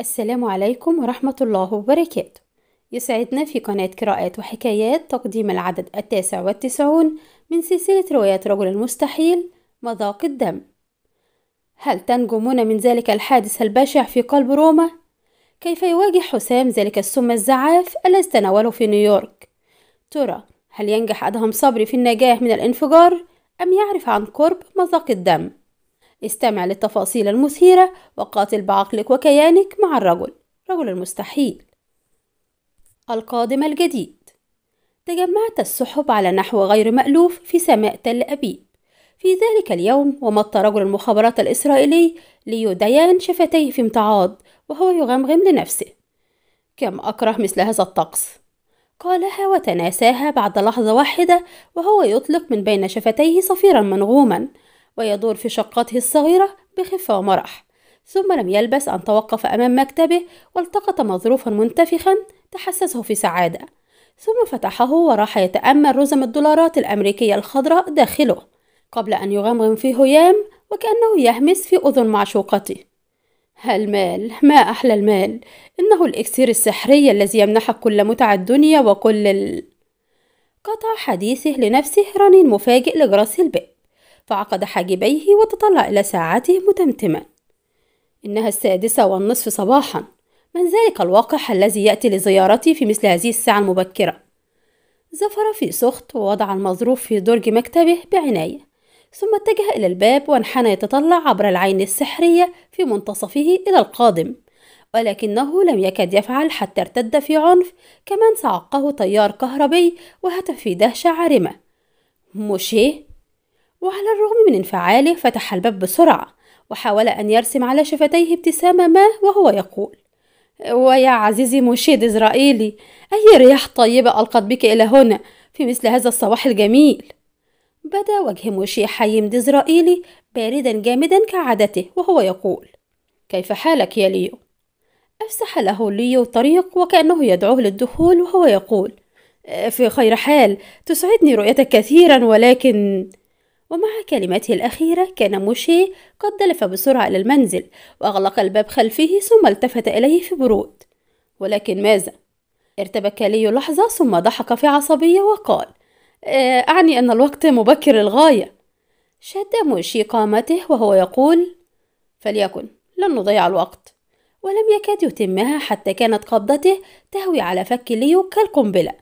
السلام عليكم ورحمة الله وبركاته يسعدنا في قناة قراءات وحكايات تقديم العدد التاسع والتسعون من سلسلة روايات رجل المستحيل مذاق الدم هل تنجمون من ذلك الحادث البشع في قلب روما؟ كيف يواجه حسام ذلك السم الزعاف الذي تناوله في نيويورك؟ ترى هل ينجح أدهم صبري في النجاح من الانفجار أم يعرف عن قرب مذاق الدم؟ استمع للتفاصيل المثيرة وقاتل بعقلك وكيانك مع الرجل رجل المستحيل القادم الجديد تجمعت السحب على نحو غير مألوف في سماء تل أبيب في ذلك اليوم ومط رجل المخابرات الإسرائيلي ليو ديان شفتيه في امتعاض وهو يغمغم لنفسه كم أكره مثل هذا الطقس قالها وتناساها بعد لحظة واحدة وهو يطلق من بين شفتيه صفيرا منغوما ويدور في شقته الصغيرة بخفة ومرح ثم لم يلبث أن توقف أمام مكتبه والتقط مظروفا منتفخا تحسسه في سعادة ثم فتحه وراح يتأمل رزم الدولارات الأمريكية الخضراء داخله قبل أن يغمغم في هيام وكأنه يهمس في أذن معشوقته المال ما أحلى المال إنه الإكسير السحري الذي يمنحك كل متع الدنيا وكل ال... قطع حديثه لنفسه رنين مفاجئ لجرس البئر فعقد حاجبيه وتطلع إلى ساعته متمتما إنها السادسة والنصف صباحا من ذلك الوقح الذي يأتي لزيارتي في مثل هذه الساعة المبكرة زفر في سخط ووضع المظروف في درج مكتبه بعناية ثم اتجه إلى الباب وانحنى يتطلع عبر العين السحرية في منتصفه إلى القادم ولكنه لم يكد يفعل حتى ارتد في عنف كمن صعقه تيار كهربي وهتف في دهشة عارمة موشيه وعلى الرغم من انفعاله فتح الباب بسرعة وحاول أن يرسم على شفتيه ابتسامة ما وهو يقول ويا عزيزي مشيد إسرائيلي أي رياح طيبة ألقت بك إلى هنا في مثل هذا الصباح الجميل بدا وجه موشي حيم إسرائيلي باردا جامدا كعادته وهو يقول كيف حالك يا ليو؟ أفسح له ليو طريق وكأنه يدعوه للدخول وهو يقول في خير حال تسعدني رؤيتك كثيرا ولكن ومع كلمته الأخيرة كان موشي قد دلف بسرعة إلى المنزل وأغلق الباب خلفه ثم التفت إليه في برود ولكن ماذا؟ ارتبك لي لحظة ثم ضحك في عصبية وقال آه، أعني أن الوقت مبكر للغاية شد موشي قامته وهو يقول فليكن لن نضيع الوقت ولم يكاد يتمها حتى كانت قبضته تهوي على فك ليو كالقنبلة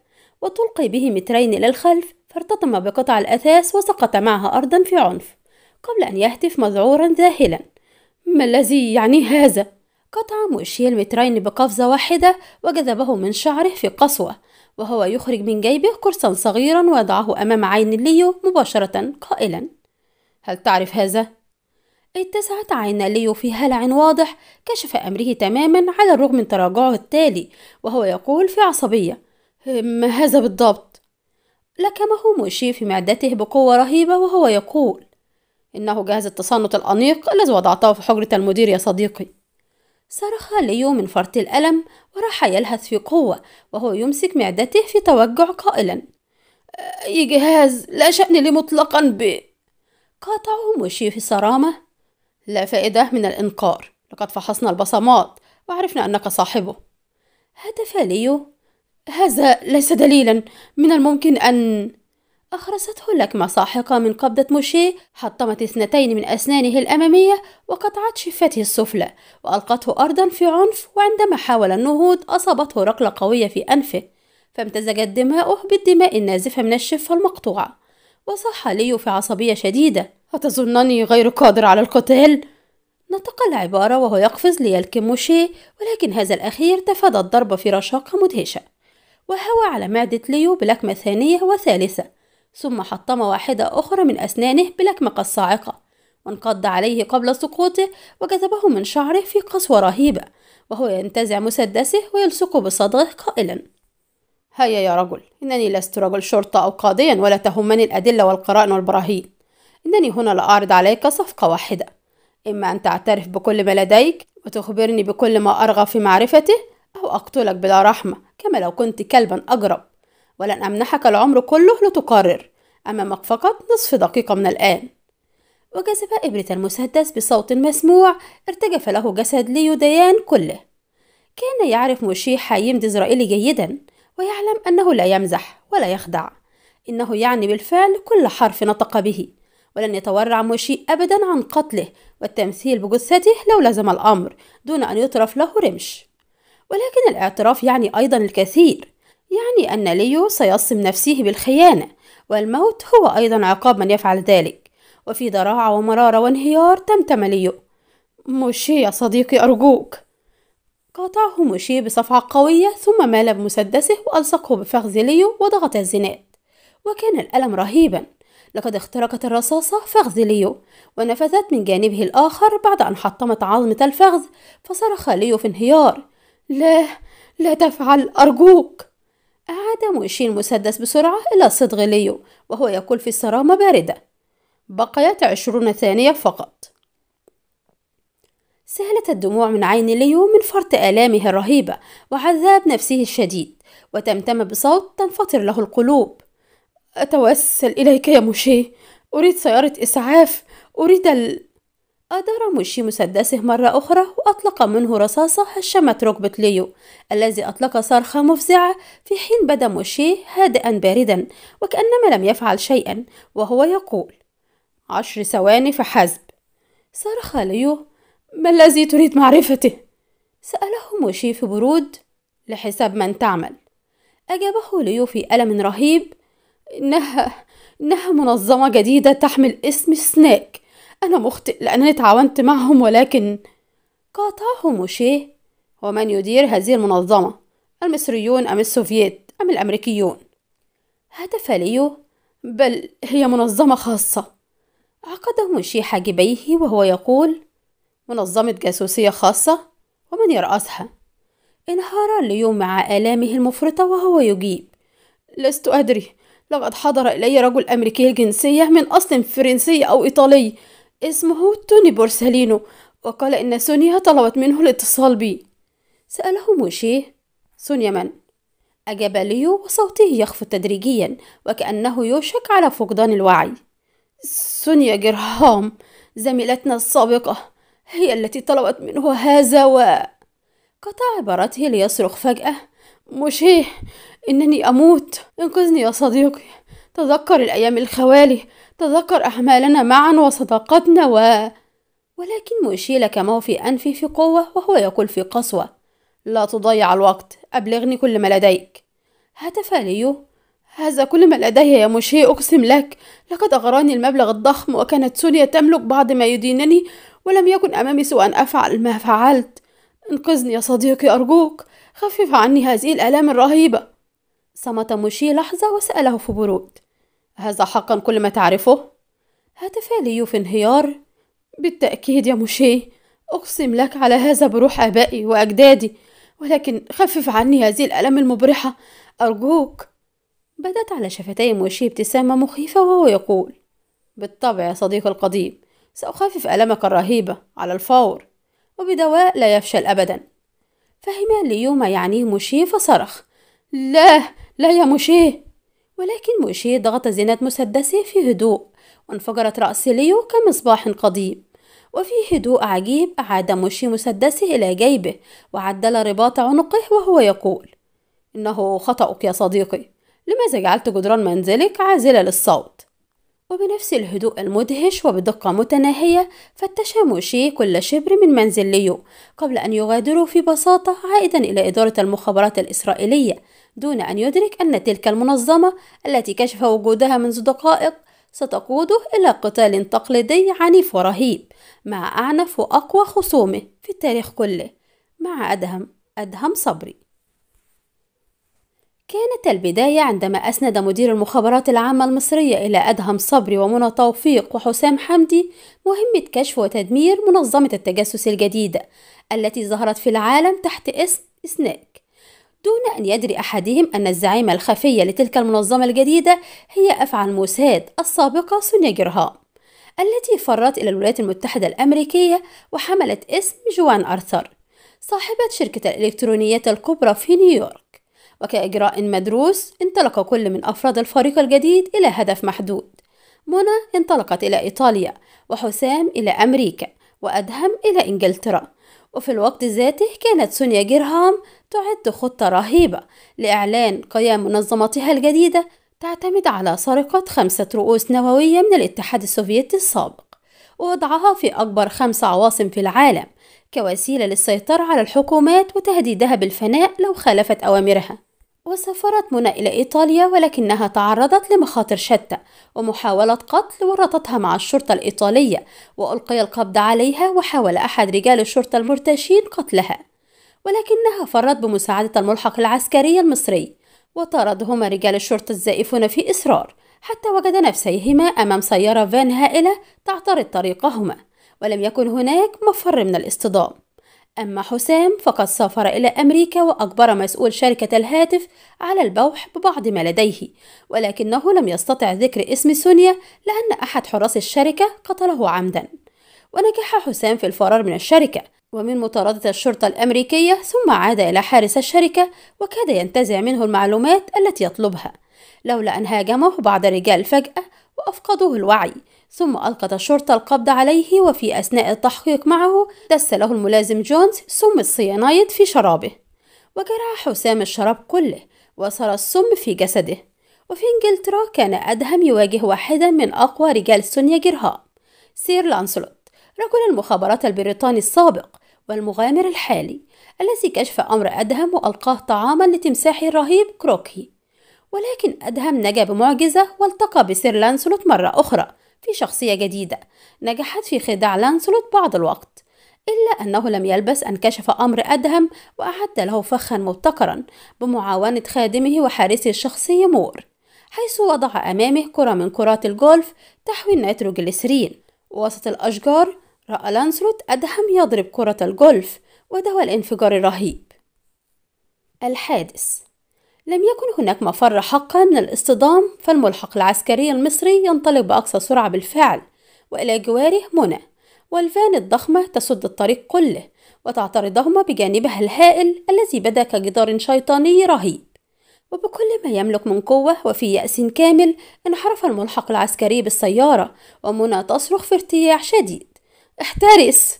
وتلقي به مترين إلى الخلف فارتطم بقطع الأثاث وسقط معها أرضا في عنف قبل أن يهتف مذعورا ذاهلا ما الذي يعنيه هذا؟ قطع مؤشي المترين بقفزة واحدة وجذبه من شعره في قسوة وهو يخرج من جيبه قرصا صغيرا ويضعه أمام عين ليو مباشرة قائلا هل تعرف هذا؟ اتسعت عينا ليو في هلع واضح كشف أمره تماما على الرغم من تراجعه التالي وهو يقول في عصبية ما هذا بالضبط؟ لكمه موشي في معدته بقوة رهيبة وهو يقول إنه جهاز التصنت الأنيق الذي وضعته في حجرة المدير يا صديقي صرخ ليو من فرط الألم وراح يلهث في قوة وهو يمسك معدته في توجع قائلا أي جهاز لا شأن لي مطلقا ب قاطعه موشي في صرامة لا فائدة من الإنكار لقد فحصنا البصمات وعرفنا أنك صاحبه هتف ليو هذا ليس دليلا من الممكن أن أخرسته لكمة ساحقة من قبضة موشي حطمت اثنتين من أسنانه الأمامية وقطعت شفته السفلى وألقته أرضا في عنف وعندما حاول النهوض أصابته ركلة قوية في أنفه فامتزجت دماؤه بالدماء النازفة من الشفة المقطوعة وصاح ليو في عصبية شديدة أتظنني غير قادر على القتال؟ نطق العبارة وهو يقفز ليلكم موشي ولكن هذا الأخير تفادى الضربة في رشاقة مدهشة وهوى على معدة ليو بلكمة ثانية وثالثة ثم حطم واحدة أخرى من أسنانه بلكمة قصاعقة وانقض عليه قبل سقوطه وجذبه من شعره في قسوة رهيبة وهو ينتزع مسدسه ويلصقه بصدغه قائلا هيا يا رجل إنني لست رجل شرطة أو قاضيا ولا تهمني الأدلة والقرائن والبراهين إنني هنا لأعرض عليك صفقة واحدة إما أن تعترف بكل ما لديك وتخبرني بكل ما أرغب في معرفته أو أقتلك بلا رحمة كما لو كنت كلبا أجرب ولن أمنحك العمر كله لتقرر أمامك فقط نصف دقيقة من الآن وجذب إبرة المسدس بصوت مسموع ارتجف له جسد ليو ديان كله كان يعرف موشي حايم ديزرائيلي جيدا ويعلم أنه لا يمزح ولا يخدع إنه يعني بالفعل كل حرف نطق به ولن يتورع موشي أبدا عن قتله والتمثيل بجثته لو لزم الأمر دون أن يطرف له رمش ولكن الاعتراف يعني أيضا الكثير يعني أن ليو سيصم نفسه بالخيانة والموت هو أيضا عقاب من يفعل ذلك وفي ضراعة ومرارة وانهيار تمتم ليو موشي يا صديقي أرجوك قاطعه موشي بصفعة قوية ثم مال بمسدسه وألصقه بفخذ ليو وضغط الزناد وكان الألم رهيبا لقد اخترقت الرصاصة فخذ ليو ونفذت من جانبه الآخر بعد أن حطمت عظمة الفخذ فصرخ ليو في انهيار لا لا تفعل أرجوك أعاد موشي المسدس بسرعة إلى صدغ ليو وهو يقول في صرامة باردة بقيت عشرون ثانية فقط سهلت الدموع من عين ليو من فرط آلامه الرهيبة وعذاب نفسه الشديد وتمتم بصوت تنفطر له القلوب أتوسل إليك يا موشي أريد سيارة إسعاف أريد ال... أدار موشي مسدسه مرة أخرى وأطلق منه رصاصة هشمت ركبة ليو الذي أطلق صرخة مفزعة في حين بدا موشي هادئا باردا وكأنما لم يفعل شيئا وهو يقول عشر ثواني فحسب صرخ ليو ما الذي تريد معرفته؟ سأله موشي في برود لحساب من تعمل أجابه ليو في ألم رهيب إنها إنها منظمة جديدة تحمل اسم سناك أنا مخطئ لأنني تعاونت معهم ولكن قاطعه موشيه ومن يدير هذه المنظمة المصريون أم السوفييت أم الأمريكيون هتف ليو بل هي منظمة خاصة عقد موشي حاجبيه وهو يقول منظمة جاسوسية خاصة ومن يرأسها انهار ليو مع آلامه المفرطة وهو يجيب لست أدري لقد حضر إلي رجل أمريكي الجنسية من أصل فرنسي أو إيطالي اسمه توني بورسالينو وقال إن سونيا طلبت منه الاتصال بي سأله موشيه سونيا من؟ أجاب ليو وصوته يخفض تدريجيا وكأنه يوشك على فقدان الوعي سونيا جرهام زميلتنا السابقة هي التي طلبت منه هذا و قطع عبارته ليصرخ فجأة مشيه إنني أموت انقذني يا صديقي تذكر الأيام الخوالي تذكر أعمالنا معا وصداقتنا و... ولكن مؤشيل كمعه في أنفي في قوة وهو يقول في قسوة لا تضيع الوقت أبلغني كل ما لديك هتف ليو هذا كل ما لدي يا مشي أقسم لك لقد أغراني المبلغ الضخم وكانت سونيا تملك بعض ما يدينني ولم يكن أمامي سوى أن أفعل ما فعلت انقذني يا صديقي أرجوك خفف عني هذه الآلام الرهيبة صمت مشي لحظة وسأله في برود هذا حقا كل ما تعرفه هتف ليو في انهيار بالتأكيد يا موشي أقسم لك على هذا بروح آبائي وأجدادي ولكن خفف عني هذه الألم المبرحة أرجوك بدت على شفتي موشي ابتسامة مخيفة وهو يقول بالطبع يا صديقي القديم سأخفف ألمك الرهيبة على الفور وبدواء لا يفشل أبدا فهما ليو ما يعنيه موشي فصرخ لا لا يا موشي ولكن مؤشي ضغط زناد مسدسه في هدوء وانفجرت رأس ليو كمصباح قديم وفي هدوء عجيب أعاد موشي مسدسه إلى جيبه وعدل رباط عنقه وهو يقول إنه خطأك يا صديقي لماذا جعلت جدران منزلك عازلة للصوت وبنفس الهدوء المدهش وبدقة متناهية فتش موشي كل شبر من منزل ليو قبل أن يغادروا في بساطة عائدا إلى إدارة المخابرات الإسرائيلية دون أن يدرك أن تلك المنظمة التي كشف وجودها منذ دقائق ستقوده إلى قتال تقليدي عنيف ورهيب مع أعنف وأقوى خصومه في التاريخ كله مع أدهم أدهم صبري كانت البداية عندما أسند مدير المخابرات العامة المصرية إلى أدهم صبري ومنى توفيق وحسام حمدي مهمة كشف وتدمير منظمة التجسس الجديدة التي ظهرت في العالم تحت اسم سناك دون أن يدري أحدهم أن الزعيمة الخفية لتلك المنظمة الجديدة هي أفعى الموساد السابقة سونيا جرهام التي فرت إلى الولايات المتحدة الأمريكية وحملت اسم جوان أرثر صاحبة شركة الإلكترونيات الكبرى في نيويورك وكإجراء مدروس انطلق كل من أفراد الفريق الجديد إلى هدف محدود منى انطلقت إلى إيطاليا وحسام إلى أمريكا وأدهم إلى إنجلترا وفي الوقت ذاته كانت سونيا جيرهام تعد خطة رهيبة لإعلان قيام منظمتها الجديدة تعتمد على سرقة خمسة رؤوس نووية من الاتحاد السوفيتي السابق ووضعها في أكبر خمس عواصم في العالم كوسيلة للسيطرة على الحكومات وتهديدها بالفناء لو خالفت أوامرها وسافرت منى إلى إيطاليا ولكنها تعرضت لمخاطر شتى ومحاولة قتل ورطتها مع الشرطة الإيطالية وألقي القبض عليها وحاول أحد رجال الشرطة المرتشين قتلها ولكنها فرت بمساعدة الملحق العسكري المصري وطاردهما رجال الشرطة الزائفون في إصرار حتى وجد نفسيهما أمام سيارة فان هائلة تعترض طريقهما ولم يكن هناك مفر من الاصطدام أما حسام فقد سافر إلى أمريكا وأجبر مسؤول شركة الهاتف على البوح ببعض ما لديه ولكنه لم يستطع ذكر اسم سونيا لأن أحد حراس الشركة قتله عمدا ونجح حسام في الفرار من الشركة ومن مطاردة الشرطة الأمريكية ثم عاد إلى حارس الشركة وكاد ينتزع منه المعلومات التي يطلبها لولا أن هاجمه بعض الرجال فجأة وأفقدوه الوعي ثم ألقت الشرطة القبض عليه وفي أثناء التحقيق معه دس له الملازم جونز سم الصيانايد في شرابه وجرح حسام الشراب كله وصار السم في جسده وفي إنجلترا كان أدهم يواجه واحدا من أقوى رجال سونيا جرهام سير لانسلوت رجل المخابرات البريطاني السابق والمغامر الحالي الذي كشف أمر أدهم وألقاه طعاما لتمساحه الرهيب كروكي ولكن أدهم نجا بمعجزة والتقى بسير لانسلوت مرة أخرى في شخصية جديدة نجحت في خداع لانسلوت بعض الوقت إلا أنه لم يلبث أن كشف أمر أدهم وأعد له فخا مبتكرا بمعاونة خادمه وحارسه الشخصي مور حيث وضع أمامه كرة من كرات الجولف تحوي النيتروجليسرين وسط الأشجار رأى لانسلوت أدهم يضرب كرة الجولف ودوى الانفجار الرهيب الحادث لم يكن هناك مفر حقا من الاصطدام فالملحق العسكري المصري ينطلق بأقصى سرعة بالفعل وإلى جواره منى والفان الضخمة تسد الطريق كله وتعترضهما بجانبها الهائل الذي بدا كجدار شيطاني رهيب وبكل ما يملك من قوة وفي يأس كامل انحرف الملحق العسكري بالسيارة ومنى تصرخ في ارتياح شديد احترس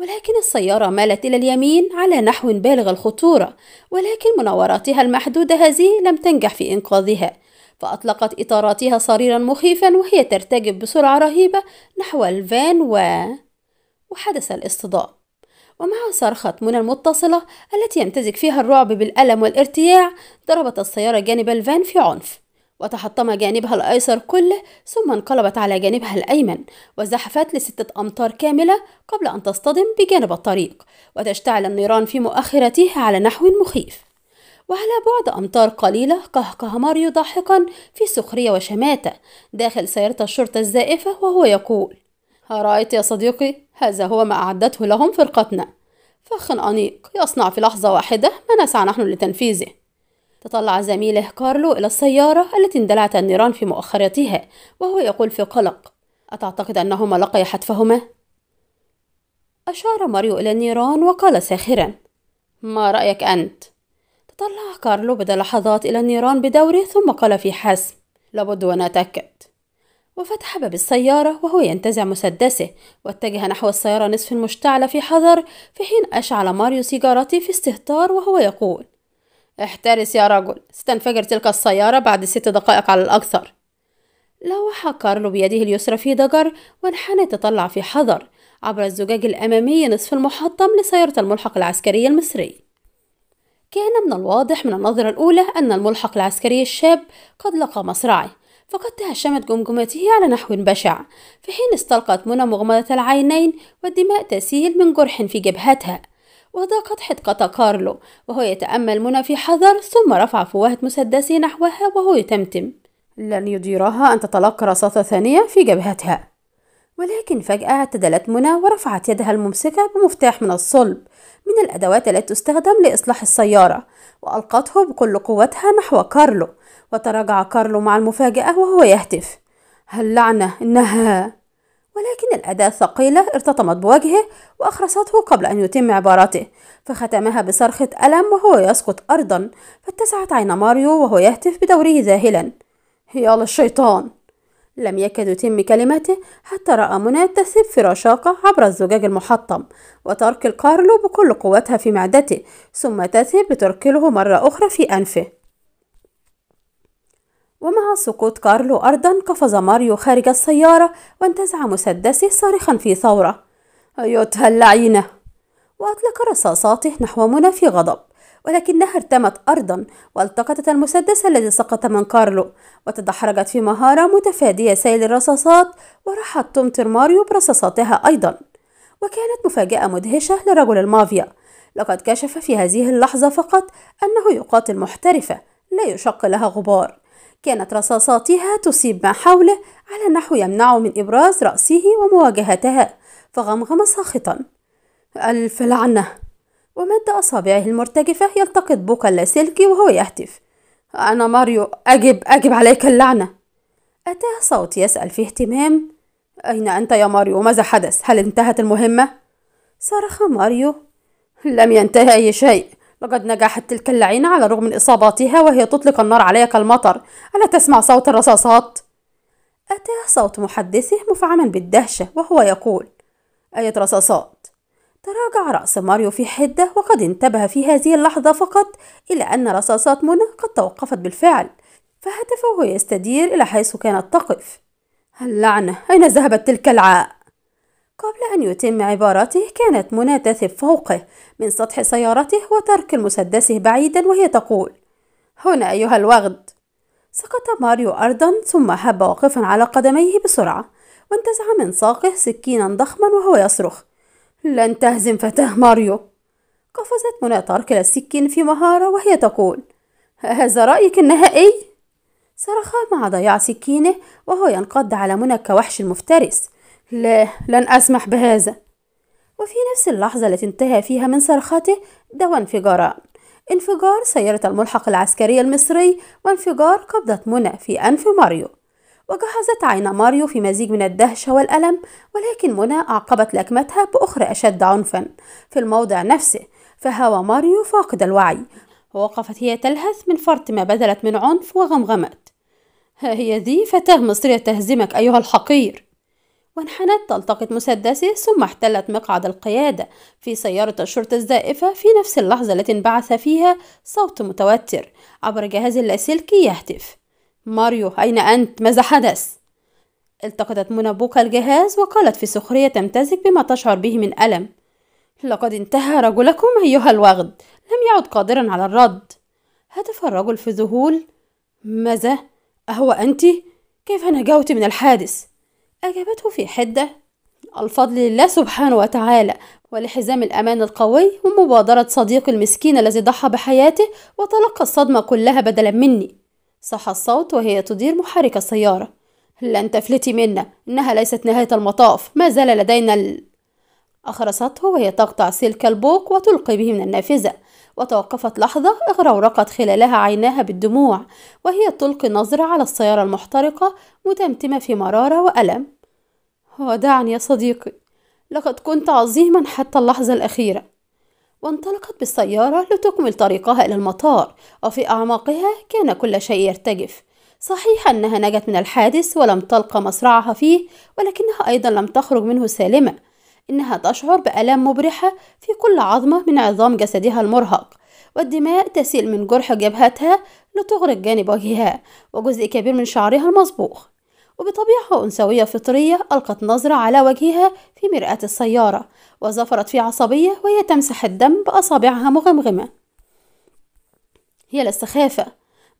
ولكن السيارة مالت إلى اليمين على نحو بالغ الخطورة ولكن مناوراتها المحدودة هذه لم تنجح في إنقاذها فأطلقت إطاراتها صريرا مخيفا وهي ترتجف بسرعة رهيبة نحو الفان و... وحدث الاصطدام ومع صرخة منى المتصلة التي يمتزج فيها الرعب بالألم والارتياع ضربت السيارة جانب الفان في عنف وتحطم جانبها الأيسر كله ثم انقلبت على جانبها الأيمن وزحفت لستة أمتار كاملة قبل أن تصطدم بجانب الطريق وتشتعل النيران في مؤخرته على نحو مخيف وعلى بعد أمتار قليلة قهقه ماريو ضاحكا في سخرية وشماتة داخل سيارة الشرطة الزائفة وهو يقول ها رأيت يا صديقي هذا هو ما أعدته لهم فرقتنا فخ أنيق يصنع في لحظة واحدة ما نسعى نحن لتنفيذه تطلع زميله كارلو إلى السيارة التي اندلعت النيران في مؤخرتها وهو يقول في قلق أتعتقد أنهما لقيا حتفهما؟ أشار ماريو إلى النيران وقال ساخرا ما رأيك أنت؟ تطلع كارلو بعد لحظات إلى النيران بدوره ثم قال في حزم لابد ونتأكد وفتح باب السيارة وهو ينتزع مسدسه واتجه نحو السيارة نصف المشتعلة في حذر في حين أشعل ماريو سيجارتي في استهتار وهو يقول احترس يا رجل ستنفجر تلك السيارة بعد ست دقائق على الأكثر لوح كارلو بيده اليسرى في ضجر وانحنت تطلع في حذر عبر الزجاج الأمامي نصف المحطم لسيارة الملحق العسكري المصري كان من الواضح من النظرة الأولى أن الملحق العسكري الشاب قد لقى مصرعه فقد تهشمت جمجمته على نحو بشع في حين استلقت منى مغمضة العينين والدماء تسيل من جرح في جبهتها وضاقت حدقة كارلو وهو يتأمل منى في حذر ثم رفع فواه مسدسه نحوها وهو يتمتم لن يديرها أن تتلقى رصاصة ثانية في جبهتها ولكن فجأة اعتدلت منى ورفعت يدها الممسكة بمفتاح من الصلب من الأدوات التي تستخدم لإصلاح السيارة وألقته بكل قوتها نحو كارلو وتراجع كارلو مع المفاجأة وهو يهتف هل لعنة إنها ولكن الأداة الثقيلة ارتطمت بوجهه وأخرسته قبل أن يتم عبارته فختمها بصرخة ألم وهو يسقط أرضا فاتسعت عين ماريو وهو يهتف بدوره ذاهلا يا للشيطان لم يكد يتم كلمته حتى رأى منى تثب في رشاقة عبر الزجاج المحطم وتركل كارلو بكل قوتها في معدته ثم تثب لتركله مرة أخرى في أنفه ومع سقوط كارلو أرضا قفز ماريو خارج السيارة وانتزع مسدسه صارخا في ثورة أيتها اللعينة وأطلق رصاصاته نحو منى في غضب ولكنها ارتمت أرضا والتقطت المسدس الذي سقط من كارلو وتدحرجت في مهارة متفادية سيل الرصاصات وراحت تمطر ماريو برصاصاتها أيضا وكانت مفاجأة مدهشة لرجل المافيا لقد كشف في هذه اللحظة فقط أنه يقاتل محترفة لا يشق لها غبار كانت رصاصاتها تصيب ما حوله على نحو يمنعه من إبراز رأسه ومواجهتها فغمغم ساخطا ألف لعنة ومد أصابعه المرتجفة يلتقط بوكا اللاسلكي وهو يهتف أنا ماريو أجب أجب عليك اللعنة أتاه صوت يسأل في اهتمام أين أنت يا ماريو ماذا حدث هل انتهت المهمة؟ صرخ ماريو لم ينتهي أي شيء لقد نجحت تلك اللعينة على الرغم من إصاباتها وهي تطلق النار علي كالمطر ألا تسمع صوت الرصاصات؟ أتاه صوت محدثه مفعما بالدهشة وهو يقول أية رصاصات تراجع رأس ماريو في حدة وقد انتبه في هذه اللحظة فقط إلى أن رصاصات منى قد توقفت بالفعل فهتفه يستدير إلى حيث كانت تقف اللعنة أين ذهبت تلك العاء؟ قبل أن يتم عبارته كانت منى تثب فوقه من سطح سيارته وترك مسدسه بعيدا وهي تقول هنا أيها الوغد سقط ماريو أرضا ثم هب واقفا على قدميه بسرعة وانتزع من ساقه سكينا ضخما وهو يصرخ لن تهزم فتاه ماريو قفزت منى تركل السكين في مهارة وهي تقول هذا رأيك النهائي؟ صرخ مع ضياع سكينه وهو ينقض على منى كوحش مفترس لا لن أسمح بهذا وفي نفس اللحظة التي انتهى فيها من صرخته دوى انفجاران انفجار سيارة الملحق العسكري المصري وانفجار قبضة منى في أنف ماريو وجهزت عين ماريو في مزيج من الدهشة والألم ولكن منى أعقبت لكمتها بأخرى أشد عنفا في الموضع نفسه فهوى ماريو فاقد الوعي ووقفت هي تلهث من فرط ما بذلت من عنف وغمغمت ها هي ذي فتاة مصرية تهزمك أيها الحقير وانحنت تلتقط مسدسه ثم احتلت مقعد القيادة في سيارة الشرطة الزائفة في نفس اللحظة التي انبعث فيها صوت متوتر عبر جهاز اللاسلكي يهتف ماريو أين أنت؟ ماذا حدث؟ التقطت منى بوكا الجهاز وقالت في سخرية تمتزج بما تشعر به من ألم لقد انتهى رجلكم أيها الوغد لم يعد قادرا على الرد هتف الرجل في ذهول ماذا؟ أهو أنت؟ كيف نجوت من الحادث؟ أجابته في حدة الفضل لله سبحانه وتعالى ولحزام الأمان القوي ومبادرة صديقي المسكين الذي ضحى بحياته وتلقى الصدمة كلها بدلا مني صح الصوت وهي تدير محرك السيارة لن تفلتي منا إنها ليست نهاية المطاف ما زال لدينا ال... أخرصته وهي تقطع سلك البوق وتلقي به من النافذة وتوقفت لحظة اغرورقت خلالها عيناها بالدموع وهي تلقي نظرة على السيارة المحترقة متمتمة في مرارة وألم ودعني يا صديقي لقد كنت عظيما حتى اللحظة الأخيرة وانطلقت بالسيارة لتكمل طريقها إلى المطار وفي أعماقها كان كل شيء يرتجف صحيح أنها نجت من الحادث ولم تلقى مصرعها فيه ولكنها أيضا لم تخرج منه سالمة إنها تشعر بآلام مبرحة في كل عظمة من عظام جسدها المرهق والدماء تسيل من جرح جبهتها لتغرق جانب وجهها وجزء كبير من شعرها المصبوخ وبطبيعة أنثوية فطرية ألقت نظرة على وجهها في مرآة السيارة وزفرت في عصبية وهي تمسح الدم بأصابعها مغمغمة هي الاستخافة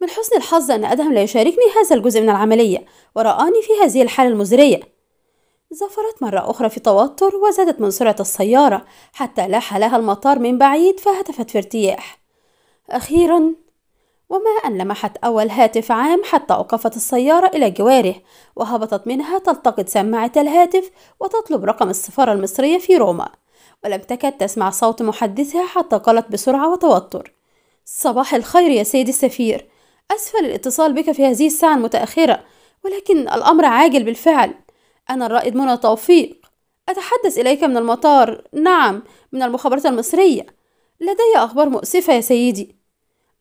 من حسن الحظ أن أدهم لا يشاركني هذا الجزء من العملية ورآني في هذه الحالة المزرية زفرت مرة أخرى في توتر وزادت من سرعة السيارة حتى لاح لها المطار من بعيد فهتفت في ارتياح أخيرا وما أن لمحت أول هاتف عام حتى أوقفت السيارة إلى جواره وهبطت منها تلتقط سماعة الهاتف وتطلب رقم السفارة المصرية في روما ولم تكد تسمع صوت محدثها حتى قالت بسرعة وتوتر صباح الخير يا سيدي السفير أسفل الاتصال بك في هذه الساعة المتأخرة ولكن الأمر عاجل بالفعل أنا الرائد منى توفيق أتحدث إليك من المطار نعم من المخابرات المصرية لدي أخبار مؤسفة يا سيدي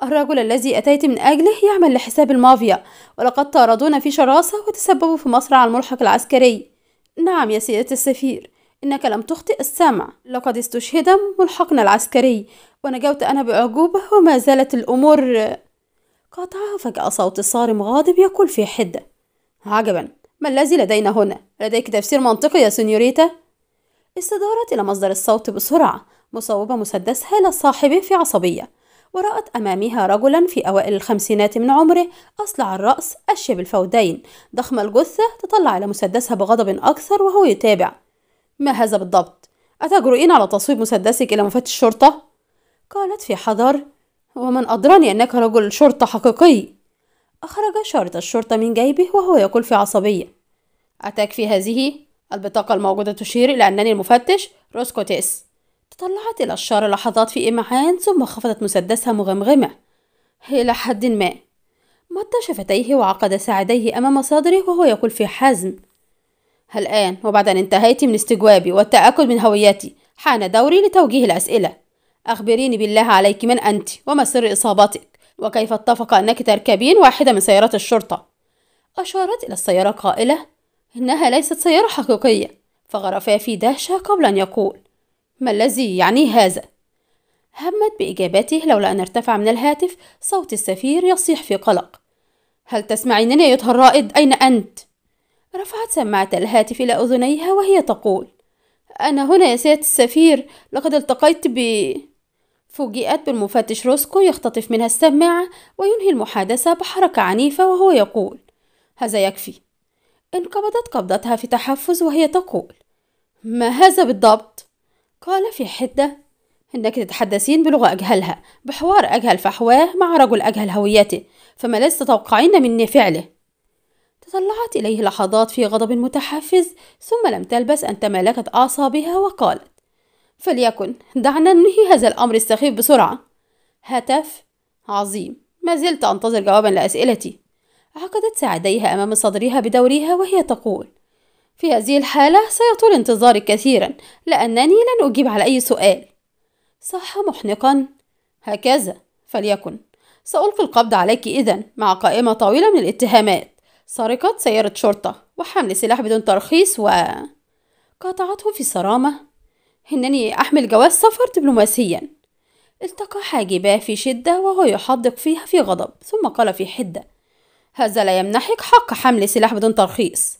الرجل الذي أتيت من أجله يعمل لحساب المافيا ولقد طاردونا في شراسة وتسببوا في مصرع الملحق العسكري نعم يا سيدة السفير إنك لم تخطئ السمع لقد استشهد ملحقنا العسكري ونجوت أنا بأعجوبة وما زالت الأمور قاطعه فجأة صوت صارم غاضب يقول في حدة عجبا ما الذي لدينا هنا؟ لديك تفسير منطقي يا سنيوريتا؟ استدارت إلى مصدر الصوت بسرعة مصوبة مسدس حال في عصبية ورأت أمامها رجلا في أوائل الخمسينات من عمره أصلع الرأس أشيب الفودين ضخم الجثة تطلع إلى مسدسها بغضب أكثر وهو يتابع ما هذا بالضبط؟ أتجرؤين على تصويب مسدسك إلى مفتش الشرطة؟ قالت في حذر ومن أدراني أنك رجل شرطة حقيقي أخرج شريط الشرطة من جيبه وهو يقول في عصبية أتاك في هذه البطاقة الموجودة تشير إلى أنني المفتش روسكوتيس تطلعت إلى الشارع لحظات في إمعان ثم خفضت مسدسها مغمغمة إلى حد ما مد شفتيه وعقد ساعديه أمام صدره وهو يقول في حزم الآن وبعد أن انتهيت من استجوابي والتأكد من هويتي حان دوري لتوجيه الأسئلة أخبريني بالله عليك من أنت وما سر إصابتك وكيف اتفق أنك تركبين واحدة من سيارات الشرطة أشارت إلى السيارة قائلة إنها ليست سيارة حقيقية فغرفا في دهشة قبل أن يقول ما الذي يعنيه هذا؟ همت بإجابته لولا أن ارتفع من الهاتف صوت السفير يصيح في قلق هل تسمعينني أيتها الرائد أين أنت؟ رفعت سماعة الهاتف إلى أذنيها وهي تقول أنا هنا يا سيادة السفير لقد التقيت ب... فوجئت بالمفتش روسكو يختطف منها السماعة وينهي المحادثة بحركة عنيفة وهو يقول هذا يكفي انقبضت قبضتها في تحفز وهي تقول ما هذا بالضبط؟ قال في حدة إنك تتحدثين بلغة أجهلها بحوار أجهل فحواه مع رجل أجهل هويته فما لست تتوقعين مني فعله تطلعت إليه لحظات في غضب متحفز ثم لم تلبس أن تمالكت أعصابها وقالت فليكن دعنا ننهي هذا الأمر السخيف بسرعة هتف عظيم ما زلت أنتظر جوابا لأسئلتي عقدت ساعديها أمام صدرها بدورها وهي تقول في هذه الحالة سيطول انتظارك كثيرا لأنني لن أجيب على أي سؤال صح محنقا هكذا فليكن سألقي القبض عليك إذا مع قائمة طويلة من الاتهامات سرقة سيارة شرطة وحمل سلاح بدون ترخيص و... قاطعته في صرامة أنني أحمل جواز سفر دبلوماسيا التقى حاجباه في شدة وهو يحدق فيها في غضب ثم قال في حدة هذا لا يمنحك حق حمل سلاح بدون ترخيص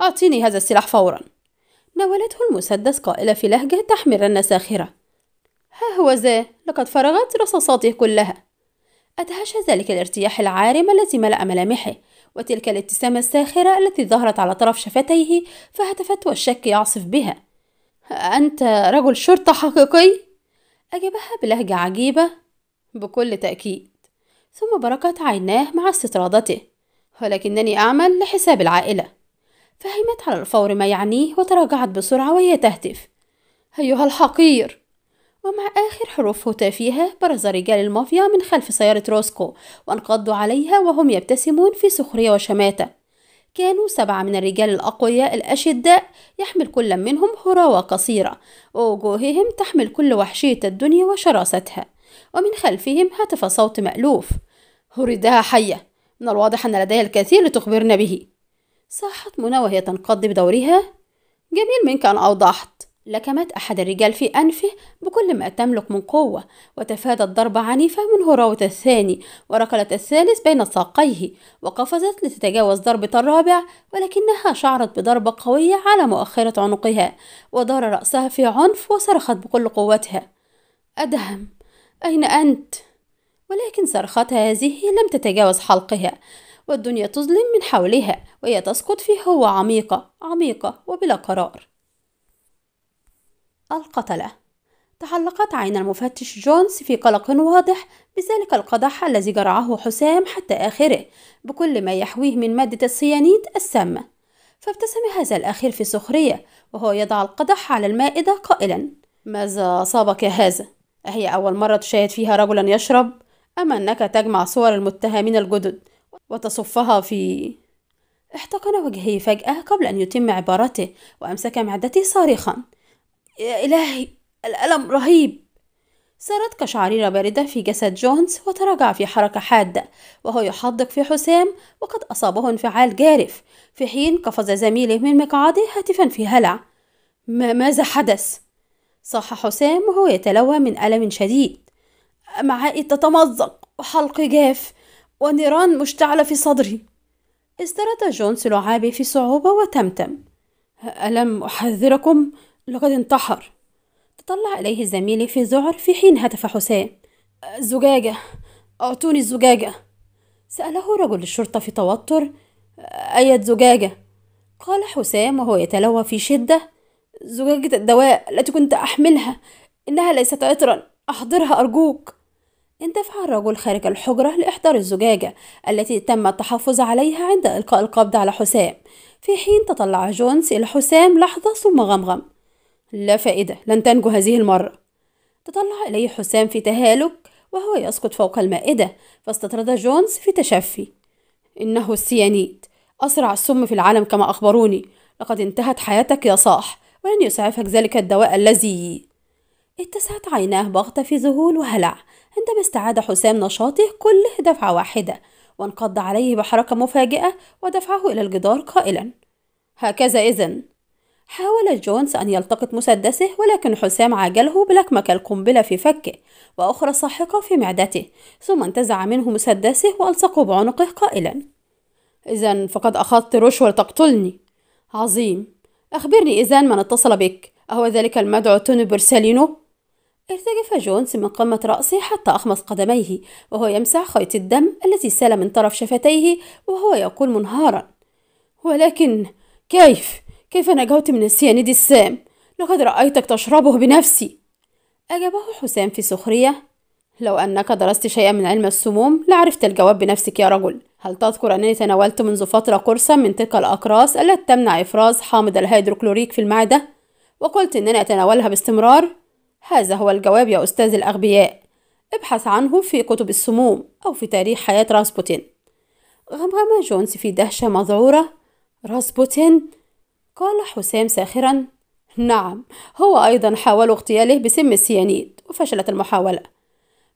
أعطيني هذا السلاح فورا ناولته المسدس قائلة في لهجة رنة ساخرة ها هو ذا لقد فرغت رصاصاته كلها أدهش ذلك الارتياح العارم الذي ملأ ملامحه وتلك الابتسامة الساخرة التي ظهرت على طرف شفتيه فهتفت والشك يعصف بها أنت رجل شرطة حقيقي؟ أجابها بلهجة عجيبة بكل تأكيد ثم بركت عيناه مع استطرادته ولكنني أعمل لحساب العائلة فهمت على الفور ما يعنيه وتراجعت بسرعة وهي تهتف أيها الحقير ومع آخر حروف هتافها برز رجال المافيا من خلف سيارة روسكو وانقضوا عليها وهم يبتسمون في سخرية وشماتة كانوا سبعة من الرجال الأقوياء الأشداء يحمل كل منهم هراوة قصيرة ووجوههم تحمل كل وحشية الدنيا وشراستها ومن خلفهم هتف صوت مألوف هردها حية من الواضح أن لديها الكثير لتخبرنا به صاحت منى وهي تنقض بدورها جميل منك أن أوضحت لكمت أحد الرجال في أنفه بكل ما تملك من قوة وتفادت ضربة عنيفة من هراوة الثاني وركلت الثالث بين ساقيه وقفزت لتتجاوز ضربة الرابع ولكنها شعرت بضربة قوية على مؤخرة عنقها ودار رأسها في عنف وصرخت بكل قوتها أدهم أين أنت؟ ولكن صرختها هذه لم تتجاوز حلقها والدنيا تظلم من حولها وهي تسقط في هوة عميقة عميقة وبلا قرار القتلة تعلقت عين المفتش جونز في قلق واضح بذلك القدح الذي جرعه حسام حتى آخره بكل ما يحويه من مادة السيانيد السامة فابتسم هذا الأخير في سخرية وهو يضع القدح على المائدة قائلا ماذا أصابك يا هذا؟ أهي أول مرة تشاهد فيها رجلا يشرب؟ أما أنك تجمع صور المتهمين الجدد وتصفها في احتقن وجهه فجأة قبل أن يتم عبارته وأمسك معدته صارخا يا إلهي الألم رهيب سارت كشعريرة باردة في جسد جونز وتراجع في حركة حادة وهو يحدق في حسام وقد أصابه انفعال جارف في حين قفز زميله من مقعده هاتفا في هلع ما ماذا حدث؟ صاح حسام وهو يتلوى من ألم شديد أمعائي تتمزق وحلقي جاف ونيران مشتعلة في صدري استرد جونز لعابي في صعوبة وتمتم ألم أحذركم؟ لقد انتحر تطلع إليه زميلي في ذعر في حين هتف حسام الزجاجة أعطوني الزجاجة سأله رجل الشرطة في توتر أية زجاجة قال حسام وهو يتلوى في شدة زجاجة الدواء التي كنت أحملها إنها ليست عطرا أحضرها أرجوك اندفع الرجل خارج الحجرة لإحضار الزجاجة التي تم التحفظ عليها عند إلقاء القبض على حسام في حين تطلع جونز إلى حسام لحظة ثم غمغم لا فائدة لن تنجو هذه المرة تطلع إليه حسام في تهالك وهو يسقط فوق المائدة فاستطرد جونز في تشفي إنه السيانيت أسرع السم في العالم كما أخبروني لقد انتهت حياتك يا صاح ولن يسعفك ذلك الدواء الذي اتسعت عيناه بغتة في ذهول وهلع عندما استعاد حسام نشاطه كله دفعة واحدة وانقض عليه بحركة مفاجئة ودفعه إلى الجدار قائلا هكذا إذن حاول جونز أن يلتقط مسدسه ولكن حسام عاجله بلكمك القنبلة في فكه وأخرى ساحقة في معدته ثم انتزع منه مسدسه وألصقه بعنقه قائلا إذا فقد أخذت رشوة تقتلني عظيم أخبرني إذا من اتصل بك أهو ذلك المدعو توني برسالينو؟ ارتجف جونز من قمة رأسه حتى أخمص قدميه وهو يمسح خيط الدم الذي سال من طرف شفتيه وهو يقول منهارا ولكن كيف؟ كيف نجوت من السيانيد السام لقد رأيتك تشربه بنفسي أجابه حسام في سخرية لو أنك درست شيئا من علم السموم لعرفت الجواب بنفسك يا رجل هل تذكر أنني تناولت منذ فترة قرصا من تلك الأقراص التي تمنع إفراز حامض الهيدروكلوريك في المعدة وقلت أنني أتناولها باستمرار هذا هو الجواب يا أستاذ الأغبياء ابحث عنه في كتب السموم أو في تاريخ حياة راسبوتين غمغم جونز في دهشة مذعورة راسبوتين قال حسام ساخرا نعم هو أيضا حاولوا اغتياله بسم السيانيد وفشلت المحاولة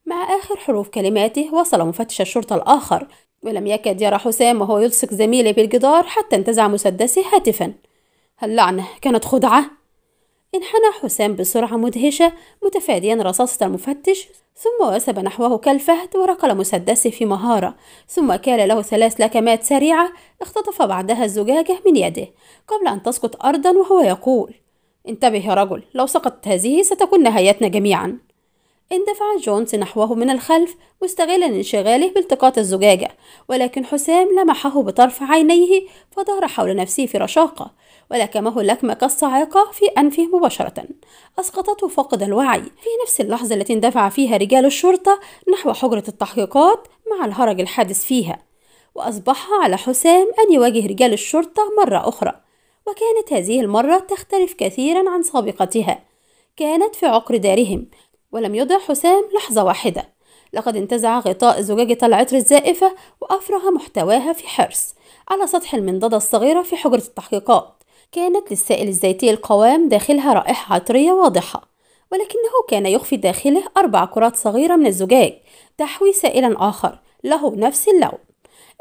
مع آخر حروف كلماته وصل مفتش الشرطة الآخر ولم يكد يرى حسام وهو يلصق زميله بالجدار حتى انتزع مسدسه هاتفا اللعنة كانت خدعة انحنى حسام بسرعة مدهشة متفاديا رصاصة المفتش ثم وثب نحوه كالفهد وركل مسدسه في مهارة ثم كال له ثلاث لكمات سريعة اختطف بعدها الزجاجة من يده قبل أن تسقط أرضا وهو يقول انتبه يا رجل لو سقطت هذه ستكون نهايتنا جميعا اندفع جونز نحوه من الخلف مستغلا انشغاله بالتقاط الزجاجة ولكن حسام لمحه بطرف عينيه فدار حول نفسه في رشاقة ولكمه لكمة كالصاعقة في أنفه مباشرة أسقطته فقد الوعي في نفس اللحظة التي اندفع فيها رجال الشرطة نحو حجرة التحقيقات مع الهرج الحادث فيها وأصبح على حسام أن يواجه رجال الشرطة مرة أخرى وكانت هذه المرة تختلف كثيرا عن سابقتها كانت في عقر دارهم ولم يضع حسام لحظة واحدة لقد انتزع غطاء زجاجة العطر الزائفة وأفرغ محتواها في حرص على سطح المنضدة الصغيرة في حجرة التحقيقات كانت للسائل الزيتي القوام داخلها رائحة عطرية واضحة ولكنه كان يخفي داخله أربع كرات صغيرة من الزجاج تحوي سائلا آخر له نفس اللون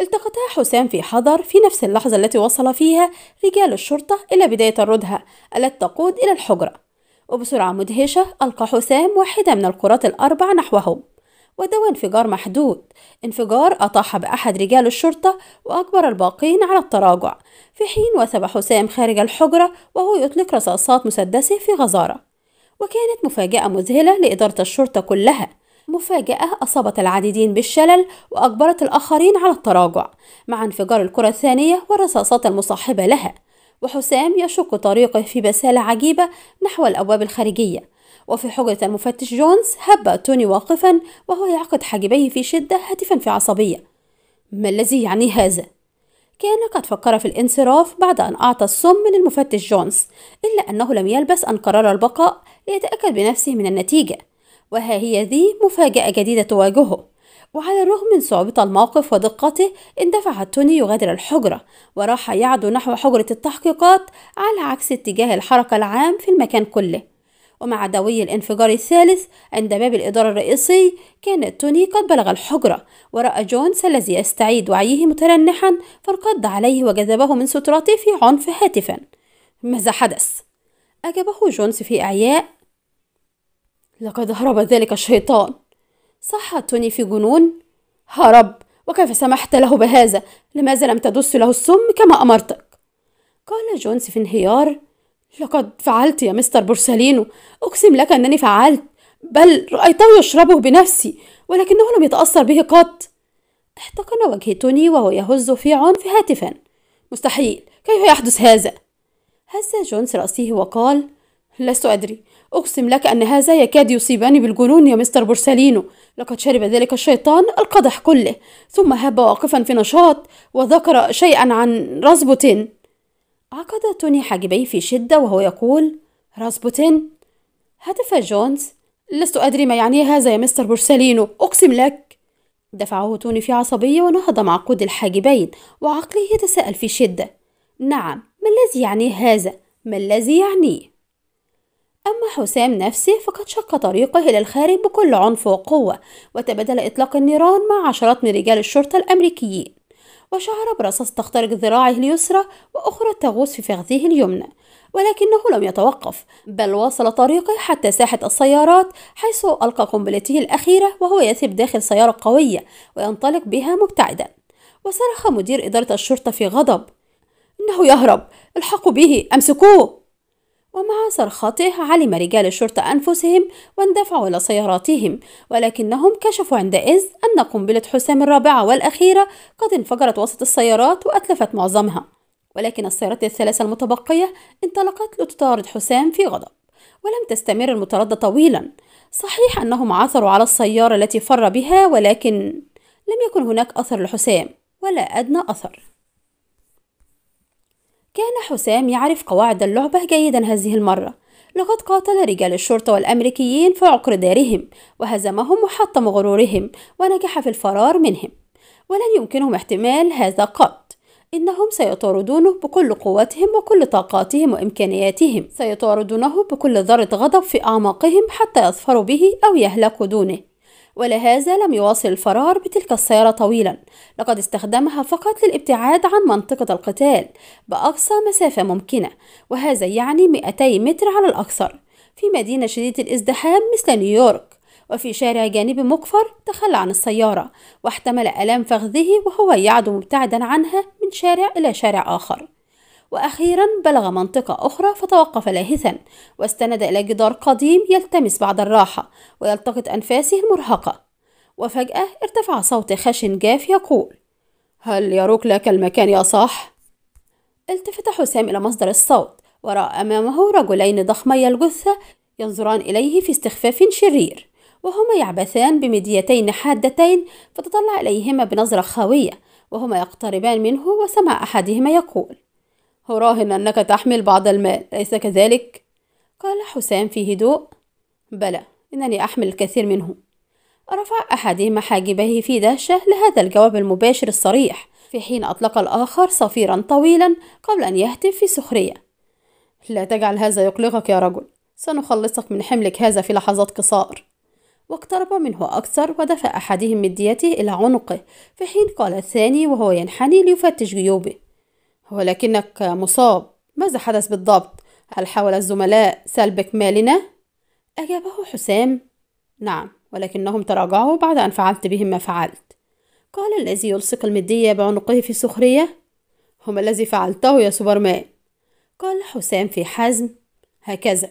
التقطا حسام في حذر في نفس اللحظة التي وصل فيها رجال الشرطة إلى بداية الردهة التي تقود إلى الحجرة وبسرعة مدهشة ألقى حسام واحدة من الكرات الأربع نحوهم ودوا انفجار محدود انفجار أطاح بأحد رجال الشرطة وأجبر الباقين على التراجع في حين وثب حسام خارج الحجرة وهو يطلق رصاصات مسدسة في غزارة وكانت مفاجأة مذهلة لإدارة الشرطة كلها مفاجأة أصابت العديدين بالشلل وأجبرت الآخرين على التراجع مع انفجار الكرة الثانية والرصاصات المصاحبة لها وحسام يشق طريقه في بسالة عجيبة نحو الأبواب الخارجية وفي حجرة المفتش جونز هب توني واقفا وهو يعقد حاجبيه في شدة هاتفا في عصبية ما الذي يعني هذا؟ كان قد فكر في الانصراف بعد أن أعطى السم للمفتش جونز إلا أنه لم يلبس أن قرر البقاء ليتأكد بنفسه من النتيجة وها هي ذي مفاجأة جديدة تواجهه وعلى الرغم من صعوبة الموقف ودقته اندفع توني يغادر الحجرة وراح يعدو نحو حجرة التحقيقات على عكس اتجاه الحركة العام في المكان كله ومع دوي الانفجار الثالث عند باب الإدارة الرئيسي كان توني قد بلغ الحجرة ورأى جونز الذي يستعيد وعيه مترنحا فانقض عليه وجذبه من سترته في عنف هاتفا ماذا حدث؟ أجابه جونز في إعياء لقد هرب ذلك الشيطان صح توني في جنون هرب وكيف سمحت له بهذا لماذا لم تدس له السم كما أمرتك قال جونز في انهيار لقد فعلت يا مستر بورسالينو أقسم لك أنني فعلت بل رأيته يشربه بنفسي ولكنه لم يتأثر به قط احتقن وجه توني وهو يهز في عنف هاتفا مستحيل كيف يحدث هذا هز جونس رأسه وقال لست أدري أقسم لك أن هذا يكاد يصيبني بالجنون يا مستر بورسالينو لقد شرب ذلك الشيطان القدح كله ثم هب واقفا في نشاط وذكر شيئا عن رزبوتين عقد توني حاجبيه في شدة وهو يقول راسبوتين هتف جونز لست أدري ما يعنيه هذا يا مستر بورسالينو أقسم لك دفعه توني في عصبية ونهض معقود الحاجبين وعقله يتساءل في شدة نعم ما الذي يعنيه هذا؟ ما الذي يعنيه؟ أما حسام نفسه فقد شق طريقه إلى الخارج بكل عنف وقوة وتبادل إطلاق النيران مع عشرات من رجال الشرطة الأمريكيين وشعر برصاص تخترق ذراعه اليسرى وأخرى تغوص في فخذه اليمنى ولكنه لم يتوقف بل واصل طريقه حتى ساحة السيارات حيث ألقى قنبلته الأخيرة وهو يثب داخل سيارة قوية وينطلق بها مبتعدا وصرخ مدير إدارة الشرطة في غضب إنه يهرب الحقوا به أمسكوه ومع صرخته علم رجال الشرطة أنفسهم واندفعوا إلى سياراتهم ولكنهم كشفوا عندئذ أن قنبلة حسام الرابعة والأخيرة قد انفجرت وسط السيارات وأتلفت معظمها ولكن السيارات الثلاثة المتبقية انطلقت لتطارد حسام في غضب ولم تستمر المطاردة طويلا صحيح أنهم عثروا على السيارة التي فر بها ولكن لم يكن هناك أثر لحسام ولا أدنى أثر كان حسام يعرف قواعد اللعبة جيدا هذه المرة لقد قاتل رجال الشرطة والأمريكيين في عقر دارهم وهزمهم وحطم غرورهم ونجح في الفرار منهم ولن يمكنهم احتمال هذا قط إنهم سيطاردونه بكل قوتهم وكل طاقاتهم وإمكانياتهم سيطاردونه بكل ذرة غضب في أعماقهم حتى يظفروا به أو يهلكوا دونه ولهذا لم يواصل الفرار بتلك السيارة طويلا لقد استخدمها فقط للابتعاد عن منطقة القتال بأقصى مسافة ممكنة وهذا يعني 200 متر على الأكثر في مدينة شديدة الازدحام مثل نيويورك وفي شارع جانب مقفر تخلى عن السيارة واحتمل آلام فخذه وهو يعدو مبتعدا عنها من شارع إلى شارع آخر وأخيرا بلغ منطقة أخرى فتوقف لاهثا واستند إلى جدار قديم يلتمس بعض الراحة ويلتقط أنفاسه المرهقة وفجأة ارتفع صوت خشن جاف يقول هل يروك لك المكان يا صاح؟ التفت حسام إلى مصدر الصوت ورأى أمامه رجلين ضخمي الجثة ينظران إليه في استخفاف شرير وهما يعبثان بمديتين حادتين فتطلع إليهما بنظرة خاوية وهما يقتربان منه وسمع أحدهما يقول أراهن أنك تحمل بعض المال أليس كذلك؟ قال حسام في هدوء بلى إنني أحمل الكثير منه رفع أحدهما حاجبيه في دهشة لهذا الجواب المباشر الصريح في حين أطلق الآخر صفيرا طويلا قبل أن يهتف في سخرية لا تجعل هذا يقلقك يا رجل سنخلصك من حملك هذا في لحظات قصار واقترب منه أكثر ودفع أحدهم مديته إلى عنقه في حين قال الثاني وهو ينحني ليفتش جيوبه ولكنك مصاب ماذا حدث بالضبط هل حاول الزملاء سلبك مالنا اجابه حسام نعم ولكنهم تراجعوا بعد ان فعلت بهم ما فعلت قال الذي يلصق المديه بعنقه في سخريه هم الذي فعلته يا سوبرمان قال حسام في حزم هكذا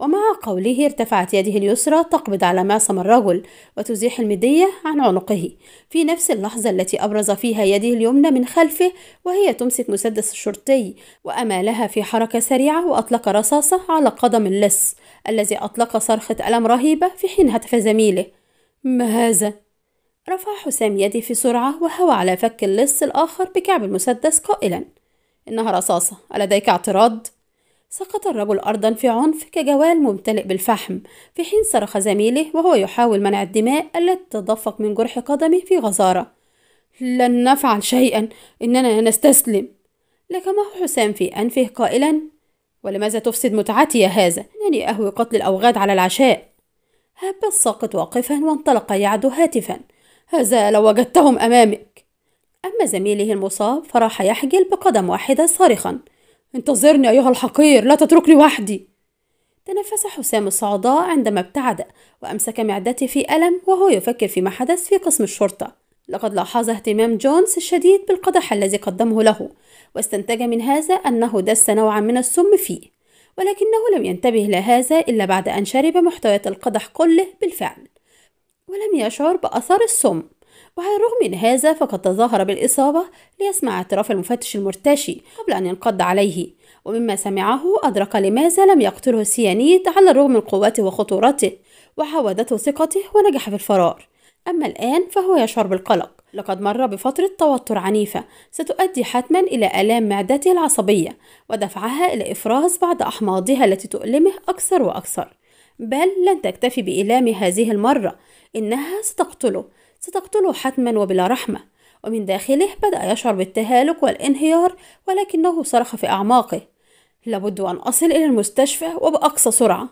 ومع قوله ارتفعت يده اليسرى تقبض على معصم الرجل وتزيح المدية عن عنقه في نفس اللحظة التي أبرز فيها يده اليمنى من خلفه وهي تمسك مسدس الشرطي وأمالها في حركة سريعة وأطلق رصاصة على قدم اللص الذي أطلق صرخة ألم رهيبة في حين هتف زميله ما هذا؟ رفع حسام يدي في سرعة وهوى على فك اللص الآخر بكعب المسدس قائلا إنها رصاصة ألديك اعتراض؟ سقط الرجل أرضا في عنف كجوال ممتلئ بالفحم في حين صرخ زميله وهو يحاول منع الدماء التي تدفق من جرح قدمه في غزارة لن نفعل شيئا إننا نستسلم لكمه حسام في أنفه قائلا ولماذا تفسد متعتي يا هذا إنني أهوي قتل الأوغاد على العشاء هب الساقط واقفا وانطلق يعدو هاتفا هذا لو وجدتهم أمامك أما زميله المصاب فراح يحجل بقدم واحدة صارخا انتظرني أيها الحقير لا تتركني وحدي تنفس حسام الصعداء عندما ابتعد وأمسك معدتي في ألم وهو يفكر فيما حدث في قسم الشرطة لقد لاحظ اهتمام جونز الشديد بالقدح الذي قدمه له واستنتج من هذا أنه دس نوعا من السم فيه ولكنه لم ينتبه لهذا إلا بعد أن شرب محتويات القدح كله بالفعل ولم يشعر بأثر السم وعلى الرغم من هذا فقد تظاهر بالإصابة ليسمع اعتراف المفتش المرتشي قبل أن ينقض عليه ومما سمعه أدرك لماذا لم يقتله السيانيد على الرغم من قوته وخطورته وعودته ثقته ونجح في الفرار أما الآن فهو يشعر بالقلق لقد مر بفترة توتر عنيفة ستؤدي حتما إلى آلام معدته العصبية ودفعها إلى إفراز بعض أحماضها التي تؤلمه أكثر وأكثر بل لن تكتفي بإلام هذه المرة إنها ستقتله ستقتله حتما وبلا رحمة ومن داخله بدأ يشعر بالتهالك والانهيار ولكنه صرخ في أعماقه لابد أن أصل إلى المستشفى وبأقصى سرعة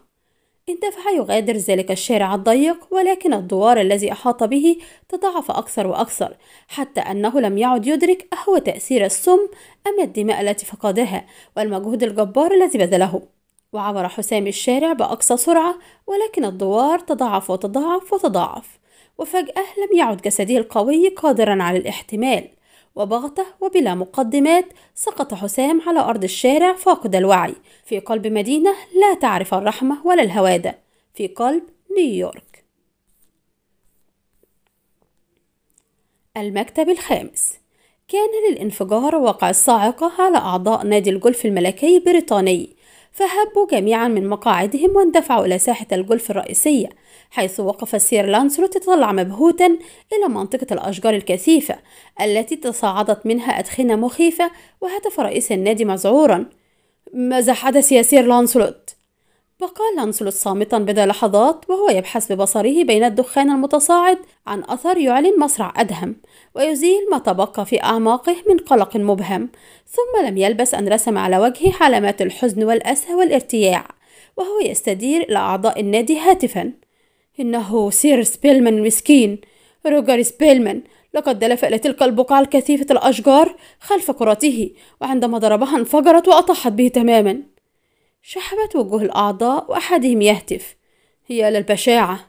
اندفع يغادر ذلك الشارع الضيق ولكن الدوار الذي أحاط به تضاعف أكثر وأكثر حتى أنه لم يعد يدرك أهو تأثير السم أم الدماء التي فقدها والمجهود الجبار الذي بذله وعبر حسام الشارع بأقصى سرعة ولكن الدوار تضاعف وتضاعف وتضاعف وفجأة لم يعد جسده القوي قادرا على الاحتمال وبغته وبلا مقدمات سقط حسام على أرض الشارع فاقد الوعي في قلب مدينة لا تعرف الرحمة ولا الهوادة في قلب نيويورك المكتب الخامس كان للانفجار وقع الصاعقة على أعضاء نادي الجولف الملكي البريطاني فهبوا جميعا من مقاعدهم واندفعوا إلى ساحة الجولف الرئيسية حيث وقف السير لانسلوت يتطلع مبهوتا إلى منطقة الأشجار الكثيفة التي تصاعدت منها أدخنة مخيفة وهتف رئيس النادي مذعورا ماذا حدث يا سير لانسلوت؟ بقى لانسلوت صامتا بضع لحظات وهو يبحث ببصره بين الدخان المتصاعد عن أثر يعلن مصرع أدهم ويزيل ما تبقى في أعماقه من قلق مبهم ثم لم يلبس أن رسم على وجهه علامات الحزن والأسى والارتياع وهو يستدير إلى أعضاء النادي هاتفا إنه سير سبيلمان المسكين روجر سبيلمان لقد دلف إلى تلك البقعة الكثيفة الأشجار خلف كرته وعندما ضربها انفجرت وأطاحت به تماما شحبت وجوه الأعضاء وأحدهم يهتف يا للبشاعة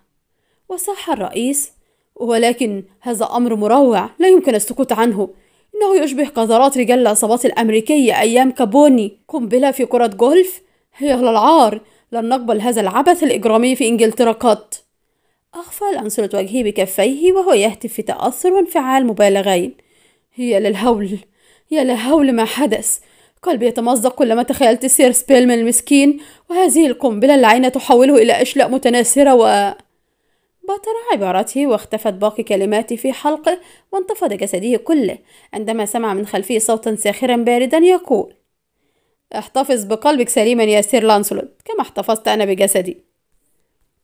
وصاح الرئيس ولكن هذا أمر مروع لا يمكن السكوت عنه إنه يشبه قذرات رجال العصابات الأمريكية أيام كابوني قنبلة في كرة جولف هي للعار لن نقبل هذا العبث الإجرامي في إنجلترا قط أخفى الأنصرة وجهه بكفيه وهو يهتف في تأثر وانفعال مبالغين يا للهول يا للهول ما حدث قلبي يتمزق كلما تخيلت سير سبيلمان المسكين وهذه القنبلة اللعينة تحوله إلى أشلاء متناثرة و بطر عبارته واختفت باقي كلماته في حلقه وانتفض جسده كله عندما سمع من خلفه صوتا ساخرا باردا يقول احتفظ بقلبك سليما يا سير لانسلوت كما احتفظت أنا بجسدي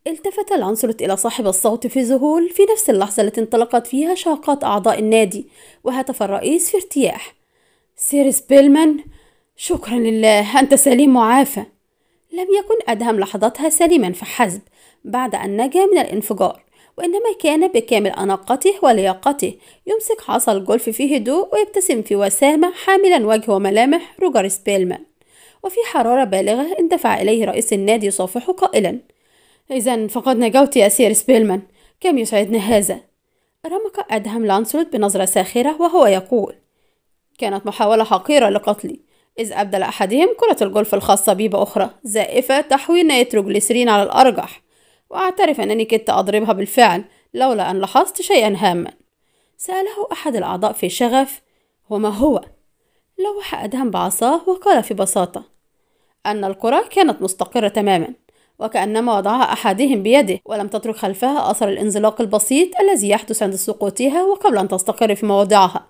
التفت لانسلوت إلى صاحب الصوت في ذهول في نفس اللحظة التي انطلقت فيها شاقات أعضاء النادي وهتف الرئيس في ارتياح سير سبيلمان شكرا لله أنت سليم معافى لم يكن أدهم لحظتها سليما فحسب بعد أن نجا من الانفجار وإنما كان بكامل أناقته ولياقته يمسك عصا الجولف في هدوء ويبتسم في وسامة حاملا وجه وملامح روجر سبيلمان وفي حرارة بالغة اندفع إليه رئيس النادي صافحه قائلا إذا فقدنا جوتي أسير سبيلمان كم يسعدني هذا رمق أدهم لانسلوت بنظرة ساخرة وهو يقول كانت محاولة حقيرة لقتلي إذ أبدل أحدهم كرة الجولف الخاصة بي بأخرى زائفة تحوي نيتروجليسرين على الأرجح وأعترف أنني كدت أضربها بالفعل لولا أن لاحظت شيئا هاما سأله أحد الأعضاء في شغف وما هو؟ لوح أدهم بعصاه وقال في بساطة أن الكرة كانت مستقرة تماما وكأنما وضعها أحدهم بيده ولم تترك خلفها أثر الانزلاق البسيط الذي يحدث عند سقوطها وقبل أن تستقر في موضعها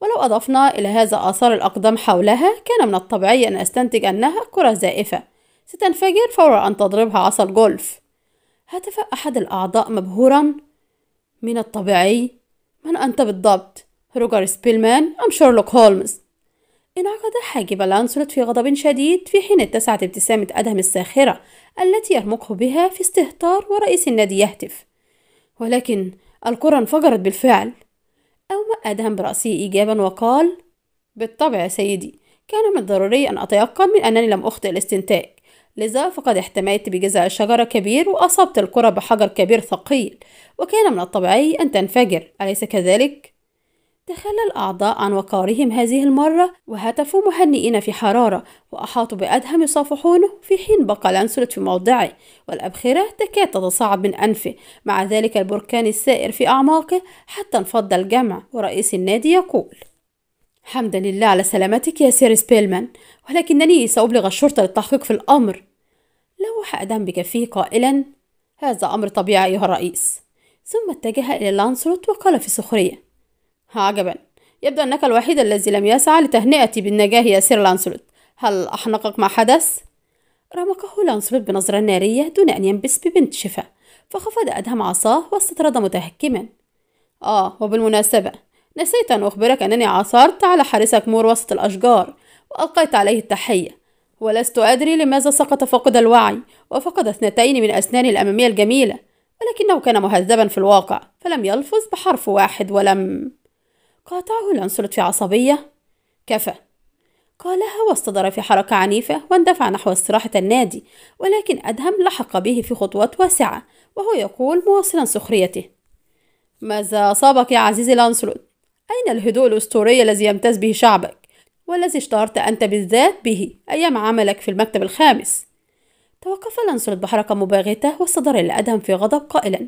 ولو أضفنا إلى هذا آثار الأقدام حولها كان من الطبيعي أن أستنتج أنها كرة زائفة ستنفجر فور أن تضربها عصا الجولف هتف أحد الأعضاء مبهورا من الطبيعي من أنت بالضبط روجر سبيلمان أم شيرلوك هولمز انعقد حاجب لانسلوت في غضب شديد في حين اتسعت ابتسامة أدهم الساخرة التي يرمقه بها في استهتار ورئيس النادي يهتف ولكن الكرة انفجرت بالفعل أومأ أدهم برأسه إيجابا وقال بالطبع يا سيدي كان من الضروري أن أتيقن من أنني لم أخطئ الاستنتاج لذا فقد احتميت بجزاء شجرة كبير وأصبت الكرة بحجر كبير ثقيل وكان من الطبيعي أن تنفجر أليس كذلك؟ تخلى الأعضاء عن وقارهم هذه المرة وهتفوا مهنئين في حرارة وأحاطوا بأدهم يصافحونه في حين بقى لانسلت في موضعه والأبخرة تكاد تتصاعد من أنفه مع ذلك البركان السائر في أعماقه حتى انفض الجمع ورئيس النادي يقول حمدا لله على سلامتك يا سير سبيلمان ولكنني سأبلغ الشرطة للتحقيق في الأمر لوح أدم بكفيه قائلا هذا أمر طبيعي أيها الرئيس ثم اتجه إلى لانسلوت وقال في سخرية عجبا يبدو أنك الوحيد الذي لم يسعى لتهنئتي بالنجاة يا سير لانسلوت هل أحنقك ما حدث؟ رمقه لانسلوت بنظرة نارية دون أن ينبس ببنت شفا فخفض أدهم عصاه واستطرد متهكما آه وبالمناسبة نسيت أن أخبرك أنني عثرت على حارسك مور وسط الأشجار وألقيت عليه التحية ولست أدري لماذا سقط فقد الوعي وفقد اثنتين من أسنانه الأمامية الجميلة ولكنه كان مهذبا في الواقع فلم يلفظ بحرف واحد ولم قاطعه لانسلوت في عصبية كفى قالها واستدار في حركة عنيفة واندفع نحو استراحة النادي ولكن أدهم لحق به في خطوات واسعة وهو يقول مواصلا سخريته ماذا أصابك يا عزيزي لانسلوت؟ أين الهدوء الأسطوري الذي يمتاز به شعبك والذي اشتهرت أنت بالذات به أيام عملك في المكتب الخامس؟ توقف لانسلوت بحركة مباغتة واستدار إلى أدهم في غضب قائلا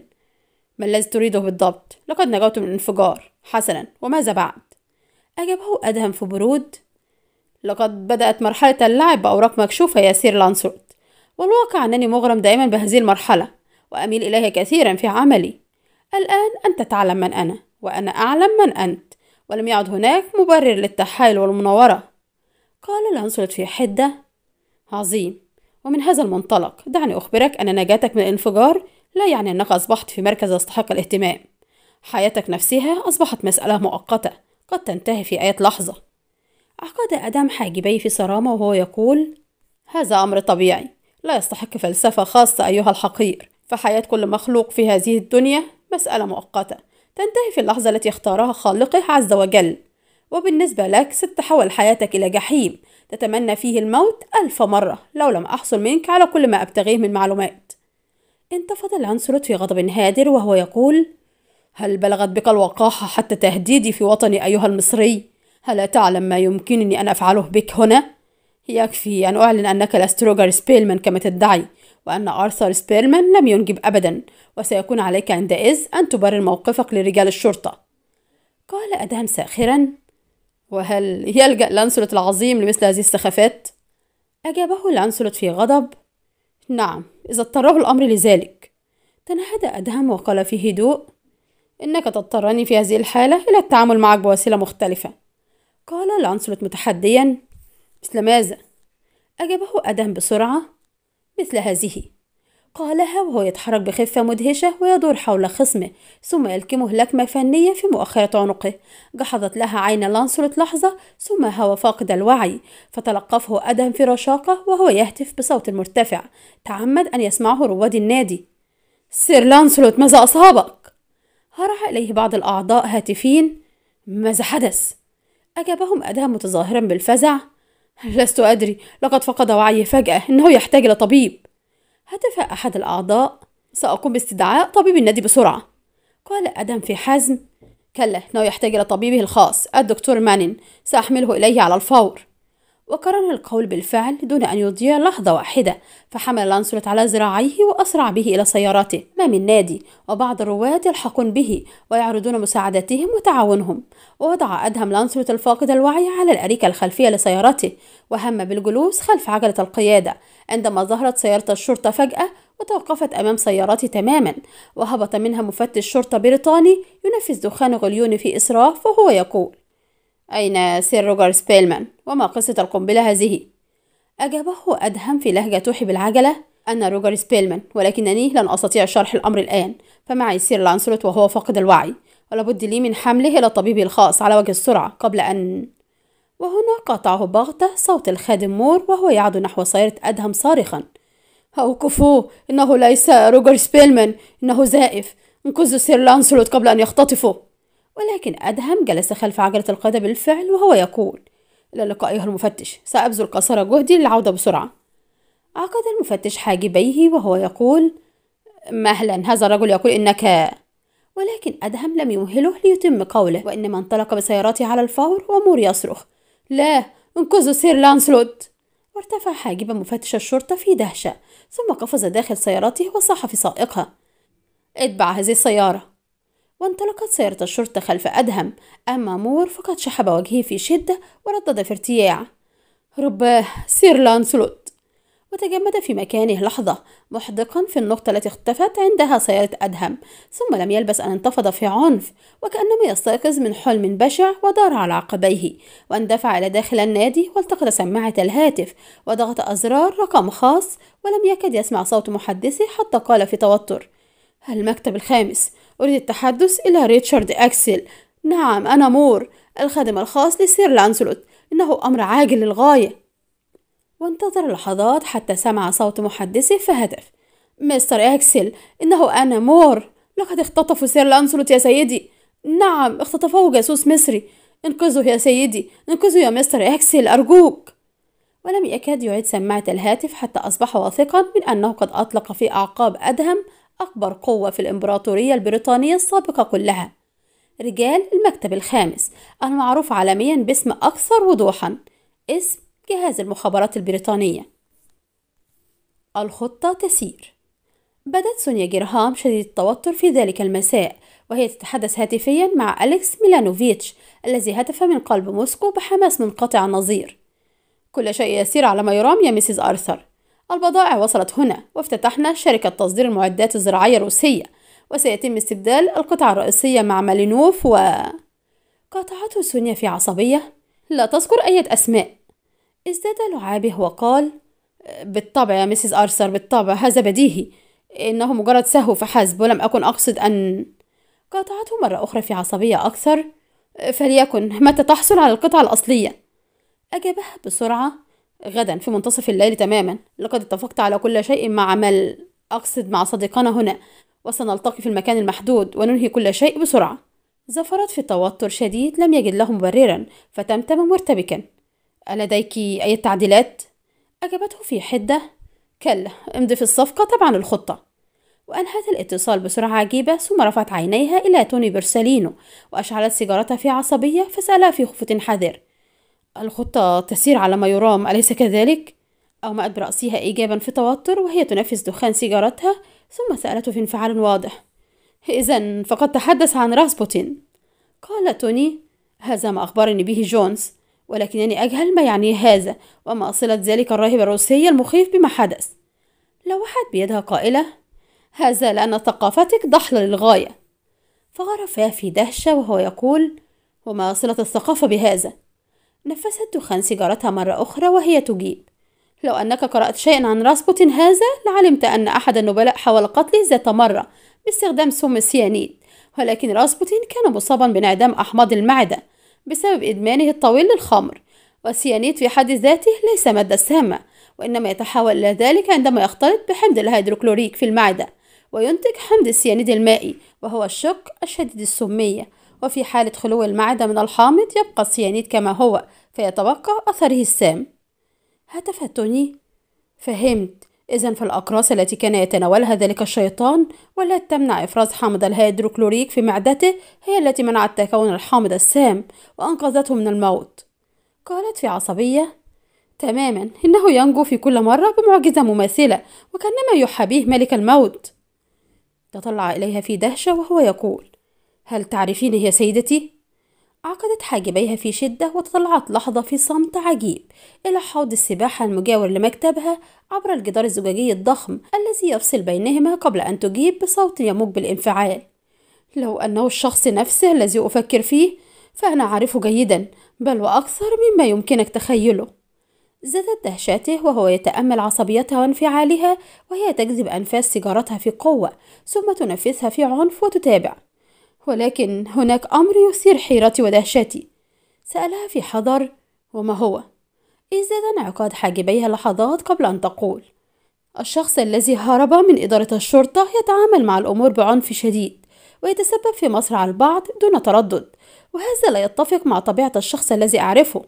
ما الذي تريده بالضبط؟ لقد نجوت من الانفجار حسنا وماذا بعد أجابه أدهم في برود لقد بدأت مرحلة اللعب بأوراق مكشوفة يا سير لانسورت والواقع أنني مغرم دائما بهذه المرحلة وأميل إليها كثيرا في عملي الآن أنت تعلم من أنا وأنا أعلم من أنت ولم يعد هناك مبرر للتحايل والمناورة قال لانسورت في حدة عظيم ومن هذا المنطلق دعني أخبرك أن نجاتك من الانفجار لا يعني أنك أصبحت في مركز يستحق الاهتمام حياتك نفسها أصبحت مسألة مؤقتة قد تنتهي في آية لحظة عقد أدم حاجبيه في صرامة وهو يقول هذا أمر طبيعي لا يستحق فلسفة خاصة أيها الحقير فحياة كل مخلوق في هذه الدنيا مسألة مؤقتة تنتهي في اللحظة التي اختارها خالقه عز وجل وبالنسبة لك ستتحول حياتك إلى جحيم تتمنى فيه الموت ألف مرة لو لم أحصل منك على كل ما أبتغيه من معلومات انتفض العنصرت في غضب هادر وهو يقول هل بلغت بك الوقاحة حتى تهديدي في وطني أيها المصري؟ هل تعلم ما يمكنني أن أفعله بك هنا؟ يكفي أن أعلن أنك لست روجر سبيلمان كما تدعي وأن آرثر سبيلمان لم ينجب أبدا وسيكون عليك عندئذ أن تبرر موقفك لرجال الشرطة قال أدهم ساخرا وهل يلجأ لانسلوت العظيم لمثل هذه السخافات؟ أجابه لانسلوت في غضب نعم إذا اضطره الأمر لذلك تنهد أدهم وقال في هدوء إنك تضطرني في هذه الحالة إلى التعامل معك بوسيلة مختلفة قال لانسلوت متحديا مثل ماذا؟ أجابه أدم بسرعة مثل هذه قالها وهو يتحرك بخفة مدهشة ويدور حول خصمه ثم يلكمه لكمة فنية في مؤخرة عنقه جحظت لها عين لانسلوت لحظة ثم هو فاقد الوعي فتلقفه أدم في رشاقة وهو يهتف بصوت مرتفع تعمد أن يسمعه رواد النادي سير لانسلوت ماذا أصابك؟ هرع إليه بعض الأعضاء هاتفين ماذا حدث؟ أجابهم أداة متظاهرا بالفزع لست أدري لقد فقد وعيه فجأة إنه يحتاج إلى طبيب هتف أحد الأعضاء سأقوم باستدعاء طبيب النادي بسرعة قال أدم في حزم كلا إنه يحتاج إلى طبيبه الخاص الدكتور مانن سأحمله إليه على الفور وقرر القول بالفعل دون أن يضيع لحظة واحدة فحمل لانسولت على ذراعيه وأسرع به إلى سيارته ما من نادي وبعض الرواد يلحقون به ويعرضون مساعدتهم وتعاونهم ووضع أدهم لانسولت الفاقد الوعي على الأريكة الخلفية لسيارته وهم بالجلوس خلف عجلة القيادة عندما ظهرت سيارة الشرطة فجأة وتوقفت أمام سيارته تماما وهبط منها مفتش شرطة بريطاني ينفذ دخان غليون في إسراف وهو يقول أين سير روجر سبيلمان وما قصة القنبلة هذه؟ أجابه أدهم في لهجة توحي بالعجلة أنا روجر سبيلمان ولكنني لن أستطيع شرح الأمر الآن فمعي سير لانسلوت وهو فاقد الوعي ولابد لي من حمله إلى طبيبي الخاص على وجه السرعة قبل أن وهنا قاطعه بغتة صوت الخادم مور وهو يعد نحو سيارة أدهم صارخا أوقفوه إنه ليس روجر سبيلمان إنه زائف انقذوا سير لانسلوت قبل أن يختطفه ولكن أدهم جلس خلف عجلة القيادة بالفعل وهو يقول إلى اللقاء أيها المفتش سأبذل قصارى جهدي للعودة بسرعة عقد المفتش حاجبيه وهو يقول مهلا هذا الرجل يقول إنك ولكن أدهم لم يمهله ليتم قوله وإنما انطلق بسيارته على الفور ومور يصرخ لا انقذوا سير لانسلوت وارتفع حاجب مفتش الشرطة في دهشة ثم قفز داخل سيارته وصاح في سائقها اتبع هذه السيارة وانطلقت سيارة الشرطة خلف أدهم أما مور فقد شحب وجهه في شدة وردد في ارتياع رباه سير لانسلوت وتجمد في مكانه لحظة محدقا في النقطة التي اختفت عندها سيارة أدهم ثم لم يلبس أن انتفض في عنف وكأنما يستيقظ من حلم بشع ودار على عقبيه واندفع إلى داخل النادي والتقط سماعة الهاتف وضغط أزرار رقم خاص ولم يكد يسمع صوت محدثه حتى قال في توتر المكتب الخامس أريد التحدث إلى ريتشارد أكسل نعم أنا مور الخادم الخاص لسير لانسلوت إنه أمر عاجل للغاية وانتظر لحظات حتى سمع صوت محدثه فهدف مستر أكسل إنه أنا مور لقد اختطفوا سير لانسلوت يا سيدي نعم اختطفوه جاسوس مصري انقذه يا سيدي انقذه يا مستر أكسل أرجوك ولم يكاد يعيد سماعة الهاتف حتى أصبح واثقا من أنه قد أطلق في أعقاب أدهم أكبر قوة في الإمبراطورية البريطانية السابقة كلها رجال المكتب الخامس المعروف عالميا باسم أكثر وضوحا اسم جهاز المخابرات البريطانية الخطة تسير بدت سونيا جيرهام شديد التوتر في ذلك المساء وهي تتحدث هاتفيا مع أليكس ميلانوفيتش الذي هتف من قلب موسكو بحماس منقطع النظير كل شيء يسير على ما يرام يا ميسيس أرثر البضائع وصلت هنا وافتتحنا شركة تصدير المعدات الزراعية الروسية وسيتم استبدال القطعة الرئيسية مع مالينوف و... قاطعته سونيا في عصبية لا تذكر أي أسماء ازداد لعابه وقال بالطبع يا ميسيس أرثر بالطبع هذا بديهي إنه مجرد سهو فحسب ولم أكن أقصد أن قاطعته مرة أخرى في عصبية أكثر فليكن متى تحصل على القطعة الأصلية أجابها بسرعة غدا في منتصف الليل تماما لقد اتفقت على كل شيء مع مل أقصد مع صديقنا هنا وسنلتقي في المكان المحدود وننهي كل شيء بسرعة زفرت في توتر شديد لم يجد له مبررا فتمتم مرتبكا ألديك أي تعديلات؟ أجابته في حدة كلا امضي في الصفقة طبعا الخطة وأنهت الاتصال بسرعة عجيبة ثم رفعت عينيها إلى توني برسالينو وأشعلت سيجارتها في عصبية فسألها في خفة حذر الخطة تسير على ما يرام أليس كذلك؟ أومأت برأسها إيجابا في توتر وهي تنفس دخان سيجارتها ثم سألته في انفعال واضح إذا فقد تحدث عن راسبوتين قال توني هذا ما أخبرني به جونز ولكنني أجهل ما يعنيه هذا وما صلة ذلك الراهب الروسي المخيف بما حدث لوحت بيدها قائلة هذا لأن ثقافتك ضحلة للغاية فغرفها في دهشة وهو يقول وما صلة الثقافة بهذا نفست دخان سيجارتها مرة أخرى وهي تجيب لو أنك قرأت شيئا عن راسبوتين هذا لعلمت أن أحد النبلاء حاول قتله ذات مرة باستخدام سم السيانيد ولكن راسبوتين كان مصابا بانعدام أحماض المعدة بسبب إدمانه الطويل للخمر والسيانيد في حد ذاته ليس مادة سامة وإنما يتحول إلى ذلك عندما يختلط بحمض الهيدروكلوريك في المعدة وينتج حمض السيانيد المائي وهو الشق الشديد السمية وفي حالة خلو المعدة من الحامض يبقى السيانيد كما هو فيتبقى أثره السام هتف توني فهمت إذا في الأقراص التي كان يتناولها ذلك الشيطان والتي تمنع إفراز حامض الهيدروكلوريك في معدته هي التي منعت تكون الحامض السام وأنقذته من الموت قالت في عصبية تماما إنه ينجو في كل مرة بمعجزة مماثلة وكأنما يحابيه ملك الموت تطلع إليها في دهشة وهو يقول هل تعرفين يا سيدتي؟ عقدت حاجبيها في شدة وتطلعت لحظة في صمت عجيب إلى حوض السباحة المجاور لمكتبها عبر الجدار الزجاجي الضخم الذي يفصل بينهما قبل أن تجيب بصوت يموج بالانفعال لو أنه الشخص نفسه الذي أفكر فيه فأنا أعرفه جيدا بل وأكثر مما يمكنك تخيله زادت دهشته وهو يتأمل عصبيتها وانفعالها وهي تجذب أنفاس سيجارتها في قوة ثم تنفسها في عنف وتتابع ولكن هناك أمر يثير حيرتي ودهشتي سألها في حذر وما هو ازداد انعقاد حاجبيها لحظات قبل أن تقول الشخص الذي هرب من إدارة الشرطة يتعامل مع الأمور بعنف شديد ويتسبب في مصرع البعض دون تردد وهذا لا يتفق مع طبيعة الشخص الذي أعرفه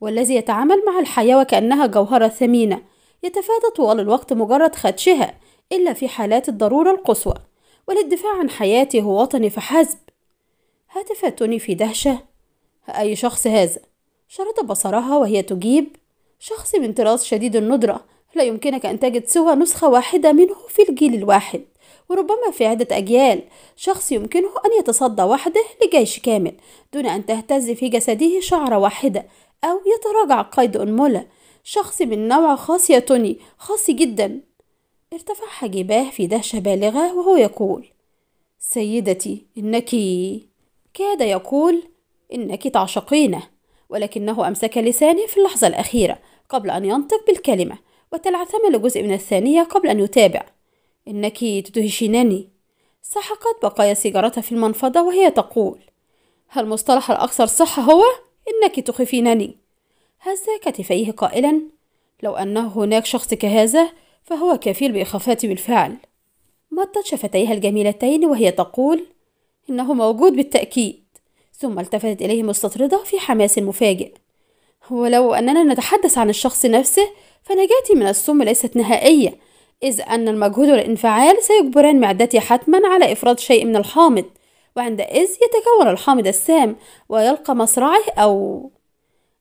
والذي يتعامل مع الحياة وكأنها جوهرة ثمينة يتفادى طوال الوقت مجرد خدشها إلا في حالات الضرورة القصوى وللدفاع عن حياتي ووطني فحسب هاتف توني في دهشة أي شخص هذا؟ شرط بصرها وهي تجيب شخص من طراز شديد الندرة لا يمكنك أن تجد سوى نسخة واحدة منه في الجيل الواحد وربما في عدة أجيال شخص يمكنه أن يتصدى وحده لجيش كامل دون أن تهتز في جسده شعرة واحدة أو يتراجع قيد أنملة شخص من نوع خاص يا توني خاص جدا ارتفع حجباه في دهشة بالغة وهو يقول سيدتي إنك كاد يقول إنك تعشقينه ولكنه أمسك لسانه في اللحظة الأخيرة قبل أن ينطق بالكلمة وتلعثم لجزء من الثانية قبل أن يتابع إنك تدهشينني سحقت بقايا سيجارتها في المنفضة وهي تقول المصطلح الأكثر صحة هو إنك تخفينني هز كتفيه قائلا لو أنه هناك شخص كهذا فهو كفيل بإخافاتي بالفعل مطت شفتيها الجميلتين وهي تقول إنه موجود بالتأكيد ثم التفتت إليه مستطردة في حماس مفاجئ ولو أننا نتحدث عن الشخص نفسه فنجاتي من السم ليست نهائية إذ أن المجهود والانفعال سيجبران معدتي حتما على إفراز شيء من الحامض وعندئذ يتكون الحامض السام ويلقى مصرعه أو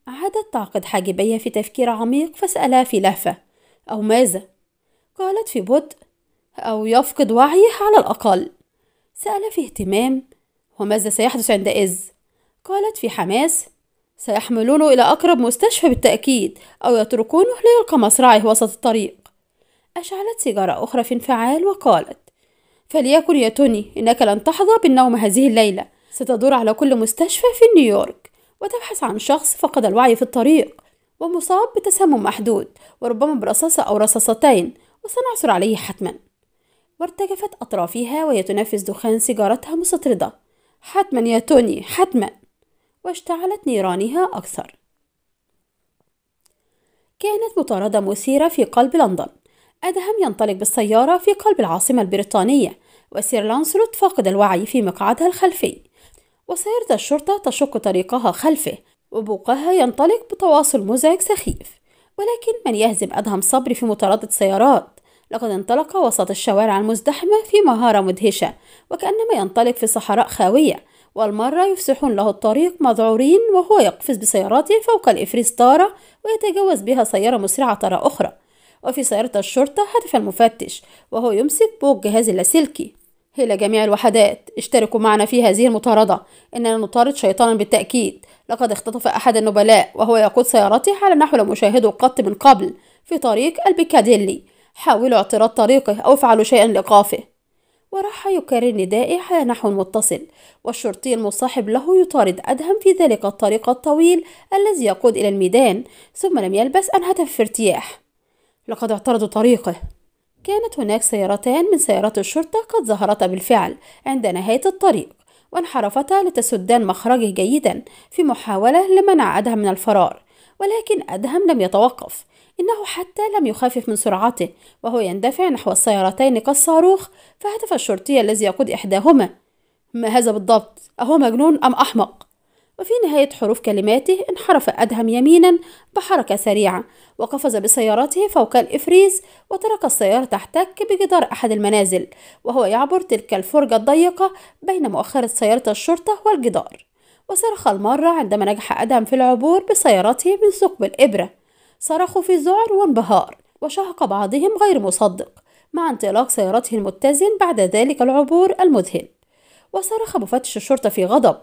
عادت تعقد حاجبيها في تفكير عميق فسألها في لهفة أو ماذا؟ قالت في بطء أو يفقد وعيه على الأقل سأل في اهتمام وماذا سيحدث عندئذ قالت في حماس سيحملونه إلى أقرب مستشفى بالتأكيد أو يتركونه ليلقى مصرعه وسط الطريق أشعلت سيجارة أخرى في انفعال وقالت فليكن يا توني إنك لن تحظى بالنوم هذه الليلة ستدور على كل مستشفى في نيويورك وتبحث عن شخص فقد الوعي في الطريق ومصاب بتسمم محدود وربما برصاصة أو رصاصتين وسنعثر عليه حتماً وارتجفت أطرافها وهي تنفس دخان سيجارتها مستردة حتما يا توني حتما واشتعلت نيرانها أكثر كانت مطاردة مثيرة في قلب لندن أدهم ينطلق بالسيارة في قلب العاصمة البريطانية وسير لانسلوت فاقد الوعي في مقعدها الخلفي وسيارة الشرطة تشق طريقها خلفه وبوقها ينطلق بتواصل مزعج سخيف ولكن من يهزم أدهم صبري في مطاردة سيارات لقد انطلق وسط الشوارع المزدحمة في مهارة مدهشة وكأنما ينطلق في صحراء خاوية والمرة يفسحون له الطريق مذعورين وهو يقفز بسيارته فوق الإفريز طارة ويتجاوز بها سيارة مسرعة طارة أخرى وفي سيارة الشرطة هدف المفتش وهو يمسك بوق جهاز اللاسلكي هي جميع الوحدات اشتركوا معنا في هذه المطاردة إننا نطارد شيطانا بالتأكيد لقد اختطف أحد النبلاء وهو يقود سيارته على نحو لم قط من قبل في طريق البيكاديلي حاولوا اعتراض طريقه أو فعلوا شيئا لإيقافه وراح يكرر ندائه نحو المتصل والشرطي المصاحب له يطارد أدهم في ذلك الطريق الطويل الذي يقود إلى الميدان ثم لم يلبس أن هتف في ارتياح لقد اعترضوا طريقه كانت هناك سيارتان من سيارات الشرطة قد ظهرتا بالفعل عند نهاية الطريق وانحرفتا لتسدان مخرجه جيدا في محاولة لمنع أدهم من الفرار ولكن أدهم لم يتوقف إنه حتى لم يخفف من سرعته وهو يندفع نحو السيارتين كالصاروخ فهتف الشرطي الذي يقود إحداهما ما هذا بالضبط أهو مجنون أم أحمق وفي نهاية حروف كلماته انحرف أدهم يمينا بحركة سريعة وقفز بسيارته فوق الإفريز وترك السيارة تحتك بجدار أحد المنازل وهو يعبر تلك الفرجة الضيقة بين مؤخرة سيارة الشرطة والجدار وصرخ المارة عندما نجح أدهم في العبور بسيارته من ثقب الإبرة صرخوا في ذعر وانبهار وشهق بعضهم غير مصدق مع انطلاق سيارته المتزن بعد ذلك العبور المذهل وصرخ مفتش الشرطة في غضب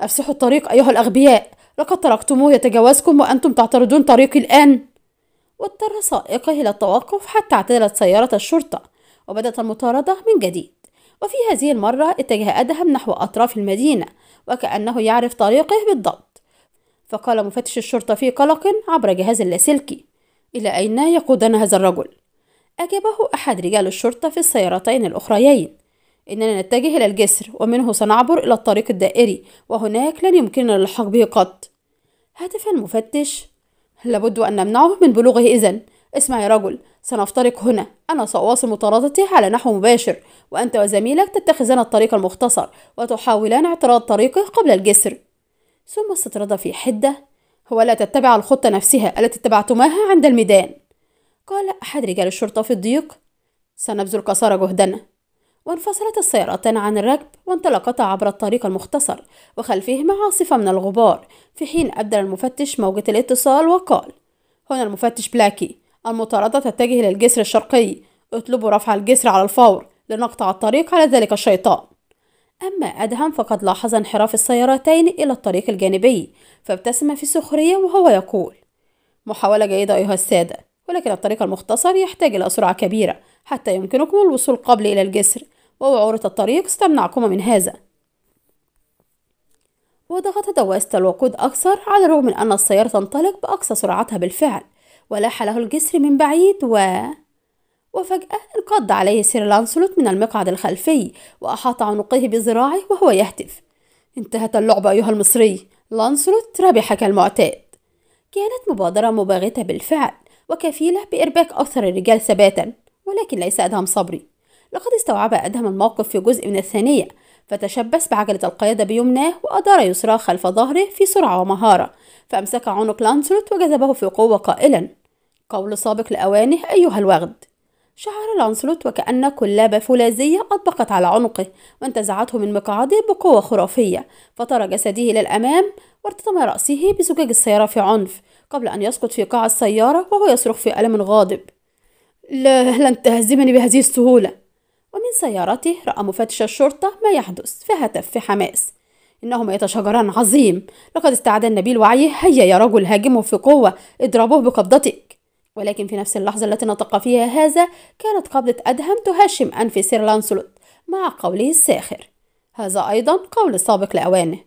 أفسحوا الطريق أيها الأغبياء لقد تركتموه يتجاوزكم وأنتم تعترضون طريقي الآن واضطر سائقه إلى التوقف حتى اعتدلت سيارة الشرطة وبدأت المطاردة من جديد وفي هذه المرة اتجه أدهم نحو أطراف المدينة وكأنه يعرف طريقه بالضبط فقال مفتش الشرطة في قلق عبر جهاز اللاسلكي إلى أين يقودنا هذا الرجل؟ أجابه أحد رجال الشرطة في السيارتين الأخريين إننا نتجه إلى الجسر ومنه سنعبر إلى الطريق الدائري وهناك لن يمكننا اللحاق به قط هاتف المفتش لابد أن نمنعه من بلوغه إذن اسمع يا رجل سنفترق هنا أنا سأواصل مطاردتي على نحو مباشر وأنت وزميلك تتخذان الطريق المختصر وتحاولان اعتراض طريقه قبل الجسر ثم استطرد في حدة هو لا تتبع الخطة نفسها التي اتبعتماها عند الميدان قال أحد رجال الشرطة في الضيق سنبذل قصارى جهدنا وانفصلت السيارتان عن الركب وانطلقتا عبر الطريق المختصر وخلفهما عاصفة من الغبار في حين أبدل المفتش موجة الاتصال وقال هنا المفتش بلاكي المطاردة تتجه للجسر الشرقي اطلبوا رفع الجسر على الفور لنقطع الطريق على ذلك الشيطان أما أدهم فقد لاحظ انحراف السيارتين إلى الطريق الجانبي فابتسم في سخرية وهو يقول محاولة جيدة أيها السادة ولكن الطريق المختصر يحتاج إلى سرعة كبيرة حتى يمكنكم الوصول قبل إلى الجسر ووعورة الطريق ستمنعكم من هذا وضغط دواسة الوقود أكثر على الرغم من أن السيارة تنطلق بأقصى سرعتها بالفعل ولاح له الجسر من بعيد و... وفجأة انقض عليه سير لانسلوت من المقعد الخلفي وأحاط عنقه بذراعه وهو يهتف انتهت اللعبة أيها المصري لانسلوت ربح كالمعتاد كانت مبادرة مباغتة بالفعل وكفيلة بإرباك أكثر الرجال ثباتا ولكن ليس أدهم صبري لقد استوعب أدهم الموقف في جزء من الثانية فتشبث بعجلة القيادة بيمناه وأدار يسراه خلف ظهره في سرعة ومهارة فأمسك عنق لانسلوت وجذبه في قوة قائلا قول سابق لأوانه أيها الوغد شعر لانسلوت وكأن كلابة فولاذية أطبقت على عنقه وانتزعته من مقعده بقوة خرافية فطر جسده للأمام وارتطم رأسه بزجاج السيارة في عنف قبل أن يسقط في قاع السيارة وهو يصرخ في ألم غاضب لا لن تهزمني بهذه السهولة ومن سيارته رأى مفتش الشرطة ما يحدث فهتف في حماس إنهما يتشاجران عظيم لقد استعاد النبيل وعيه هيا يا رجل هاجمه في قوة اضربوه بقبضتك ولكن في نفس اللحظة التي نطق فيها هذا كانت قبضة أدهم تهشم أنف سير لانسلوت مع قوله الساخر هذا أيضا قول السابق لأوانه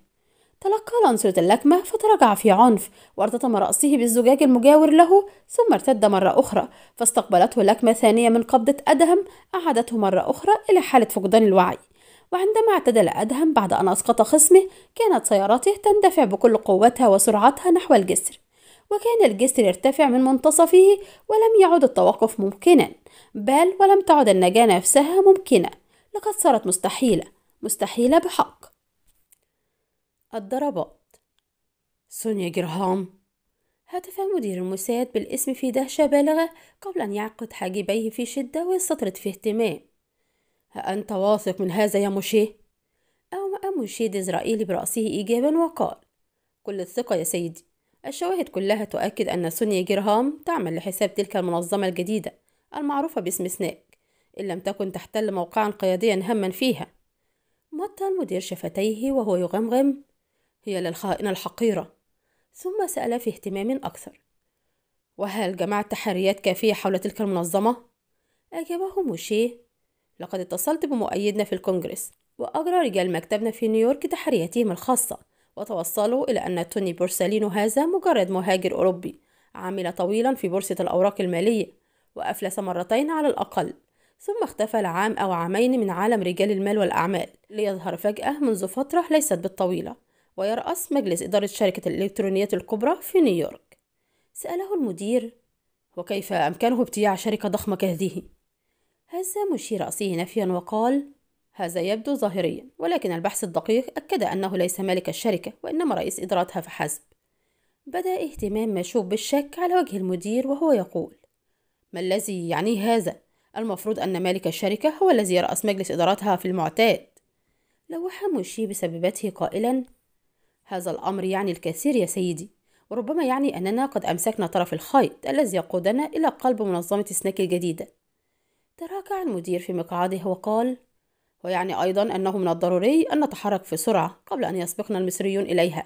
تلقى لانسلوت اللكمة فتراجع في عنف وارتطم رأسه بالزجاج المجاور له ثم ارتد مرة أخرى فاستقبلته لكمة ثانية من قبضة أدهم أعادته مرة أخرى إلى حالة فقدان الوعي وعندما اعتدل أدهم بعد أن أسقط خصمه كانت سيارته تندفع بكل قوتها وسرعتها نحو الجسر وكان الجسر يرتفع من منتصفه ولم يعد التوقف ممكنا بل ولم تعد النجاة نفسها ممكنة لقد صارت مستحيلة مستحيلة بحق الضربات سونيا جرهام هتف مدير الموساد بالاسم في دهشة بالغة قبل أن يعقد حاجبيه في شدة ويستطرد في اهتمام أنت واثق من هذا يا موشيه؟ أومأ موشيه الإسرائيلي برأسه إيجابا وقال كل الثقة يا سيدي الشواهد كلها تؤكد أن سونيا جيرهام تعمل لحساب تلك المنظمة الجديدة المعروفة باسم سناك إن لم تكن تحتل موقعا قياديا هما فيها مط المدير شفتيه وهو يغمغم هي للخائنة الحقيرة ثم سأل في اهتمام أكثر وهل جمعت تحريات كافية حول تلك المنظمة؟ أجابه موشيه لقد اتصلت بمؤيدنا في الكونجرس وأجرى رجال مكتبنا في نيويورك تحرياتهم الخاصة وتوصلوا إلى أن توني بورسالينو هذا مجرد مهاجر أوروبي عمل طويلا في بورصة الأوراق المالية وأفلس مرتين على الأقل ثم اختفى لعام أو عامين من عالم رجال المال والأعمال ليظهر فجأة منذ فترة ليست بالطويلة ويرأس مجلس إدارة شركة الإلكترونيات الكبرى في نيويورك سأله المدير وكيف أمكنه ابتياع شركة ضخمة كهذه؟ هز مشي رأسه نفيا وقال هذا يبدو ظاهريا ولكن البحث الدقيق أكد أنه ليس مالك الشركة وإنما رئيس إدارتها فحسب بدأ اهتمام مشوب بالشك على وجه المدير وهو يقول ما الذي يعنيه هذا؟ المفروض أن مالك الشركة هو الذي يرأس مجلس إدارتها في المعتاد لوح موشي بسببته قائلا هذا الأمر يعني الكثير يا سيدي وربما يعني أننا قد أمسكنا طرف الخيط الذي يقودنا إلى قلب منظمة سناك الجديدة تراجع المدير في مقعده وقال ويعني أيضا أنه من الضروري أن نتحرك في سرعة قبل أن يسبقنا المصريون إليها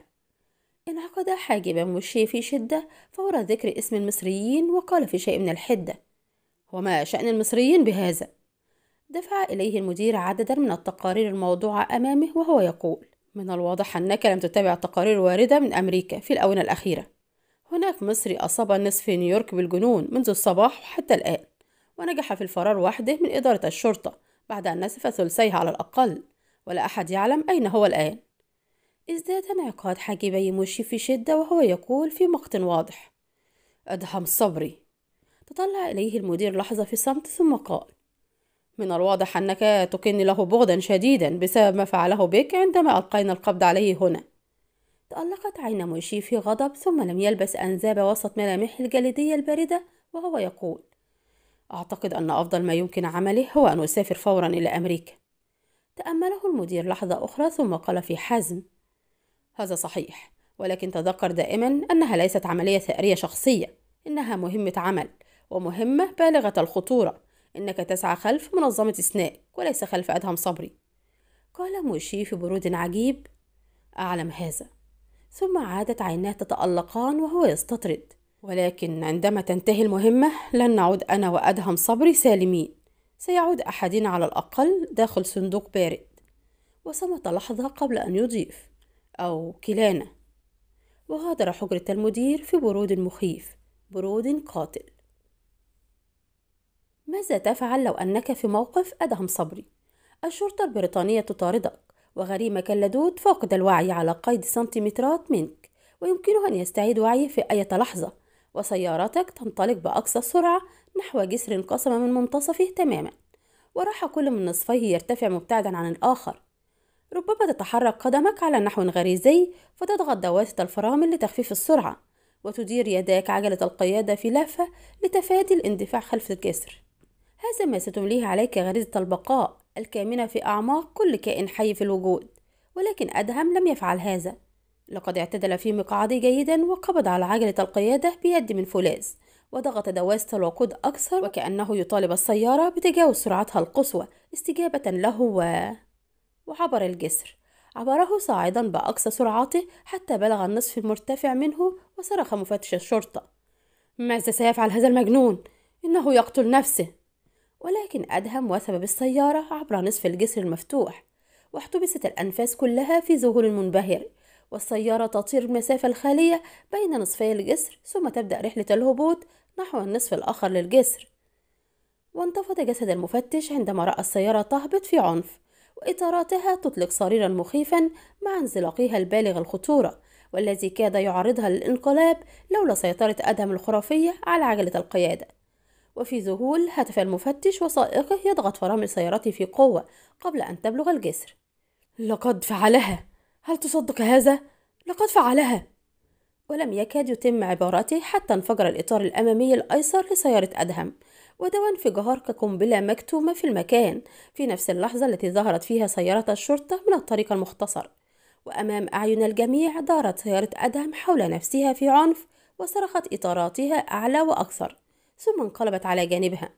انعقد حاجب مشي في شدة فور ذكر اسم المصريين وقال في شيء من الحدة وما شأن المصريين بهذا؟ دفع إليه المدير عددا من التقارير الموضوعة أمامه وهو يقول من الواضح أنك لم تتابع تقارير واردة من أمريكا في الآونة الأخيرة هناك مصري أصاب نصف نيويورك بالجنون منذ الصباح وحتى الآن ونجح في الفرار وحده من إدارة الشرطة بعد أن نسف ثلثيها على الأقل ولا أحد يعلم أين هو الآن ازداد انعقاد حاجبي موشي في شدة وهو يقول في مقت واضح أدهم صبري تطلع إليه المدير لحظة في صمت ثم قال من الواضح أنك تكن له بغضا شديدا بسبب ما فعله بك عندما ألقينا القبض عليه هنا تألقت عين موشي في غضب ثم لم يلبس أن ذاب وسط ملامحه الجليدية الباردة وهو يقول أعتقد أن أفضل ما يمكن عمله هو أن أسافر فورا إلى أمريكا تأمله المدير لحظة أخرى ثم قال في حزم هذا صحيح ولكن تذكر دائما أنها ليست عملية ثأرية شخصية إنها مهمة عمل ومهمة بالغة الخطورة إنك تسعى خلف منظمة سناك وليس خلف أدهم صبري قال موشي في برود عجيب أعلم هذا ثم عادت عيناه تتألقان وهو يستطرد ولكن عندما تنتهي المهمة لن نعود أنا وأدهم صبري سالمين سيعود أحدنا على الأقل داخل صندوق بارد وصمت لحظة قبل أن يضيف أو كلانا وغادر حجرة المدير في برود مخيف برود قاتل ماذا تفعل لو أنك في موقف أدهم صبري؟ الشرطة البريطانية تطاردك وغريمة كاللدود فاقد الوعي على قيد سنتيمترات منك ويمكنه أن يستعيد وعيه في أي لحظة وسيارتك تنطلق بأقصى سرعة نحو جسر انقسم من منتصفه تماما وراح كل من نصفيه يرتفع مبتعدا عن الآخر ربما تتحرك قدمك على نحو غريزي فتضغط دواسة الفرامل لتخفيف السرعة وتدير يداك عجلة القيادة في لهفة لتفادي الاندفاع خلف الجسر هذا ما ستمليه عليك غريزة البقاء الكامنة في أعماق كل كائن حي في الوجود ولكن أدهم لم يفعل هذا لقد اعتدل في مقعده جيدا وقبض على عجلة القيادة بيد من فولاذ وضغط دواسة الوقود أكثر وكأنه يطالب السيارة بتجاوز سرعتها القصوى استجابة له و... وعبر الجسر عبره صاعدا بأقصى سرعته حتى بلغ النصف المرتفع منه وصرخ مفتش الشرطة ماذا سيفعل هذا المجنون؟ إنه يقتل نفسه ولكن أدهم وثب بالسيارة عبر نصف الجسر المفتوح واحتبست الأنفاس كلها في ذهول منبهر والسيارة تطير المسافة الخالية بين نصفي الجسر ثم تبدأ رحلة الهبوط نحو النصف الآخر للجسر وانتفض جسد المفتش عندما رأى السيارة تهبط في عنف وإطاراتها تطلق صريرا مخيفا مع انزلاقها البالغ الخطورة والذي كاد يعرضها للانقلاب لولا سيطرة أدهم الخرافية على عجلة القيادة وفي ذهول هتف المفتش وسائقه يضغط فرامل سيارته في قوة قبل أن تبلغ الجسر لقد فعلها هل تصدق هذا؟ لقد فعلها ولم يكاد يتم عبارته حتى انفجر الإطار الأمامي الأيسر لسيارة أدهم ودوى انفجار كقنبلة مكتومة في المكان في نفس اللحظة التي ظهرت فيها سيارة الشرطة من الطريق المختصر وأمام أعين الجميع دارت سيارة أدهم حول نفسها في عنف وصرخت إطاراتها أعلى وأكثر ثم انقلبت على جانبها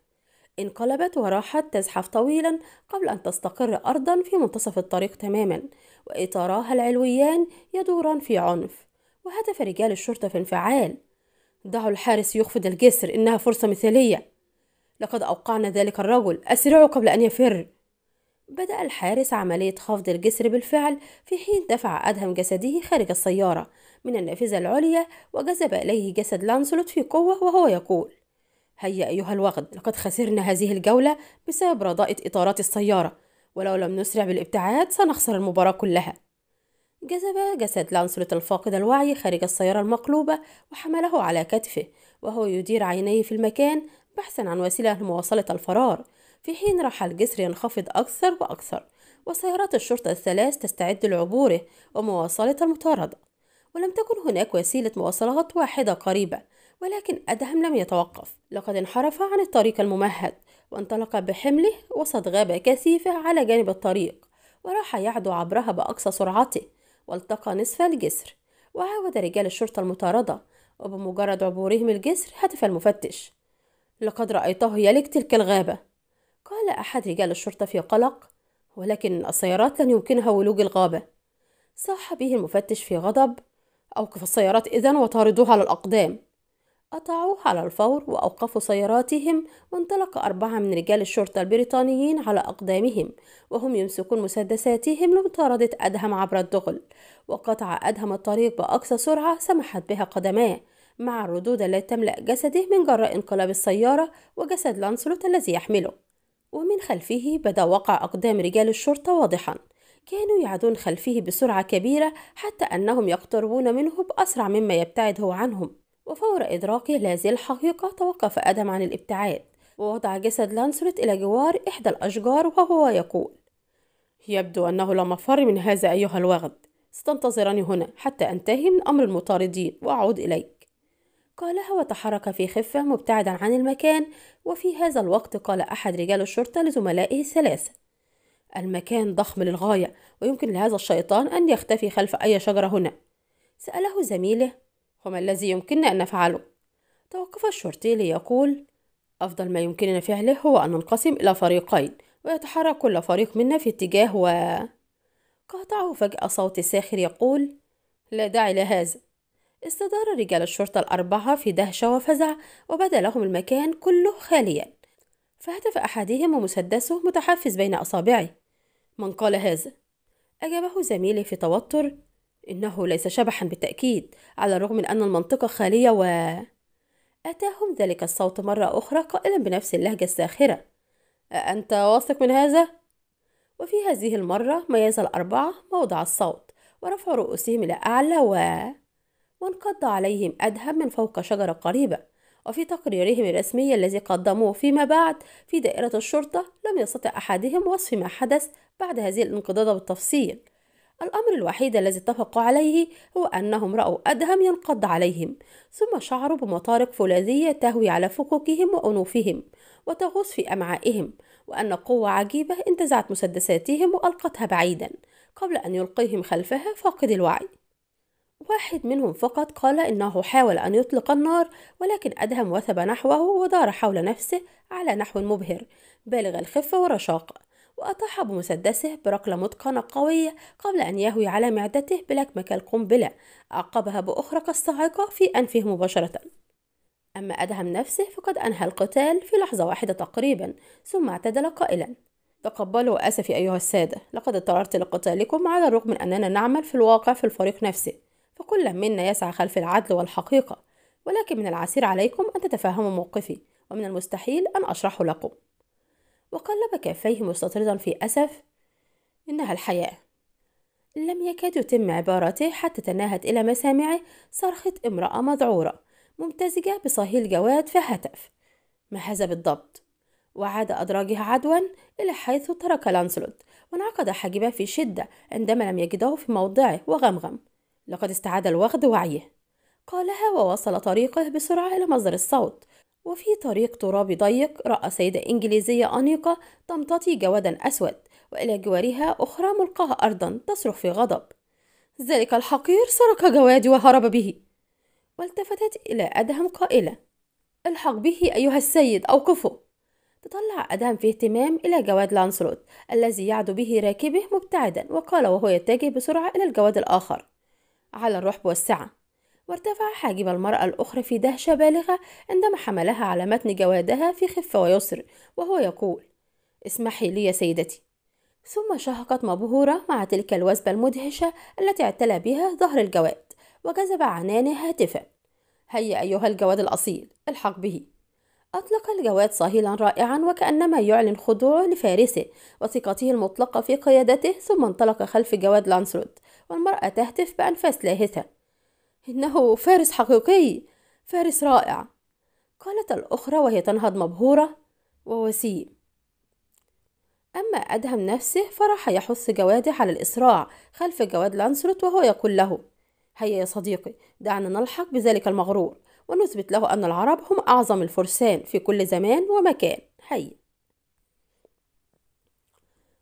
انقلبت وراحت تزحف طويلا قبل أن تستقر أرضا في منتصف الطريق تماما وإطاراها العلويان يدوران في عنف وهتف رجال الشرطة في انفعال دعوا الحارس يخفض الجسر إنها فرصة مثالية لقد أوقعنا ذلك الرجل أسرعوا قبل أن يفر بدأ الحارس عملية خفض الجسر بالفعل في حين دفع أدهم جسده خارج السيارة من النافذة العليا وجذب إليه جسد لانسلوت في قوة وهو يقول هيا أيها الوغد لقد خسرنا هذه الجولة بسبب رضاءة إطارات السيارة ولو لم نسرع بالابتعاد سنخسر المباراة كلها جذب جسد لانسلوت الفاقد الوعي خارج السيارة المقلوبة وحمله على كتفه وهو يدير عينيه في المكان بحثا عن وسيلة لمواصلة الفرار في حين راح الجسر ينخفض أكثر وأكثر وسيارات الشرطة الثلاث تستعد لعبوره ومواصلة المطاردة ولم تكن هناك وسيلة مواصلات واحدة قريبة ولكن أدهم لم يتوقف لقد انحرف عن الطريق الممهد وانطلق بحمله وسط غابة كثيفة على جانب الطريق وراح يعدو عبرها بأقصى سرعته والتقى نصف الجسر وعاود رجال الشرطة المطاردة وبمجرد عبورهم الجسر هتف المفتش لقد رأيته يلج تلك الغابة قال أحد رجال الشرطة في قلق ولكن السيارات لن يمكنها ولوج الغابة صاح به المفتش في غضب أوقف السيارات إذن وطاردوه على الأقدام قطعوا على الفور وأوقفوا سياراتهم وانطلق أربعة من رجال الشرطة البريطانيين على أقدامهم وهم يمسكون مسدساتهم لمطاردة أدهم عبر الدغل وقطع أدهم الطريق بأقصى سرعة سمحت بها قدماه مع الردود التي تملأ جسده من جراء انقلاب السيارة وجسد لانسلوت الذي يحمله ومن خلفه بدا وقع أقدام رجال الشرطة واضحا كانوا يعدون خلفه بسرعة كبيرة حتى أنهم يقتربون منه بأسرع مما يبتعد هو عنهم وفور إدراكه لهذه الحقيقة توقف آدم عن الابتعاد ووضع جسد لانسرت إلى جوار إحدى الأشجار وهو يقول يبدو أنه لا مفر من هذا أيها الوغد ستنتظرني هنا حتى أنتهي من أمر المطاردين وأعود إليك قالها وتحرك في خفة مبتعدا عن المكان وفي هذا الوقت قال أحد رجال الشرطة لزملائه الثلاثة المكان ضخم للغاية ويمكن لهذا الشيطان أن يختفي خلف أي شجرة هنا سأله زميله وما الذي يمكننا أن نفعله؟ توقف الشرطي ليقول أفضل ما يمكننا فعله هو أن ننقسم إلى فريقين ويتحرك كل فريق منا في اتجاه و... قاطعه فجأة صوت ساخر يقول لا داعي لهذا استدار رجال الشرطة الأربعة في دهشة وفزع وبدا لهم المكان كله خاليا فهتف أحدهم ومسدسه متحفز بين أصابعه من قال هذا أجابه زميلي في توتر إنه ليس شبحا بالتأكيد على الرغم من أن المنطقة خالية و أتاهم ذلك الصوت مرة أخرى قائلا بنفس اللهجة الساخرة أنت واثق من هذا؟ وفي هذه المرة ميز الأربعة موضع الصوت ورفعوا رؤوسهم إلى أعلى و... وانقض عليهم أدهم من فوق شجرة قريبة وفي تقريرهم الرسمي الذي قدموه فيما بعد في دائرة الشرطة لم يستطع أحدهم وصف ما حدث بعد هذه الانقضاض بالتفصيل الأمر الوحيد الذي اتفقوا عليه هو أنهم رأوا أدهم ينقض عليهم ثم شعروا بمطارق فولاذية تهوي على فكوكهم وأنوفهم وتغوص في أمعائهم وأن قوة عجيبة انتزعت مسدساتهم وألقتها بعيدا قبل أن يلقيهم خلفها فاقد الوعي واحد منهم فقط قال إنه حاول أن يطلق النار ولكن أدهم وثب نحوه ودار حول نفسه على نحو مبهر بالغ الخفة والرشاقة وأطاح بمسدسه بركلة متقنة قوية قبل أن يهوي على معدته بلكمك القنبلة أعقبها بأخرى كالصاعقة في أنفه مباشرة أما أدهم نفسه فقد أنهى القتال في لحظة واحدة تقريبا ثم اعتدل قائلا تقبلوا أسفي أيها السادة لقد اضطررت لقتالكم على الرغم من أننا نعمل في الواقع في الفريق نفسه فكل منا يسعى خلف العدل والحقيقة ولكن من العسير عليكم أن تتفهموا موقفي ومن المستحيل أن أشرح لكم وقلب كفيه مستطردا في أسف إنها الحياة لم يكاد يتم عبارته حتى تناهت إلى مسامعه صرخة امرأة مذعورة ممتزجة بصهيل الجواد فهتف ما هذا بالضبط وعاد أدراجها عدوا إلى حيث ترك لانسلوت وانعقد حاجبه في شدة عندما لم يجده في موضعه وغمغم لقد استعاد الوغد وعيه قالها ووصل طريقه بسرعة إلى مصدر الصوت وفي طريق ترابي ضيق رأى سيدة إنجليزية أنيقة تمتطي جوادا أسود وإلى جوارها أخرى ملقاها أرضا تصرخ في غضب ذلك الحقير سرق جوادي وهرب به والتفتت إلى أدهم قائلة الحق به أيها السيد أوقفه تطلع أدهم في اهتمام إلى جواد لانسلوت الذي يعدو به راكبه مبتعدا وقال وهو يتجه بسرعة إلى الجواد الآخر على الرحب والسعة وارتفع حاجب المرأة الأخرى في دهشة بالغة عندما حملها على متن جوادها في خفة ويسر وهو يقول اسمحي لي يا سيدتي ثم شهقت مبهورة مع تلك الوثبة المدهشة التي اعتلى بها ظهر الجواد وجذب عنانه هاتفا هيا أيها الجواد الأصيل الحق به أطلق الجواد صهيلا رائعا وكأنما يعلن خضوعه لفارسه وثقته المطلقة في قيادته ثم انطلق خلف جواد لانسرود والمرأة تهتف بأنفاس لاهثة إنه فارس حقيقي فارس رائع قالت الأخرى وهي تنهض مبهورة ووسيم أما أدهم نفسه فراح يحث جواده على الإسراع خلف جواد لانسروت وهو يقول له هيا يا صديقي دعنا نلحق بذلك المغرور ونثبت له أن العرب هم أعظم الفرسان في كل زمان ومكان هيا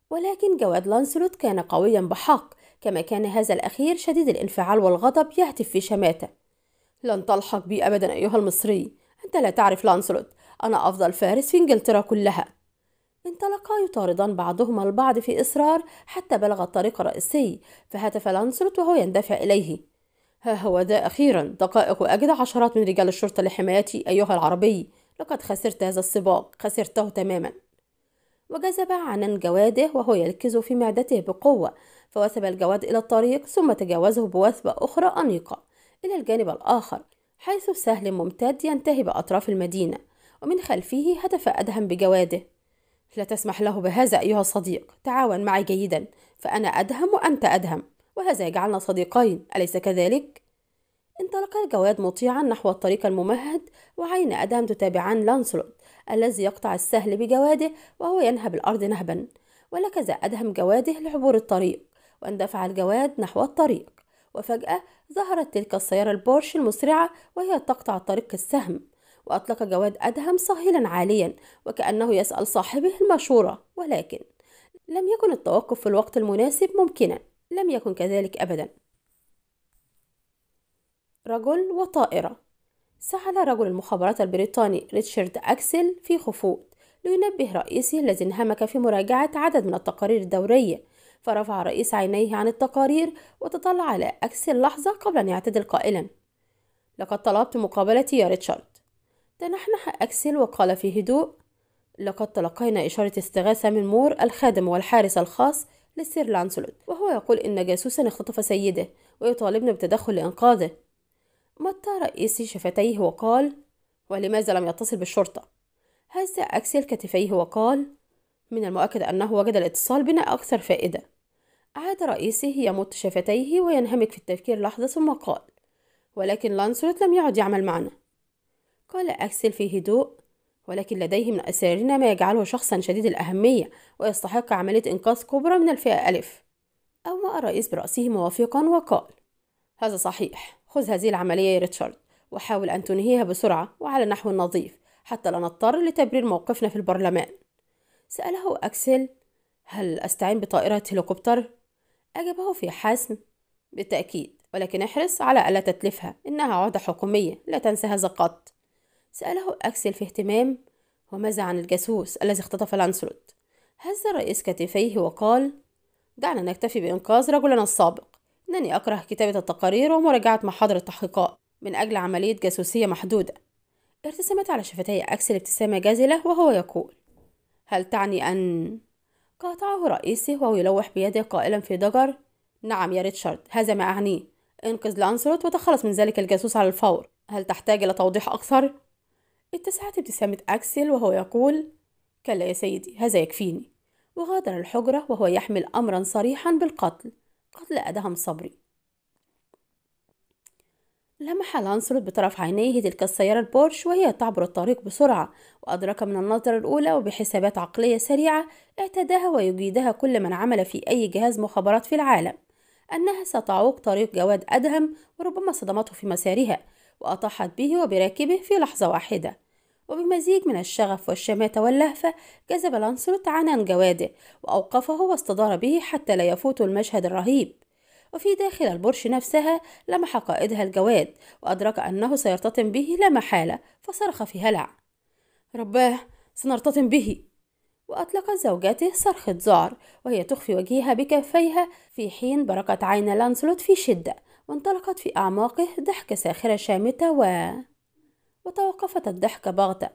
ولكن جواد لانسروت كان قويا بحق كما كان هذا الأخير شديد الانفعال والغضب يهتف في شماتة لن تلحق بي أبدا أيها المصري أنت لا تعرف لانسلوت أنا أفضل فارس في إنجلترا كلها انطلقا يطاردان بعضهما البعض في إصرار حتى بلغ الطريق الرئيسي فهتف لانسلوت وهو يندفع إليه ها هو ذا أخيرا دقائق وأجد عشرات من رجال الشرطة لحمايتي أيها العربي لقد خسرت هذا السباق خسرته تماما وجذب عنان جواده وهو يركز في معدته بقوة فوثب الجواد إلى الطريق ثم تجاوزه بوثبة أخرى أنيقة إلى الجانب الآخر حيث سهل ممتد ينتهي بأطراف المدينة ومن خلفه هتف أدهم بجواده لا تسمح له بهذا أيها الصديق تعاون معي جيدا فأنا أدهم وأنت أدهم وهذا يجعلنا صديقين أليس كذلك؟ انطلق الجواد مطيعا نحو الطريق الممهد وعين أدهم تتابعان لانسلوت الذي يقطع السهل بجواده وهو ينهب الأرض نهبا ولكذا أدهم جواده لعبور الطريق واندفع الجواد نحو الطريق وفجأة ظهرت تلك السيارة البورش المسرعة وهي تقطع الطريق السهم وأطلق جواد أدهم صهيلا عاليا وكأنه يسأل صاحبه المشورة ولكن لم يكن التوقف في الوقت المناسب ممكنا لم يكن كذلك أبدا رجل وطائرة سحل رجل المخابرات البريطاني ريتشارد أكسل في خفوت لينبه رئيسه الذي انهمك في مراجعة عدد من التقارير الدورية فرفع رئيس عينيه عن التقارير وتطلع على أكسل لحظة قبل أن يعتدل قائلا لقد طلبت مقابلتي يا ريتشارد تنحنح أكسل وقال في هدوء لقد تلقينا إشارة استغاثة من مور الخادم والحارس الخاص للسير لانسلوت وهو يقول إن جاسوسا اختطف سيده ويطالبنا بتدخل لإنقاذه مط رئيسي شفتيه وقال ولماذا لم يتصل بالشرطة؟ هز أكسل كتفيه وقال من المؤكد أنه وجد الاتصال بنا أكثر فائدة عاد رئيسه يمط شفتيه وينهمك في التفكير لحظة ثم قال ولكن لانسولت لم يعد يعمل معنا قال أكسل في هدوء ولكن لديه من أسرارنا ما يجعله شخصا شديد الأهمية ويستحق عملية إنقاذ كبرى من الفئة ألف أومأ الرئيس برأسه موافقا وقال هذا صحيح خذ هذه العملية يا ريتشارد وحاول أن تنهيها بسرعة وعلى نحو نظيف حتى لا نضطر لتبرير موقفنا في البرلمان سأله أكسل هل أستعين بطائرة هليكوبتر؟ أجابه في حسم بالتأكيد ولكن احرص على ألا تتلفها إنها عهدة حكومية لا تنسى هذا قط سأله أكسل في اهتمام وماذا عن الجاسوس الذي اختطف لانسلوت هز الرئيس كتفيه وقال دعنا نكتفي بإنقاذ رجلنا السابق إنني أكره كتابة التقارير ومراجعة محاضر التحقيقات من أجل عملية جاسوسية محدودة ارتسمت على شفتي أكسل ابتسامة جازلة وهو يقول هل تعني أن... قاطعه رئيسي وهو يلوح بيده قائلا في ضجر نعم يا ريتشارد هذا ما أعنيه انقذ لانسلوت وتخلص من ذلك الجاسوس على الفور هل تحتاج إلى توضيح أكثر؟ اتسعت ابتسامة أكسل وهو يقول كلا يا سيدي هذا يكفيني وغادر الحجرة وهو يحمل أمرا صريحا بالقتل قتل أدهم صبري لمح لانسلوت بطرف عينيه تلك السيارة البورش وهي تعبر الطريق بسرعة وأدرك من النظرة الأولى وبحسابات عقلية سريعة اعتداها ويجيدها كل من عمل في أي جهاز مخابرات في العالم أنها ستعوق طريق جواد أدهم وربما صدمته في مسارها وأطاحت به وبراكبه في لحظة واحدة وبمزيج من الشغف والشماتة واللهفة جذب لانسلوت عنان جواده وأوقفه واستدار به حتى لا يفوت المشهد الرهيب وفي داخل البرش نفسها لمح قائدها الجواد وأدرك أنه سيرتطم به لا محالة فصرخ في هلع رباه سنرتطم به وأطلقت زوجته صرخة زعر وهي تخفي وجهها بكفيها في حين بركت عين لانسلوت في شدة وانطلقت في أعماقه ضحكة ساخرة شامتة و وتوقفت الضحكة بغتة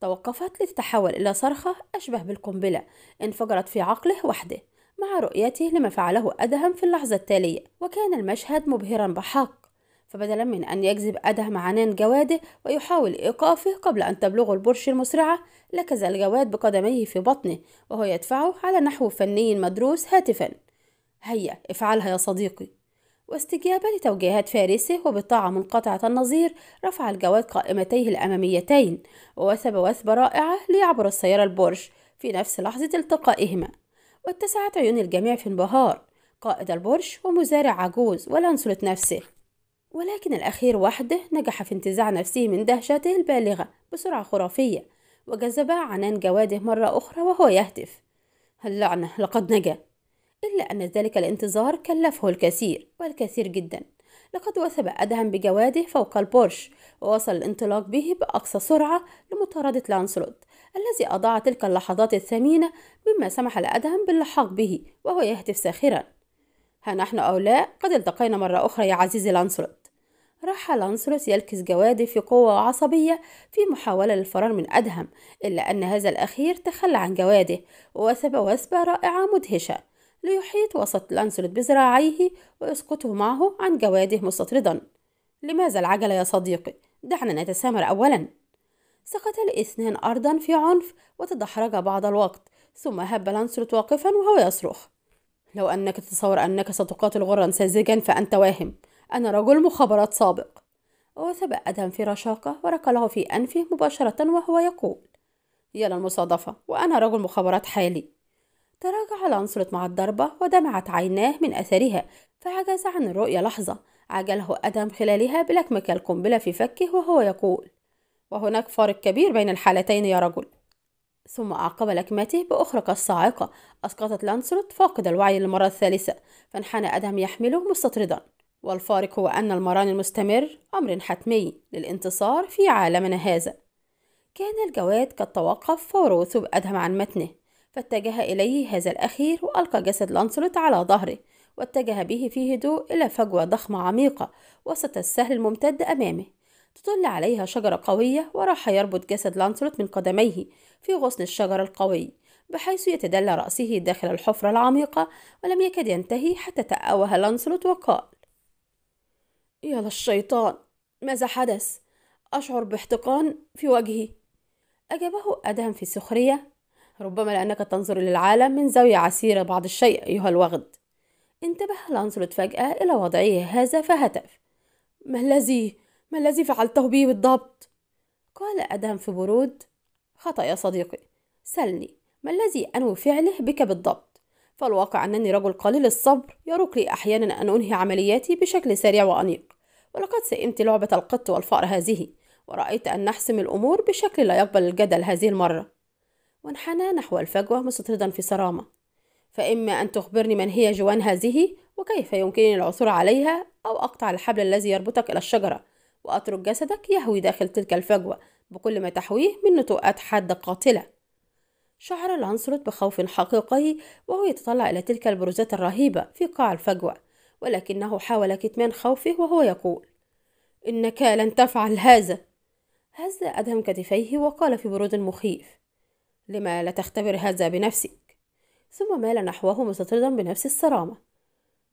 توقفت لتتحول إلى صرخة أشبه بالقنبلة انفجرت في عقله وحده مع رؤيته لما فعله أدهم في اللحظة التالية وكان المشهد مبهرا بحق فبدلا من أن يجذب أدهم عنان جواده ويحاول إيقافه قبل أن تبلغه البرش المسرعة لكز الجواد بقدميه في بطنه وهو يدفعه على نحو فني مدروس هاتفا هيا افعلها يا صديقي واستجابة لتوجيهات فارسه وبطاعة منقطعة النظير رفع الجواد قائمتيه الأماميتين ووثب وثبة رائعة ليعبر السيارة البرج في نفس لحظة التقائهما واتسعت عيون الجميع في انبهار قائد البرج ومزارع عجوز ولا نفسه ولكن الأخير وحده نجح في انتزاع نفسه من دهشته البالغة بسرعة خرافية وجذب عنان جواده مرة أخرى وهو يهتف اللعنة لقد نجا إلا أن ذلك الانتظار كلفه الكثير والكثير جدا لقد وثب أدهم بجواده فوق البورش ووصل الانطلاق به بأقصى سرعة لمطاردة لانسلوت الذي أضاع تلك اللحظات الثمينة مما سمح لأدهم باللحاق به وهو يهتف ساخرا ها نحن أو لا قد التقينا مرة أخرى يا عزيزي لانسلوت راح لانسلوت يلكس جواده في قوة وعصبية في محاولة للفرار من أدهم إلا أن هذا الأخير تخلى عن جواده ووثب وثبة رائعة مدهشة ليحيط وسط لانسلوت بذراعيه ويسقطه معه عن جواده مستطردا لماذا العجلة يا صديقي؟ دعنا نتسامر أولا سقط الاثنان أرضا في عنف وتدحرجا بعض الوقت ثم هب لانسلوت واقفا وهو يصرخ لو أنك تتصور أنك ستقاتل غرا ساذجا فأنت واهم أنا رجل مخابرات سابق وثب أدم في رشاقة وركله في أنفه مباشرة وهو يقول يا للمصادفة وأنا رجل مخابرات حالي تراجع لانسلوت مع الضربة ودمعت عيناه من أثرها فعجز عن الرؤية لحظة عجله أدم خلالها بلكمك القنبلة في فكه وهو يقول وهناك فارق كبير بين الحالتين يا رجل ثم أعقب لكمته بأخرى كالصاعقة أسقطت لانسلوت فاقد الوعي للمرة الثالثة فانحنى أدم يحمله مستطردا والفارق هو أن المران المستمر أمر حتمي للانتصار في عالمنا هذا كان الجواد قد توقف فور وثوب أدهم عن متنه فاتجه إليه هذا الأخير وألقى جسد لانسلوت على ظهره واتجه به في هدوء إلى فجوة ضخمة عميقة وسط السهل الممتد أمامه تطل عليها شجرة قوية وراح يربط جسد لانسلوت من قدميه في غصن الشجرة القوي بحيث يتدلى رأسه داخل الحفرة العميقة ولم يكد ينتهي حتى تأوه لانسلوت وقال يا للشيطان ماذا حدث؟ أشعر باحتقان في وجهي أجابه أدهم في سخرية ربما لأنك تنظر للعالم من زاوية عسيرة بعض الشيء أيها الوغد انتبه لانسلوت فجأة إلى وضعه هذا فهتف ما الذي ما الذي فعلته بي بالضبط قال أدم في برود خطأ يا صديقي سلني ما الذي أنوي فعله بك بالضبط فالواقع أنني رجل قليل الصبر يروق لي أحيانا أن أنهي عملياتي بشكل سريع وأنيق ولقد سئمت لعبة القط والفأر هذه ورأيت أن نحسم الأمور بشكل لا يقبل الجدل هذه المرة وانحنى نحو الفجوة مستطردا في صرامة فإما أن تخبرني من هي جوان هذه وكيف يمكنني العثور عليها أو أقطع الحبل الذي يربطك إلى الشجرة وأترك جسدك يهوي داخل تلك الفجوة بكل ما تحويه من نتوءات حادة قاتلة شعر لانسلوت بخوف حقيقي وهو يتطلع إلى تلك البروزات الرهيبة في قاع الفجوة ولكنه حاول كتمان خوفه وهو يقول إنك لن تفعل هذا هز أدهم كتفيه وقال في برود مخيف لما لا تختبر هذا بنفسك ثم مال نحوه مستطردا بنفس الصرامة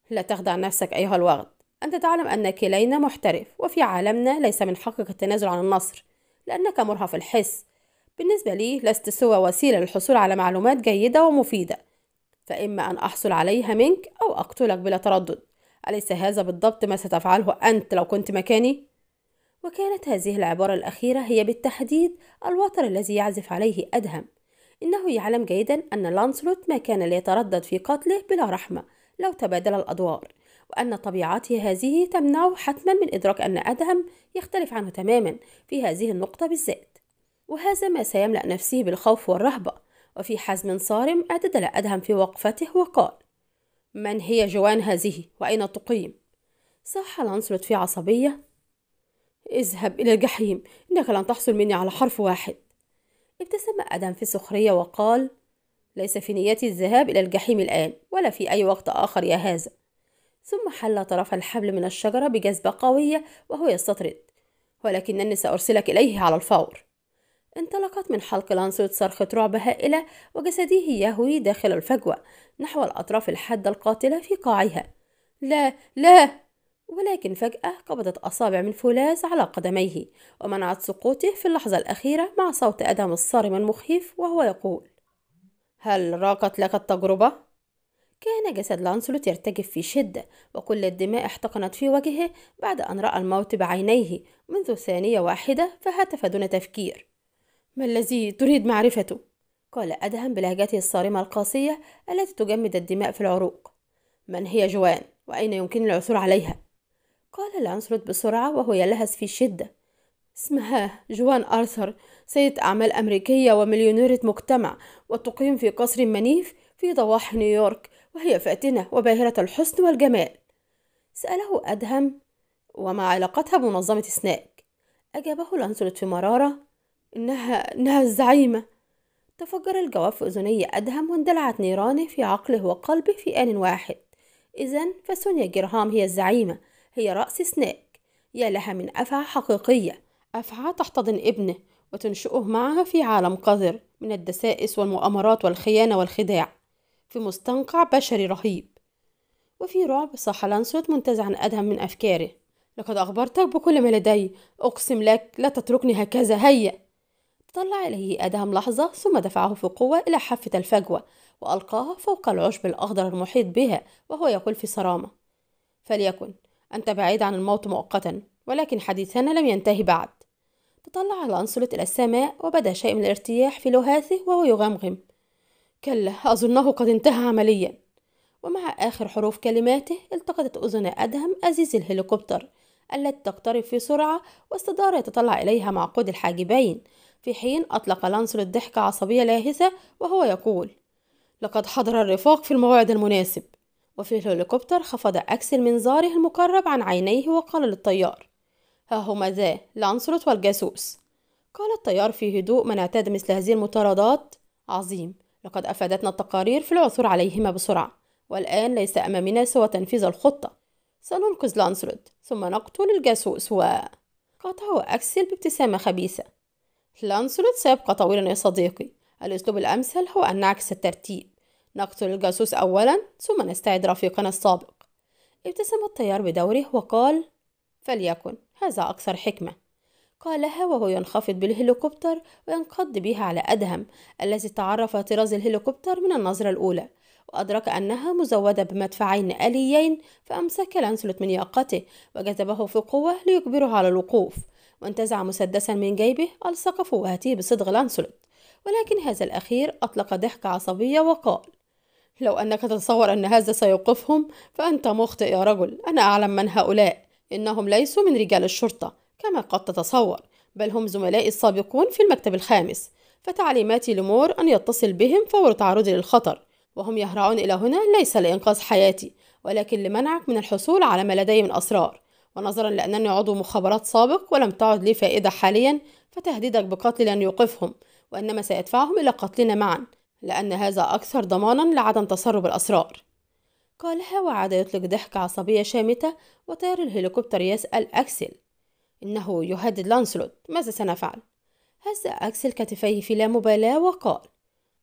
لا تخدع نفسك أيها الوغد أنت تعلم أن كلينا محترف وفي عالمنا ليس من حقك التنازل عن النصر لأنك مرهف الحس بالنسبة لي لست سوى وسيلة للحصول على معلومات جيدة ومفيدة فإما أن أحصل عليها منك أو أقتلك بلا تردد أليس هذا بالضبط ما ستفعله أنت لو كنت مكاني؟ وكانت هذه العبارة الأخيرة هي بالتحديد الوتر الذي يعزف عليه أدهم إنه يعلم جيدا أن لانسلوت ما كان ليتردد في قتله بلا رحمة لو تبادل الأدوار وأن طبيعته هذه تمنعه حتما من إدراك أن أدهم يختلف عنه تماما في هذه النقطة بالذات وهذا ما سيملأ نفسه بالخوف والرهبة وفي حزم صارم اعتدل أدهم في وقفته وقال من هي جوان هذه وأين تقيم؟ صاح لانسلوت في عصبية اذهب إلى الجحيم إنك لن تحصل مني على حرف واحد ابتسم آدم في سخرية وقال ليس في نيتي الذهاب إلى الجحيم الآن ولا في أي وقت آخر يا هذا ثم حل طرف الحبل من الشجرة بجذبة قوية وهو يستطرد ولكنني سأرسلك إليه على الفور انطلقت من حلق لانسوت صرخة رعب هائلة وجسده يهوي داخل الفجوة نحو الأطراف الحادة القاتلة في قاعها لا لا ولكن فجأة قبضت أصابع من فولاذ على قدميه ومنعت سقوطه في اللحظة الأخيرة مع صوت آدم الصارم المخيف وهو يقول هل راقت لك التجربة؟ كان جسد لانسلوت يرتجف في شدة وكل الدماء احتقنت في وجهه بعد أن رأى الموت بعينيه منذ ثانية واحدة فهتف دون تفكير ما الذي تريد معرفته؟ قال أدهم بلهجته الصارمة القاسية التي تجمد الدماء في العروق من هي جوان؟ وأين يمكنني العثور عليها؟ قال لانسلوت بسرعة وهو يلهث في شدة اسمها جوان آرثر سيدة أعمال أمريكية ومليونيرة مجتمع وتقيم في قصر منيف في ضواحي نيويورك وهي فاتنة وباهرة الحسن والجمال سأله أدهم وما علاقتها بمنظمة سناك أجابه لانسلوت في مرارة إنها إنها الزعيمة تفجر الجواب في أذني أدهم واندلعت نيرانه في عقله وقلبه في آن واحد إذا فسونيا جرهام هي الزعيمة هي رأس سناك يا لها من أفعى حقيقية أفعى تحتضن ابنه وتنشئه معها في عالم قذر من الدسائس والمؤامرات والخيانة والخداع في مستنقع بشري رهيب وفي رعب صاح لانسوت منتزعا أدهم من أفكاره لقد أخبرتك بكل ما لدي أقسم لك لا تتركني هكذا هيا تطلع إليه أدهم لحظة ثم دفعه في قوة إلى حافة الفجوة وألقاها فوق العشب الأخضر المحيط بها وهو يقول في صرامة فليكن أنت بعيد عن الموت مؤقتا ولكن حديثنا لم ينتهي بعد تطلع على إلى السماء وبدا شيء من الارتياح في لهاثه وهو يغمغم كلا أظنه قد انتهى عمليا ومع آخر حروف كلماته التقطت أذن أدهم أزيز الهليكوبتر التي تقترب في سرعة واستدار يتطلع إليها معقود الحاجبين في حين أطلق لانسل ضحكة عصبية لاهثة وهو يقول لقد حضر الرفاق في الموعد المناسب وفي الهليكوبتر خفض أكسل زاره المقرب عن عينيه وقال للطيار ها هما ذا لانسروت والجاسوس قال الطيار في هدوء من اعتاد مثل هذه المطاردات عظيم لقد أفادتنا التقارير في العثور عليهما بسرعة والآن ليس أمامنا سوى تنفيذ الخطة سننقذ لانسروت ثم نقتل الجاسوس و قاطعه أكسل بابتسامة خبيثة لانسروت سيبقى طويلا يا صديقي الأسلوب الأمثل هو أن نعكس الترتيب نقتل الجاسوس أولا ثم نستعد رفيقنا السابق ابتسم الطيار بدوره وقال فليكن هذا أكثر حكمة قالها وهو ينخفض بالهليكوبتر وينقض بها على أدهم الذي تعرف طراز الهليكوبتر من النظرة الأولى وأدرك أنها مزودة بمدفعين آليين فأمسك لانسلوت من ياقته وجذبه في قوة ليجبره على الوقوف وانتزع مسدسا من جيبه ألصق فوهته بصدغ لانسلوت ولكن هذا الأخير أطلق ضحكة عصبية وقال لو أنك تتصور أن هذا سيوقفهم فأنت مخطئ يا رجل أنا أعلم من هؤلاء إنهم ليسوا من رجال الشرطة كما قد تتصور بل هم زملائي السابقون في المكتب الخامس فتعليماتي لمور أن يتصل بهم فور تعرضي للخطر وهم يهرعون إلى هنا ليس لإنقاذ حياتي ولكن لمنعك من الحصول على ما لدي من أسرار ونظرا لأنني عضو مخابرات سابق ولم تعد لي فائدة حاليا فتهديدك بقتل لن يوقفهم وإنما سيدفعهم إلى قتلنا معا لأن هذا أكثر ضمانا لعدم تسرب الأسرار قالها وعاد يطلق ضحكة عصبية شامتة وطيار الهليكوبتر يسأل أكسل إنه يهدد لانسلوت ماذا سنفعل؟ هز أكسل كتفيه في لا مبالاة وقال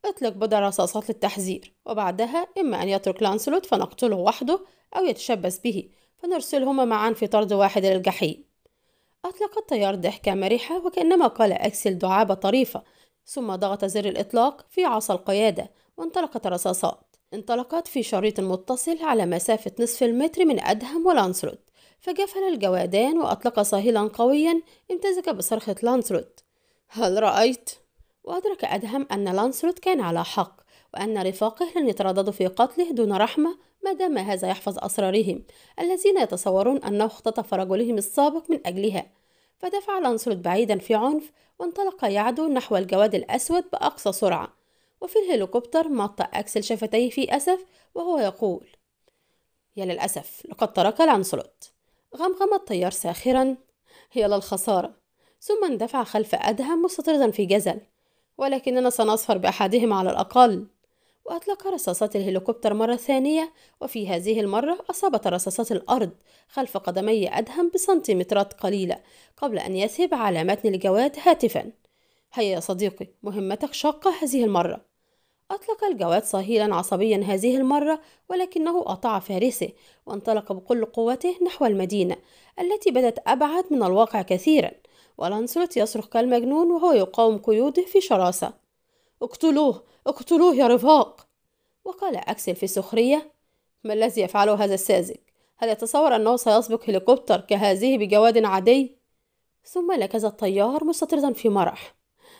اطلق بضع رصاصات للتحذير وبعدها إما أن يترك لانسلوت فنقتله وحده أو يتشبث به فنرسلهما معا في طرد واحد للجحيم أطلق الطيار ضحكة مرحة وكأنما قال أكسل دعابة طريفة ثم ضغط زر الإطلاق في عصا القيادة وانطلقت الرصاصات انطلقت في شريط متصل على مسافة نصف المتر من أدهم ولانسلوت فجفل الجوادان وأطلق صهيلا قويا امتزج بصرخة لانسلوت هل رأيت؟ وأدرك أدهم أن لانسلوت كان على حق وأن رفاقه لن يترددوا في قتله دون رحمة ما دام هذا يحفظ أسرارهم الذين يتصورون أنه اختطف رجلهم السابق من أجلها فدفع لانسلوت بعيدا في عنف وانطلق يعدو نحو الجواد الأسود بأقصى سرعة وفي الهليكوبتر مط أكسل شفتيه في أسف وهو يقول يا للأسف لقد ترك لانسلوت غمغم الطيار ساخرا يا للخسارة ثم اندفع خلف أدهم مستطردا في جزل ولكننا سنصفر بأحدهم على الأقل وأطلق رصاصات الهليكوبتر مرة ثانية وفي هذه المرة أصابت رصاصات الأرض خلف قدمي أدهم بسنتيمترات قليلة قبل أن يثب على متن الجواد هاتفا هيا يا صديقي مهمتك شاقة هذه المرة أطلق الجواد صهيلا عصبيا هذه المرة ولكنه قطع فارسه وانطلق بكل قوته نحو المدينة التي بدت أبعد من الواقع كثيرا ولانسلوت يصرخ كالمجنون وهو يقاوم قيوده في شراسة اقتلوه اقتلوه يا رفاق وقال أكسل في سخرية ما الذي يفعله هذا الساذج هل يتصور أنه سيسبق هليكوبتر كهذه بجواد عادي ثم لكز الطيار مستطردا في مرح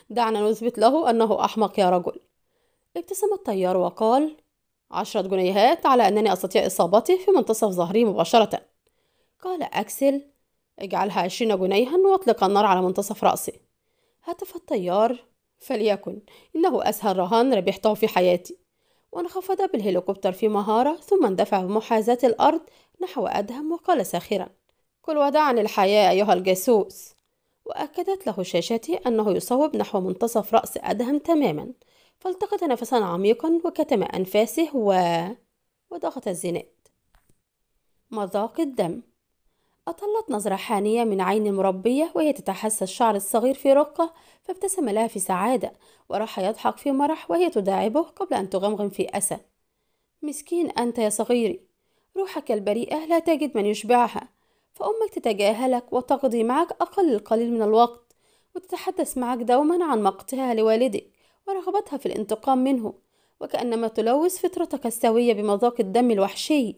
دعنا نثبت له أنه أحمق يا رجل ابتسم الطيار وقال عشرة جنيهات على أنني أستطيع إصابته في منتصف ظهري مباشرة قال أكسل اجعلها عشرين جنيها واطلق النار على منتصف رأسي هتف الطيار فليكن إنه أسهل رهان ربحته في حياتي وانخفض بالهليكوبتر في مهارة ثم اندفع بمحاذاة الأرض نحو أدهم وقال ساخرا كل وداعا الحياة أيها الجاسوس وأكدت له شاشتي أنه يصوب نحو منتصف رأس أدهم تماما فالتقط نفسا عميقا وكتم أنفاسه و... وضغط الزناد مذاق الدم أطلت نظرة حانية من عين المربية وهي تتحسى الشعر الصغير في رقة فابتسم لها في سعادة وراح يضحك في مرح وهي تداعبه قبل أن تغمغم في أسى مسكين أنت يا صغيري روحك البريئة لا تجد من يشبعها فأمك تتجاهلك وتقضي معك أقل القليل من الوقت وتتحدث معك دوما عن مقتها لوالدك ورغبتها في الانتقام منه وكأنما تلوث فطرتك السوية بمذاق الدم الوحشي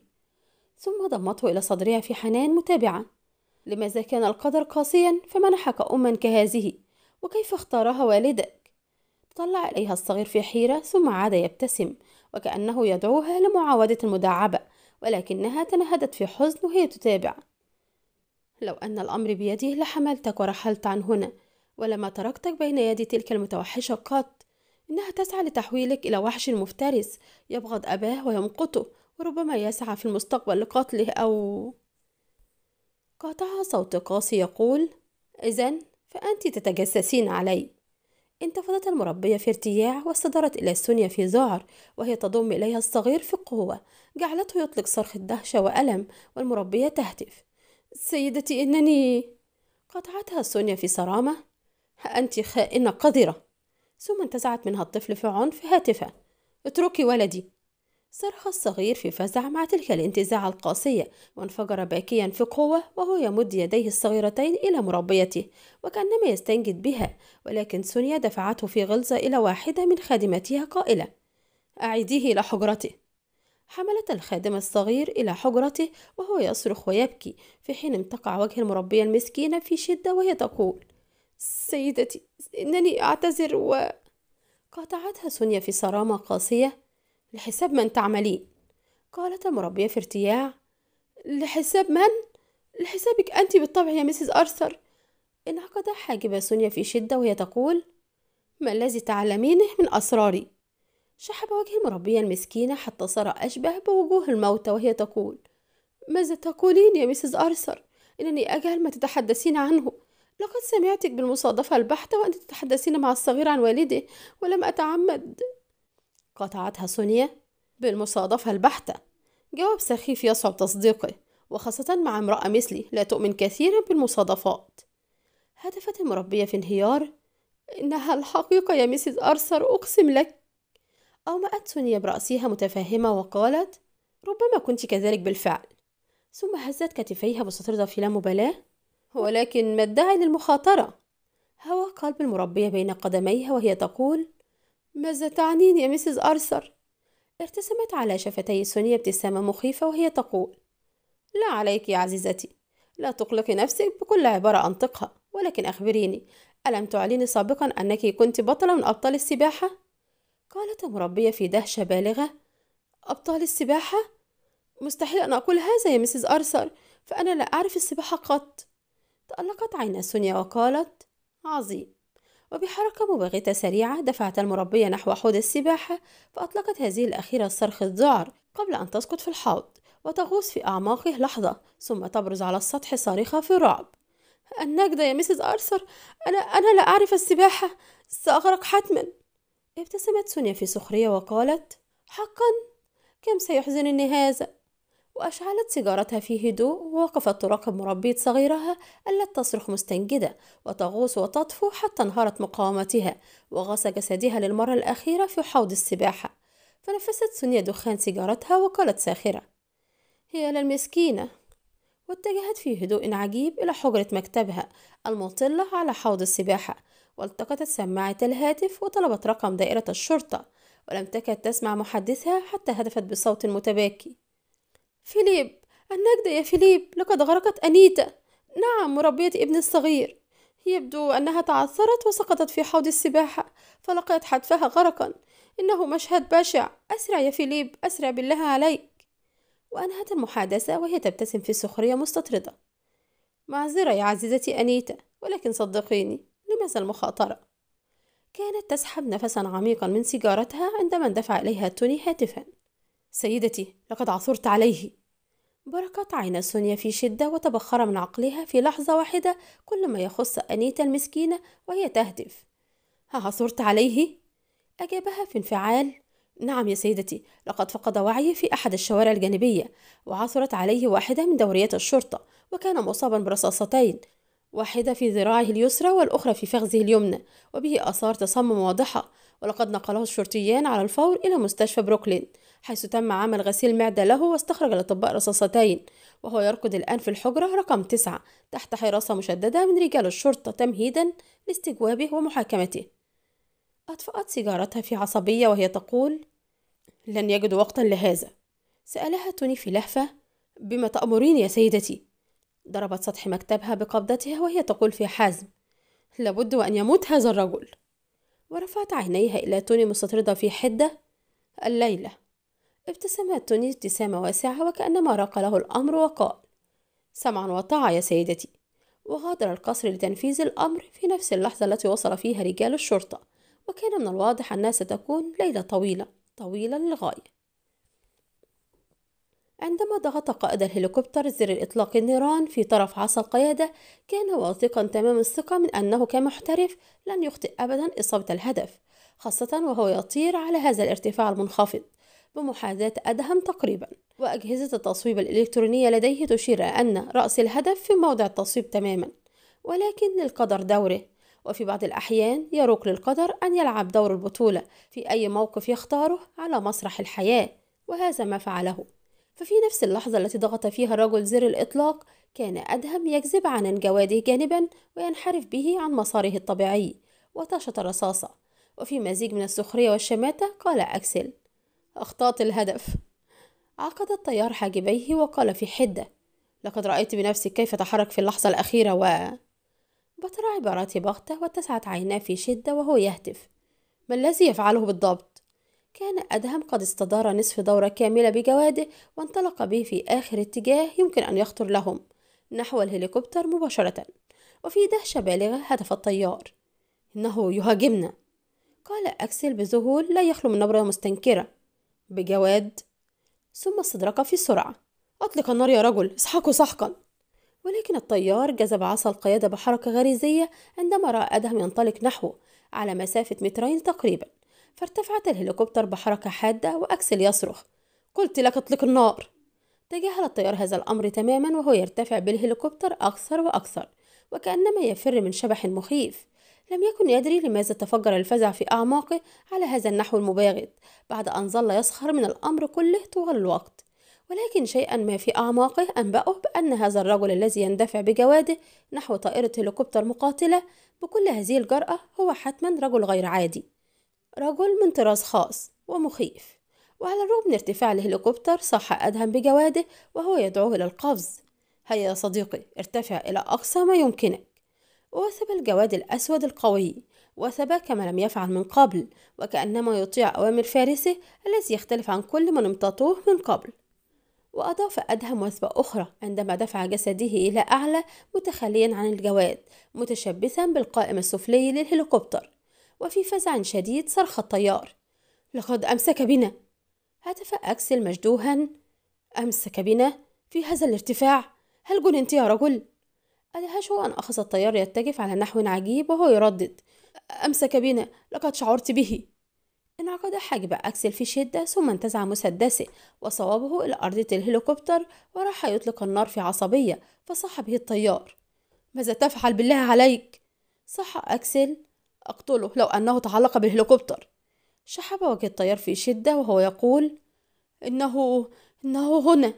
ثم ضمته إلى صدرها في حنان متابعة لماذا كان القدر قاسيا فمنحك أما كهذه وكيف اختارها والدك تطلع إليها الصغير في حيرة ثم عاد يبتسم وكأنه يدعوها لمعاودة المداعبة ولكنها تنهدت في حزن وهي تتابع لو أن الأمر بيده لحملتك ورحلت عن هنا ولما تركتك بين يدي تلك المتوحشة قط إنها تسعى لتحويلك إلى وحش مفترس يبغض أباه ويمقته وربما يسعى في المستقبل لقتله أو قاطعها صوت قاسي يقول إذا فأنت تتجسسين علي انتفضت المربية في ارتياع واستدارت إلى سونيا في ذعر وهي تضم إليها الصغير في قوة جعلته يطلق صرخة دهشة وألم والمربية تهتف سيدتي إنني قطعتها سونيا في صرامة أنت خائنة قذرة ثم انتزعت منها الطفل في عنف هاتفة اتركي ولدي صرخ الصغير في فزع مع تلك الانتزاعة القاسية وانفجر باكيا في قوة وهو يمد يديه الصغيرتين إلى مربيته وكأنما يستنجد بها ولكن سونيا دفعته في غلظة إلى واحدة من خادمتها قائلة أعيديه إلى حجرته حملت الخادم الصغير إلى حجرته وهو يصرخ ويبكي في حين امتقع وجه المربية المسكينة في شدة وهي تقول سيدتي إنني أعتذر و قاطعتها سونيا في صرامة قاسية لحساب من تعملين قالت المربية في ارتياع لحساب من؟ لحسابك أنت بالطبع يا مسز أرثر انعقد حاجب سونيا في شدة وهي تقول ما الذي تعلمينه من أسراري؟ شحب وجه المربية المسكينة حتى صار أشبه بوجوه الموتى وهي تقول ماذا تقولين يا مسز أرثر؟ إنني أجهل ما تتحدثين عنه لقد سمعتك بالمصادفة البحتة وأنت تتحدثين مع الصغير عن والده ولم أتعمد قاطعتها سونيا بالمصادفة البحتة جواب سخيف يصعب تصديقه وخاصة مع امرأة مثلي لا تؤمن كثيرا بالمصادفات هتفت المربية في انهيار إنها الحقيقة يا ميسيس أرثر أقسم لك أومأت سونيا برأسها متفهمة وقالت ربما كنت كذلك بالفعل ثم هزت كتفيها مستطردة في لا مبالاة ولكن ما ادعي للمخاطرة هوى قلب المربية بين قدميها وهي تقول ماذا تعنين يا ميسيس أرثر؟ ارتسمت على شفتي سونيا ابتسامة مخيفة وهي تقول لا عليك يا عزيزتي لا تقلقي نفسك بكل عبارة أنطقها ولكن أخبريني ألم تعلني سابقا أنك كنت بطلة من أبطال السباحة؟ قالت المربية في دهشة بالغة أبطال السباحة؟ مستحيل أن أقول هذا يا مسز أرثر فأنا لا أعرف السباحة قط تألقت عينا سونيا وقالت عظيم وبحركة مباغتة سريعة دفعت المربية نحو حوض السباحة فأطلقت هذه الأخيرة صرخة ذعر قبل أن تسقط في الحوض وتغوص في أعماقه لحظة ثم تبرز على السطح صارخة في رعب النجدة يا مسز أرثر أنا أنا لا أعرف السباحة سأغرق حتما ابتسمت سونيا في سخرية وقالت حقا كم سيحزنني هذا وأشعلت سيجارتها في هدوء ووقفت تراقب مربية صغيرها التي تصرخ مستنجدة وتغوص وتطفو حتى انهارت مقاومتها وغاص جسدها للمرة الأخيرة في حوض السباحة فنفست سونيا دخان سيجارتها وقالت ساخرة هي للمسكينة واتجهت في هدوء عجيب إلى حجرة مكتبها المطلة على حوض السباحة والتقطت سماعة الهاتف وطلبت رقم دائرة الشرطة ولم تكد تسمع محدثها حتى هدفت بصوت متباكي فيليب النجدة يا فيليب لقد غرقت أنيتا نعم مربية ابني الصغير يبدو أنها تعثرت وسقطت في حوض السباحة فلقيت حتفها غرقا إنه مشهد بشع أسرع يا فيليب أسرع بالله عليك وأنهت المحادثة وهي تبتسم في سخرية مستطردة معذرة يا عزيزتي أنيتا ولكن صدقيني لماذا المخاطرة؟ كانت تسحب نفسا عميقا من سيجارتها عندما اندفع إليها توني هاتفا سيدتي لقد عثرت عليه بركت عين سونيا في شدة وتبخر من عقلها في لحظة واحدة كل ما يخص أنيتا المسكينة وهي تهدف عثرت عليه؟ أجابها في انفعال نعم يا سيدتي لقد فقد وعيه في أحد الشوارع الجانبية وعثرت عليه واحدة من دوريات الشرطة وكان مصابا برصاصتين واحدة في ذراعه اليسرى والأخرى في فخذه اليمنى وبه آثار تصمم واضحة ولقد نقله الشرطيان على الفور إلى مستشفى بروكلين حيث تم عمل غسيل معدة له واستخرج الأطباء رصاصتين وهو يركض الآن في الحجرة رقم تسعة تحت حراسة مشددة من رجال الشرطة تمهيدا لاستجوابه ومحاكمته أطفأت سيجارتها في عصبية وهي تقول لن يجد وقتا لهذا سألها توني في لهفة بما تأمرين يا سيدتي ضربت سطح مكتبها بقبضتها وهي تقول في حزم لابد وأن يموت هذا الرجل ورفعت عينيها إلى توني مستطردة في حدة الليلة ابتسم توني ابتسامة واسعة وكأنما راق له الأمر وقال سمعا وطاعة يا سيدتي وغادر القصر لتنفيذ الأمر في نفس اللحظة التي وصل فيها رجال الشرطة وكان من الواضح أنها ستكون ليلة طويلة طويلة للغاية عندما ضغط قائد الهليكوبتر زر الإطلاق النيران في طرف عصا القيادة كان واثقا تمام الثقة من أنه كمحترف لن يخطئ أبدا إصابة الهدف خاصة وهو يطير على هذا الارتفاع المنخفض بمحاذاة أدهم تقريبا وأجهزة التصويب الإلكترونية لديه تشير أن رأس الهدف في موضع التصويب تماما ولكن للقدر دوره وفي بعض الأحيان يروق للقدر أن يلعب دور البطولة في أي موقف يختاره على مسرح الحياة وهذا ما فعله ففي نفس اللحظة التي ضغط فيها الرجل زر الإطلاق كان أدهم يجذب عن جواده جانبا وينحرف به عن مساره الطبيعي وطاشت الرصاصة وفي مزيج من السخرية والشماتة قال أكسل أخطأت الهدف عقد الطيار حاجبيه وقال في حدة لقد رأيت بنفسي كيف تحرك في اللحظة الأخيرة و بطر عبارات بغتة واتسعت عيناه في شدة وهو يهتف ما الذي يفعله بالضبط؟ كان أدهم قد استدار نصف دورة كاملة بجواده وانطلق به في آخر اتجاه يمكن أن يخطر لهم نحو الهليكوبتر مباشرة وفي دهشة بالغة هدف الطيار إنه يهاجمنا قال أكسل بذهول لا يخلو من نبرة مستنكرة بجواد ثم استدرك في سرعة أطلق النار يا رجل اسحقوا سحقا ولكن الطيار جذب عصا القيادة بحركة غريزية عندما رأى أدهم ينطلق نحوه على مسافة مترين تقريبا فارتفعت الهليكوبتر بحركة حادة وأكسل يصرخ قلت لك اطلق النار تجاهل الطيار هذا الأمر تماما وهو يرتفع بالهليكوبتر أكثر وأكثر وكأنما يفر من شبح مخيف لم يكن يدري لماذا تفجر الفزع في أعماقه على هذا النحو المباغت بعد أن ظل يسخر من الأمر كله طوال الوقت ولكن شيئا ما في أعماقه أنبأه بأن هذا الرجل الذي يندفع بجواده نحو طائرة هليكوبتر مقاتلة بكل هذه الجرأة هو حتما رجل غير عادي رجل من طراز خاص ومخيف وعلى الرغم من ارتفاع الهليكوبتر صح أدهم بجواده وهو يدعوه إلى القفز هيا يا صديقي ارتفع إلى أقصى ما يمكنك ووثب الجواد الأسود القوي وثب كما لم يفعل من قبل وكأنما يطيع أوامر فارسه الذي يختلف عن كل من امتطوه من قبل وأضاف أدهم وثبة أخرى عندما دفع جسده إلى أعلى متخليا عن الجواد متشبثا بالقائم السفلي للهليكوبتر وفي فزع شديد صرخ الطيار لقد أمسك بنا هتف أكسل مجدوها أمسك بنا في هذا الارتفاع هل جننت يا رجل؟ أدهشه أن أخذ الطيار يتجف على نحو عجيب وهو يردد أمسك بنا لقد شعرت به انعقد حاجب أكسل في شدة ثم انتزع مسدسه وصوابه إلى أرضية الهليكوبتر وراح يطلق النار في عصبية فصاح به الطيار ماذا تفعل بالله عليك؟ صح أكسل أقتله لو أنه تعلق بالهليكوبتر شحب وجه الطيار في شدة وهو يقول إنه إنه هنا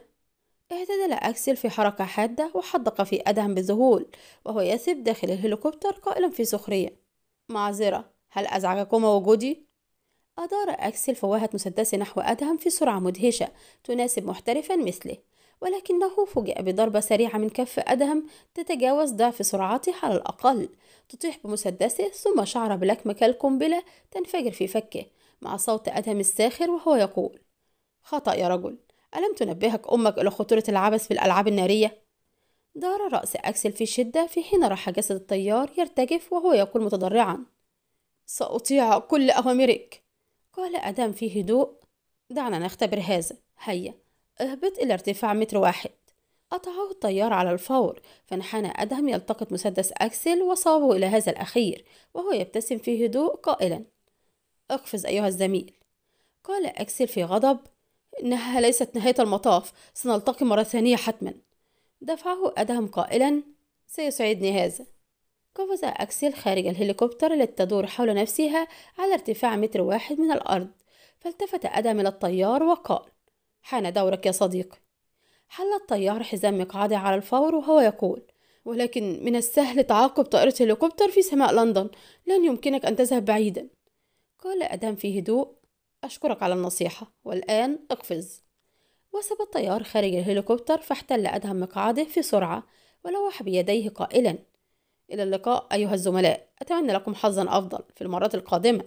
اعتدل أكسل في حركة حادة وحدق في أدهم بذهول وهو يثب داخل الهليكوبتر قائلا في سخرية معذرة هل أزعجكم وجودي؟ أدار أكسل فواهة مسدسه نحو أدهم في سرعة مدهشة تناسب محترفا مثله ولكنه فوجئ بضربة سريعة من كف أدهم تتجاوز ضعف سرعته على الأقل تطيح بمسدسه ثم شعر بلكمة كالقنبلة تنفجر في فكه مع صوت أدهم الساخر وهو يقول خطأ يا رجل ألم تنبهك أمك إلى خطورة العبث في الألعاب النارية؟ دار رأس أكسل في شدة في حين راح جسد الطيار يرتجف وهو يقول متضرعا سأطيع كل أوامرك قال أدم في هدوء دعنا نختبر هذا هيا اهبط إلى ارتفاع متر واحد قطعه الطيار على الفور فانحنى أدهم يلتقط مسدس أكسل وصابه إلى هذا الأخير وهو يبتسم في هدوء قائلا اقفز أيها الزميل قال أكسل في غضب إنها ليست نهاية المطاف سنلتقي مرة ثانية حتما دفعه أدهم قائلا سيسعدني هذا قفز أكسل خارج الهليكوبتر للتدور حول نفسها على ارتفاع متر واحد من الأرض فالتفت أدهم إلى الطيار وقال حان دورك يا صديقي حل الطيار حزام مقعده على الفور وهو يقول ولكن من السهل تعاقب طائرة هليكوبتر في سماء لندن لن يمكنك أن تذهب بعيدا قال أدهم في هدوء أشكرك على النصيحة والآن اقفز وسب الطيار خارج الهليكوبتر فاحتل أدهم مقعده في سرعة ولوح بيديه قائلا إلى اللقاء أيها الزملاء أتمنى لكم حظا أفضل في المرات القادمة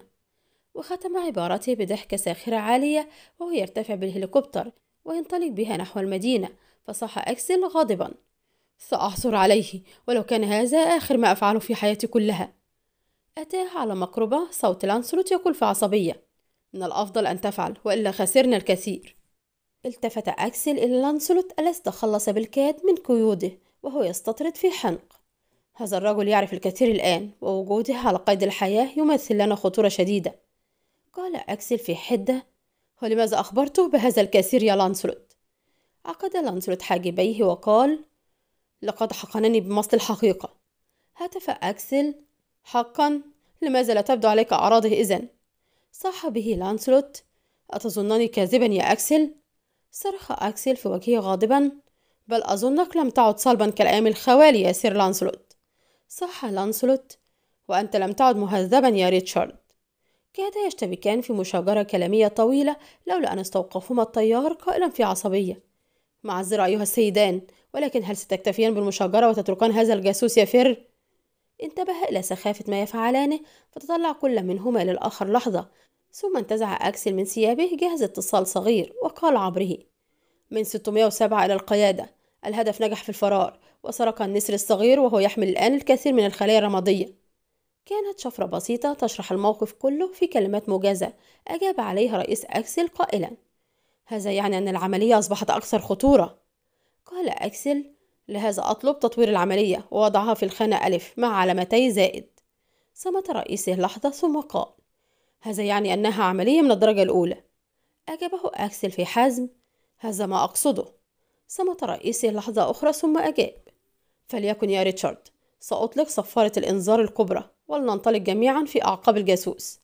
وختم عبارته بضحكة ساخرة عالية وهو يرتفع بالهليكوبتر وينطلق بها نحو المدينة فصاح أكسل غاضبا سأعثر عليه ولو كان هذا آخر ما أفعله في حياتي كلها أتاه على مقربة صوت لانسلوت يقول في عصبية من الأفضل أن تفعل وإلا خسرنا الكثير التفت أكسل إلى لانسلوت أليس تخلص بالكاد من قيوده وهو يستطرد في حنق هذا الرجل يعرف الكثير الآن ووجوده على قيد الحياة يمثل لنا خطورة شديدة قال أكسل في حدة ولماذا أخبرته بهذا الكثير يا لانسلوت؟ عقد لانسلوت حاجبيه وقال لقد حقنني بمصل الحقيقة هتف أكسل حقا لماذا لا تبدو عليك أعراضه إذن؟ صاح به لانسلوت أتظنني كاذبا يا أكسل؟ صرخ أكسل في وجهه غاضبا بل أظنك لم تعد صلبا كالأيام الخوالي يا سير لانسلوت صح لانسلوت وأنت لم تعد مهذبا يا ريتشارد كادا يشتبكان في مشاجرة كلامية طويلة لولا أن استوقفهما الطيار قائلا في عصبية معذرة أيها السيدان ولكن هل ستكتفيان بالمشاجرة وتتركان هذا الجاسوس يفر؟ انتبه إلى سخافة ما يفعلانه فتطلع كل منهما للآخر لحظة ثم انتزع أكسل من ثيابه جهاز اتصال صغير وقال عبره من 607 إلى القيادة الهدف نجح في الفرار وسرق النسر الصغير وهو يحمل الآن الكثير من الخلايا الرمادية كانت شفرة بسيطة تشرح الموقف كله في كلمات موجزة أجاب عليها رئيس أكسل قائلا هذا يعني أن العملية أصبحت أكثر خطورة قال أكسل لهذا أطلب تطوير العملية ووضعها في الخانة ألف مع علامتي زائد صمت رئيسه لحظة ثم قال هذا يعني أنها عملية من الدرجة الأولى أجابه أكسل في حزم هذا ما أقصده صمت رئيسه لحظة أخرى ثم أجاب فليكن يا ريتشارد سأطلق صفارة الإنذار الكبرى ولننطلق جميعا في أعقاب الجاسوس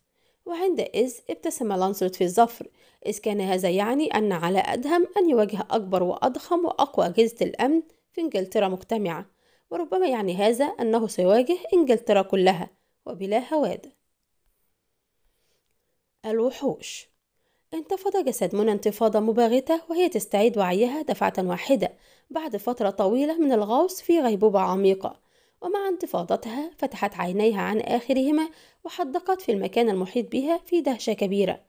وعندئذ ابتسم لانسلوت في الظفر إذ كان هذا يعني أن على أدهم أن يواجه أكبر وأضخم وأقوى أجهزة الأمن في إنجلترا مجتمعة وربما يعني هذا أنه سيواجه إنجلترا كلها وبلا هوادة الوحوش انتفض جسد منى انتفاضة مباغتة وهي تستعيد وعيها دفعة واحدة بعد فترة طويلة من الغوص في غيبوبة عميقة ومع انتفاضتها فتحت عينيها عن آخرهما وحدقت في المكان المحيط بها في دهشة كبيرة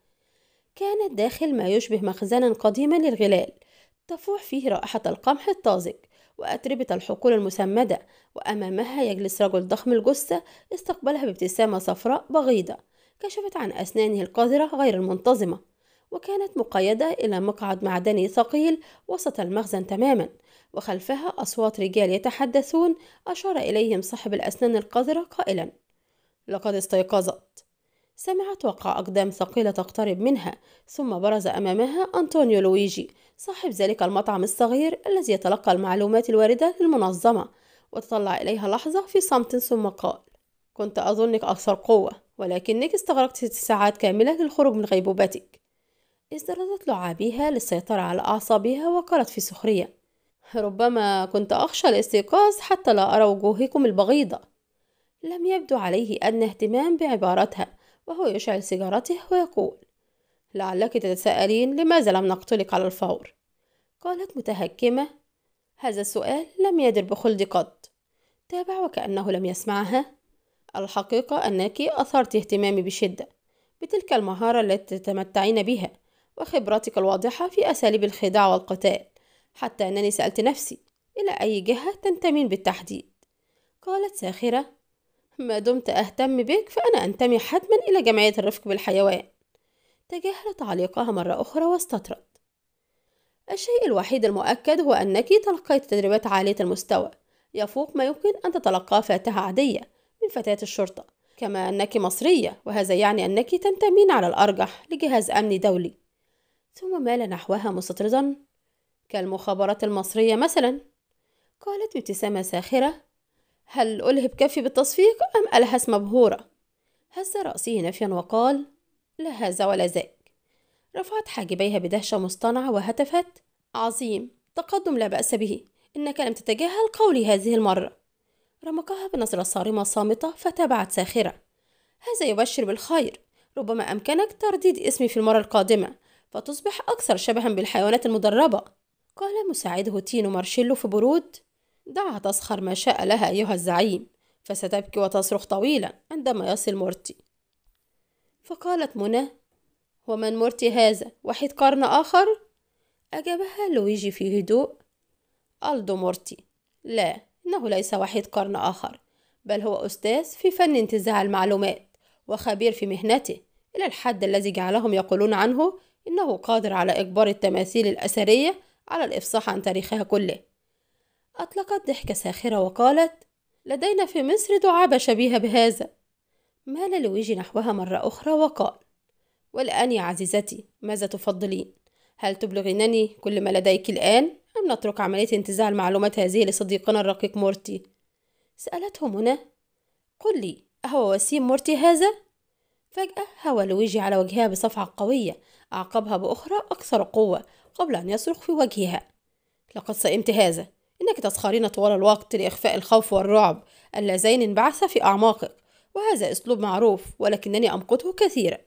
كانت داخل ما يشبه مخزنا قديما للغلال تفوح فيه رائحة القمح الطازج وأتربة الحقول المسمدة وأمامها يجلس رجل ضخم الجثة استقبلها بابتسامة صفراء بغيضة كشفت عن أسنانه القذرة غير المنتظمة وكانت مقيدة إلى مقعد معدني ثقيل وسط المخزن تماما وخلفها أصوات رجال يتحدثون أشار إليهم صاحب الأسنان القذرة قائلا لقد استيقظت سمعت وقع أقدام ثقيلة تقترب منها ثم برز أمامها أنطونيو لويجي صاحب ذلك المطعم الصغير الذي يتلقى المعلومات الواردة للمنظمة وتطلع إليها لحظة في صمت ثم قال كنت أظنك أكثر قوة ولكنك استغرقت ست ساعات كاملة للخروج من غيبوبتك ازدردت لعابيها للسيطرة على أعصابها وقالت في سخرية ربما كنت أخشى الاستيقاظ حتى لا أرى وجوهكم البغيضة لم يبدو عليه أدنى اهتمام بعبارتها وهو يشعل سيجارته ويقول لعلك تتساءلين لماذا لم نقتلك على الفور قالت متهكمة هذا السؤال لم يدر بخلدي قط تابع وكأنه لم يسمعها الحقيقة أنك أثرت اهتمامي بشدة بتلك المهارة التي تتمتعين بها وخبرتك الواضحة في أساليب الخداع والقتال حتى أنني سألت نفسي إلى أي جهة تنتمين بالتحديد قالت ساخرة ما دمت أهتم بك فأنا أنتمي حتما إلى جمعية الرفق بالحيوان تجاهل تعليقها مرة أخرى واستطرد الشيء الوحيد المؤكد هو أنك تلقيت تدريبات عالية المستوى يفوق ما يمكن أن تتلقاه فاتحة عادية من فتاة الشرطة كما أنك مصرية وهذا يعني أنك تنتمين على الأرجح لجهاز أمني دولي ثم مال نحوها مستطردا كالمخابرات المصرية مثلا قالت بابتسامة ساخرة هل ألهب كفي بالتصفيق أم ألهس مبهورة؟ هز رأسه نفيا وقال لا هذا ولا ذاك رفعت حاجبيها بدهشة مصطنعة وهتفت عظيم تقدم لا بأس به إنك لم تتجاهل قولي هذه المرة رمقها بنظرة صارمة صامتة فتابعت ساخرة هذا يبشر بالخير ربما أمكنك ترديد اسمي في المرة القادمة فتصبح أكثر شبها بالحيوانات المدربة قال مساعده تينو مارشيلو في برود دعها تسخر ما شاء لها أيها الزعيم فستبكي وتصرخ طويلا عندما يصل مرتي فقالت منى ومن مرتي هذا وحيد قرن آخر أجابها لويجي في هدوء ألدو مرتي لا إنه ليس وحيد قرن آخر بل هو أستاذ في فن انتزاع المعلومات وخبير في مهنته إلى الحد الذي جعلهم يقولون عنه إنه قادر على إجبار التماثيل الأثرية على الإفصاح عن تاريخها كله أطلقت ضحكة ساخرة وقالت لدينا في مصر دعابة شبيهة بهذا مال لويجي نحوها مرة أخرى وقال والآن يا عزيزتي ماذا تفضلين؟ هل تبلغينني كل ما لديك الآن؟ أم نترك عملية انتزاع المعلومات هذه لصديقنا الرقيق مورتي؟ سألته منى قل لي أهو وسيم مورتي هذا؟ فجأة هوى لويجي على وجهها بصفعة قوية أعقبها بأخرى أكثر قوة قبل أن يصرخ في وجهها لقد سئمت هذا إنك تسخرين طوال الوقت لإخفاء الخوف والرعب اللذين انبعثا في أعماقك وهذا أسلوب معروف ولكنني أمقته كثيرا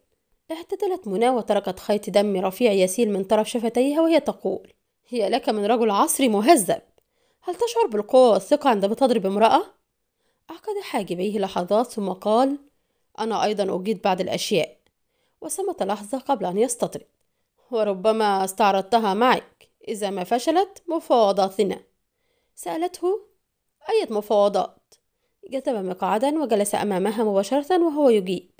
اعتدلت منى وتركت خيط دم رفيع يسيل من طرف شفتيها وهي تقول هي لك من رجل عصري مهذب هل تشعر بالقوة والثقة عندما تضرب امرأة؟ عقد حاجبيه لحظات ثم قال أنا أيضا أجيد بعض الأشياء وصمت لحظة قبل أن يستطرد وربما استعرضتها معك إذا ما فشلت مفاوضاتنا سألته أية مفاوضات جذب مقعدا وجلس أمامها مباشرة وهو يجيب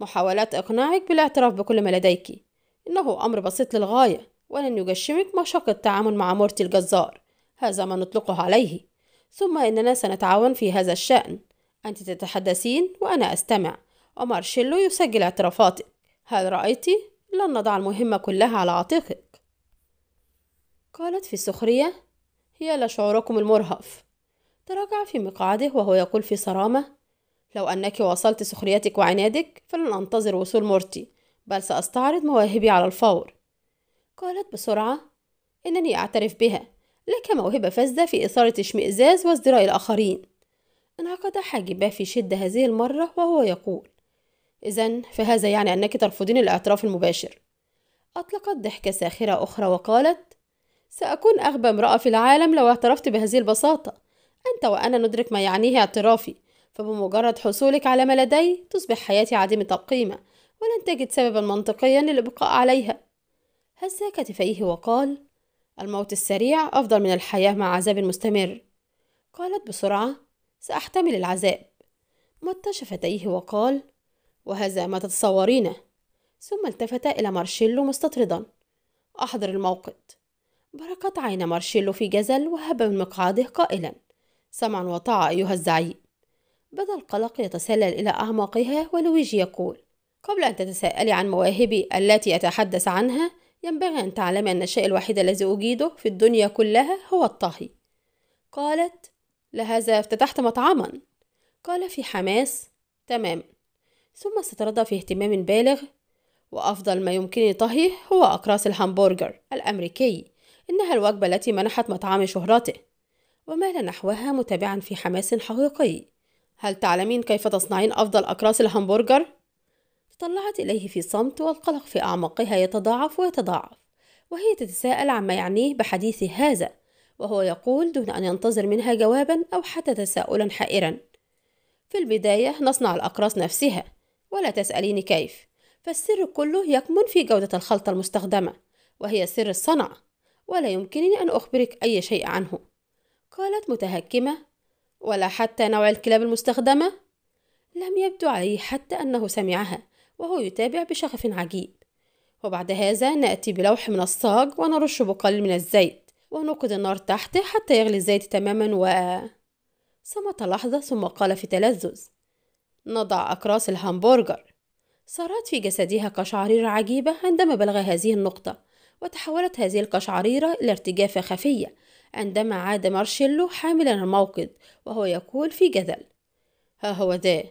محاولات إقناعك بالاعتراف بكل ما لديك إنه أمر بسيط للغاية ولن يجشمك مشاق التعامل مع مورتي الجزار هذا ما نطلقه عليه ثم إننا سنتعاون في هذا الشأن أنت تتحدثين وأنا أستمع ومارشيلو يسجل اعترافاتك هل رأيتي؟ لن نضع المهمة كلها على عاتقك قالت في سخرية هي لشعوركم شعوركم المرهف تراجع في مقعده وهو يقول في صرامة لو أنك واصلت سخريتك وعنادك فلن أنتظر وصول مرتي بل سأستعرض مواهبي على الفور قالت بسرعة إنني أعترف بها لك موهبة فزة في إثارة اشمئزاز وازدراء الآخرين انعقد حاجباه في شدة هذه المرة وهو يقول إذا فهذا يعني أنك ترفضين الاعتراف المباشر أطلقت ضحكة ساخرة أخرى وقالت سأكون أغبى امرأة في العالم لو اعترفت بهذه البساطة أنت وأنا ندرك ما يعنيه اعترافي فبمجرد حصولك على ما لدي تصبح حياتي عديمة القيمة ولن تجد سببا منطقيا للبقاء عليها هز كتفيه وقال الموت السريع أفضل من الحياة مع عذاب مستمر قالت بسرعة سأحتمل العذاب مت شفتيه وقال وهذا ما تتصورينه ثم التفت إلى مارشيلو مستطردا أحضر الموقد بركت عين مارشيلو في جزل وهب من مقعده قائلا سمعا وطاعة أيها الزعيم بدا القلق يتسلل إلى أعماقها ولويجي يقول قبل أن تتساءلي عن مواهبي التي أتحدث عنها ينبغي أن تعلمي أن الشيء الوحيد الذي أجيده في الدنيا كلها هو الطهي قالت لهذا افتتحت مطعما قال في حماس تمام ثم استطرد في اهتمام بالغ وأفضل ما يمكنني طهيه هو أقراص الهامبرجر الأمريكي إنها الوجبة التي منحت مطعم شهرته ومال نحوها متابعا في حماس حقيقي هل تعلمين كيف تصنعين أفضل أكراس الهمبرجر؟ تطلعت إليه في صمت والقلق في أعماقها يتضاعف ويتضاعف وهي تتساءل عما يعنيه بحديث هذا وهو يقول دون أن ينتظر منها جوابا أو حتى تساؤلا حائرا في البداية نصنع الأقراص نفسها ولا تسأليني كيف فالسر كله يكمن في جودة الخلطة المستخدمة وهي سر الصنعة ولا يمكنني أن أخبرك أي شيء عنه قالت متهكمة ولا حتى نوع الكلاب المستخدمة لم يبدو عليه حتى أنه سمعها وهو يتابع بشغف عجيب وبعد هذا نأتي بلوح من الصاج ونرش بقليل من الزيت ونوقد النار تحته حتى يغلي الزيت تماما و صمت لحظة ثم قال في تلذذ نضع أقراص الهامبرجر صارت في جسدها قشعريرة عجيبة عندما بلغ هذه النقطة وتحولت هذه القشعريرة إلى ارتجافة خفية عندما عاد مارشيلو حاملا الموقد وهو يقول في جدل ها هو ده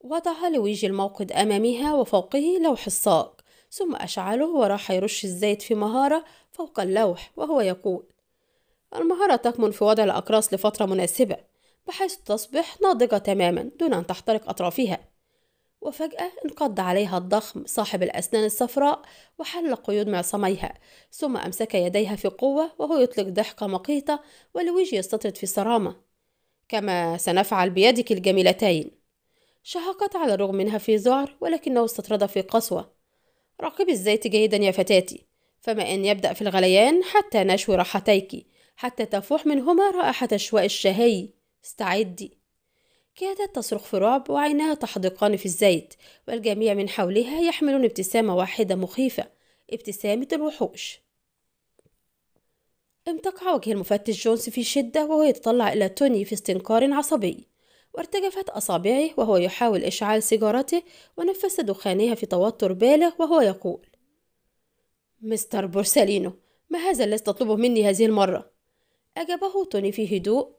وضع لويجي الموقد أمامها وفوقه لوح الصاق ثم أشعله وراح يرش الزيت في مهارة فوق اللوح وهو يقول المهارة تكمن في وضع الأقراص لفترة مناسبة بحيث تصبح ناضجة تماما دون أن تحترق أطرافها وفجأة انقض عليها الضخم صاحب الأسنان الصفراء وحل قيود معصميها ثم أمسك يديها في قوة وهو يطلق ضحكة مقيتة ولويجي يستطرد في صرامة كما سنفعل بيدك الجميلتين شهقت على الرغم منها في ذعر ولكنه استطرد في قسوة راقبي الزيت جيدا يا فتاتي فما إن يبدأ في الغليان حتى نشوي راحتيك حتى تفوح منهما رائحة الشواء الشهي استعدي كادت تصرخ في رعب وعيناها تحدقان في الزيت والجميع من حولها يحملون ابتسامة واحدة مخيفة ابتسامة الوحوش امتقع وجه المفتش جونز في شدة وهو يتطلع إلى توني في استنكار عصبي وارتجفت أصابعه وهو يحاول إشعال سيجارته ونفس دخانها في توتر بالغ وهو يقول مستر بورسالينو ما هذا الذي تطلبه مني هذه المرة؟ أجابه توني في هدوء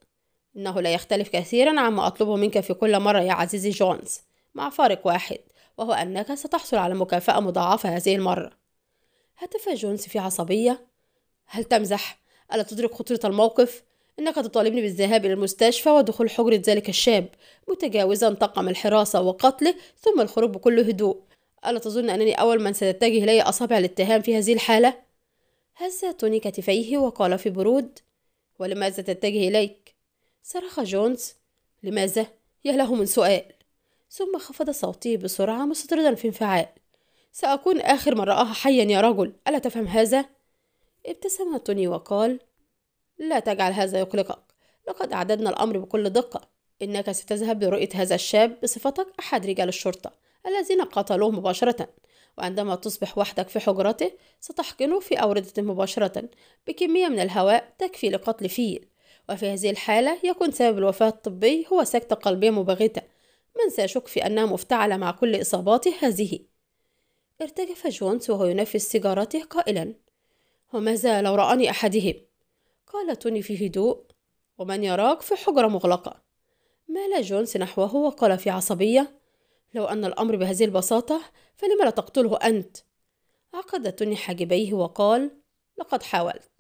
إنه لا يختلف كثيرا عما أطلبه منك في كل مرة يا عزيزي جونز مع فارق واحد وهو أنك ستحصل على مكافأة مضاعفة هذه المرة هتف جونز في عصبية هل تمزح؟ ألا تدرك خطورة الموقف؟ إنك تطالبني بالذهاب إلى المستشفى ودخول حجرة ذلك الشاب متجاوزا طاقم الحراسة وقتله ثم الخروج بكل هدوء ألا تظن أنني أول من ستتجه إلي أصابع الاتهام في هذه الحالة؟ هز توني كتفيه وقال في برود ولماذا تتجه إليك؟ صرخ جونز لماذا يا له من سؤال ثم خفض صوته بسرعة مستردا في انفعال سأكون آخر من رآها حيا يا رجل ألا تفهم هذا؟ ابتسم توني وقال لا تجعل هذا يقلقك لقد أعددنا الأمر بكل دقة إنك ستذهب لرؤية هذا الشاب بصفتك أحد رجال الشرطة الذين قاتلوه مباشرة وعندما تصبح وحدك في حجرته ستحقنه في أوردة مباشرة بكمية من الهواء تكفي لقتل فيل وفي هذه الحالة يكون سبب الوفاة الطبي هو سكتة قلبية مباغتة من سيشك في أنها مفتعلة مع كل إصاباته هذه ارتجف جونس وهو ينفس سيجارته قائلا وماذا لو رآني أحدهم؟ قال توني في هدوء ومن يراك في حجرة مغلقة مال جونس نحوه وقال في عصبية لو أن الأمر بهذه البساطة فلما لا تقتله أنت؟ عقد توني حاجبيه وقال لقد حاولت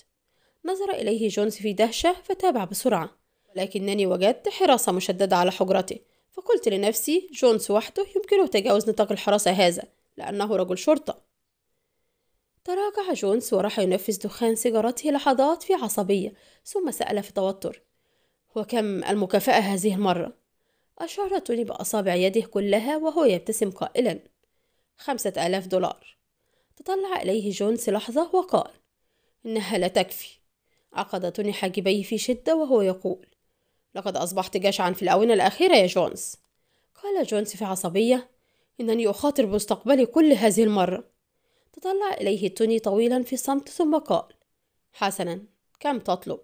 نظر إليه جونز في دهشة فتابع بسرعة ولكنني وجدت حراسة مشددة على حجرته فقلت لنفسي جونز وحده يمكنه تجاوز نطاق الحراسة هذا لأنه رجل شرطة تراجع جونز وراح ينفذ دخان سيجارته لحظات في عصبية ثم سأل في توتر وكم المكافأة هذه المرة؟ أشار توني بأصابع يده كلها وهو يبتسم قائلا خمسة آلاف دولار تطلع إليه جونز لحظة وقال إنها لا تكفي عقد توني حاجبيه في شدة وهو يقول لقد أصبحت جشعا في الآونة الأخيرة يا جونز قال جونز في عصبية إنني أخاطر بمستقبلي كل هذه المرة تطلع إليه توني طويلا في صمت ثم قال حسنا كم تطلب؟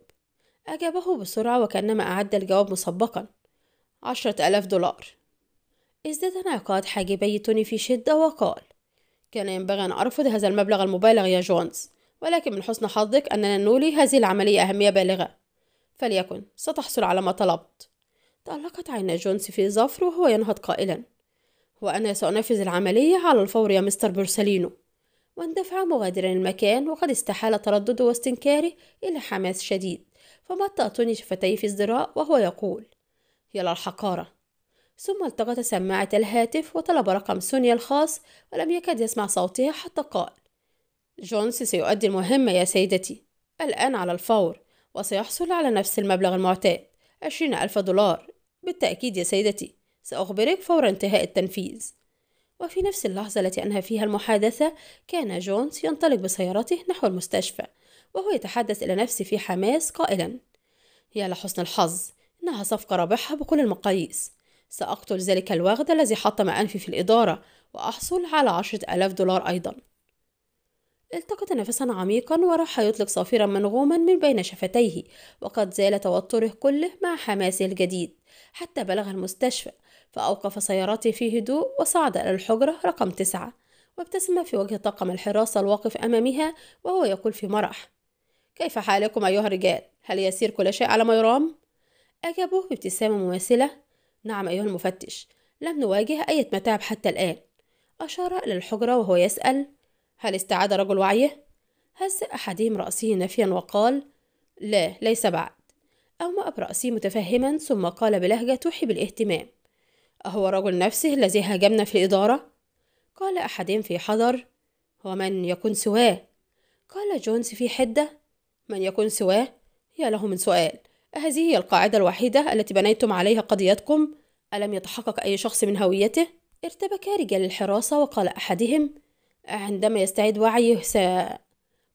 أجابه بسرعة وكأنما أعد الجواب مسبقا عشرة ألاف دولار ازداد انعقاد حاجبي توني في شدة وقال كان ينبغي أن أرفض هذا المبلغ المبالغ يا جونز ولكن من حسن حظك أننا نولي هذه العملية أهمية بالغة فليكن ستحصل على ما طلبت تألقت عينا جونس في ظفر وهو ينهض قائلا وأنا سأنفذ العملية على الفور يا مستر بورسلينو واندفع مغادرا المكان وقد استحال تردده واستنكاره إلى حماس شديد فمطأتني شفتيه في ازدراء وهو يقول يلا الحقارة ثم التقط سماعة الهاتف وطلب رقم سونيا الخاص ولم يكد يسمع صوتها حتى قال جونز سيؤدي المهمة يا سيدتي الآن على الفور وسيحصل على نفس المبلغ المعتاد عشرين ألف دولار بالتأكيد يا سيدتي سأخبرك فور انتهاء التنفيذ وفي نفس اللحظة التي أنهى فيها المحادثة كان جونز ينطلق بسيارته نحو المستشفى وهو يتحدث إلى نفسه في حماس قائلا يا لحسن الحظ إنها صفقة رابحة بكل المقاييس سأقتل ذلك الوغد الذي حطم أنفي في الإدارة وأحصل على عشرة ألاف دولار أيضا التقط نفسا عميقا وراح يطلق صافرا منغوما من بين شفتيه وقد زال توتره كله مع حماسه الجديد حتى بلغ المستشفى فأوقف سيارته في هدوء وصعد إلى الحجرة رقم تسعة وابتسم في وجه طاقم الحراسة الواقف أمامها وهو يقول في مرح كيف حالكم أيها الرجال؟ هل يسير كل شيء على ما يرام؟ أجابوه بابتسامة مماثلة نعم أيها المفتش لم نواجه أي متاعب حتى الآن أشار إلى الحجرة وهو يسأل هل استعاد رجل وعيه؟ هز أحدهم رأسه نافيا وقال لا ليس بعد أومأ برأسه متفهما ثم قال بلهجة توحي بالاهتمام أهو رجل نفسه الذي هاجمنا في الإدارة؟ قال أحدهم في حذر ومن يكون سواه؟ قال جونز في حدة من يكون سواه؟ يا له من سؤال أهذه هي القاعدة الوحيدة التي بنيتم عليها قضيتكم؟ ألم يتحقق أي شخص من هويته؟ ارتبك رجال الحراسة وقال أحدهم عندما يستعيد وعيه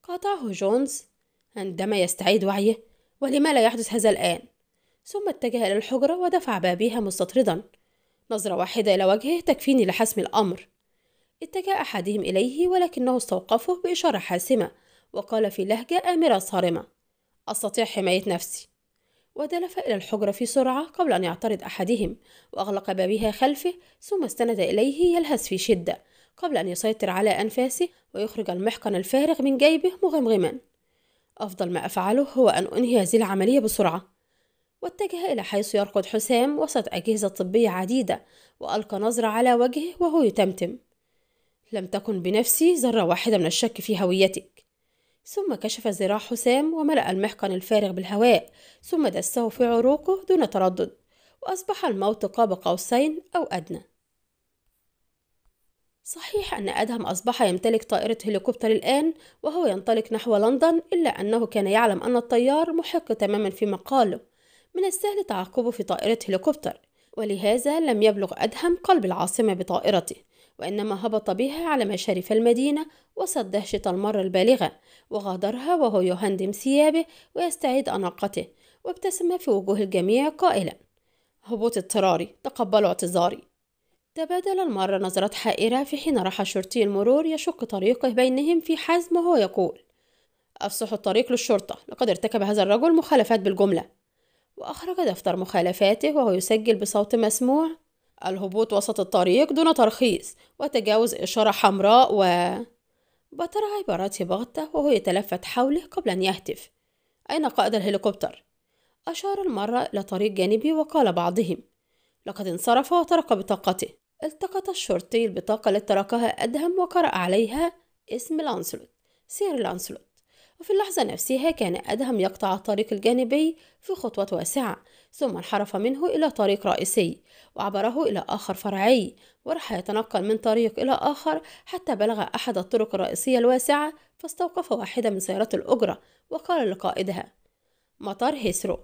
قاطعه جونز عندما يستعيد وعيه ولما لا يحدث هذا الآن ثم اتجه إلى الحجرة ودفع بابها مستطردا نظرة واحدة إلى وجهه تكفيني لحسم الأمر اتجه أحدهم إليه ولكنه استوقفه بإشارة حاسمة وقال في لهجة آمرة صارمة أستطيع حماية نفسي ودلف إلى الحجرة في سرعة قبل أن يعترض أحدهم وأغلق بابها خلفه ثم استند إليه يلهث في شدة قبل أن يسيطر على أنفاسي ويخرج المحقن الفارغ من جيبه مغمغما أفضل ما أفعله هو أن أنهي هذه العملية بسرعة واتجه إلى حيث يرقد حسام وسط أجهزة طبية عديدة وألقى نظرة على وجهه وهو يتمتم لم تكن بنفسي ذرة واحدة من الشك في هويتك ثم كشف ذراع حسام وملأ المحقن الفارغ بالهواء ثم دسه في عروقه دون تردد وأصبح الموت قاب قوسين أو أدنى صحيح أن أدهم أصبح يمتلك طائرة هليكوبتر الآن وهو ينطلق نحو لندن إلا أنه كان يعلم أن الطيار محق تماما في مقاله من السهل تعقبه في طائرة هليكوبتر ولهذا لم يبلغ أدهم قلب العاصمة بطائرته وإنما هبط بها على مشارف المدينة وسط دهشة المرة البالغة وغادرها وهو يهندم ثيابه ويستعيد أناقته وابتسم في وجوه الجميع قائلا هبوط اضطراري تقبلوا اعتذاري تبادل المرة نظرات حائرة في حين راح شرطي المرور يشق طريقه بينهم في حزم وهو يقول أفسح الطريق للشرطة لقد ارتكب هذا الرجل مخالفات بالجملة وأخرج دفتر مخالفاته وهو يسجل بصوت مسموع الهبوط وسط الطريق دون ترخيص وتجاوز إشارة حمراء و بطر عباراته بغتة وهو يتلفت حوله قبل أن يهتف أين قائد الهليكوبتر؟ أشار المرة إلى طريق جانبي وقال بعضهم لقد انصرف وترك بطاقته التقط الشرطي البطاقة التي تركها أدهم وقرأ عليها اسم لانسلوت سير لانسلوت وفي اللحظة نفسها كان أدهم يقطع الطريق الجانبي في خطوة واسعة ثم انحرف منه إلى طريق رئيسي وعبره إلى آخر فرعي وراح يتنقل من طريق إلى آخر حتى بلغ أحد الطرق الرئيسية الواسعة فاستوقف واحدة من سيارات الأجرة وقال لقائدها مطار هيسرو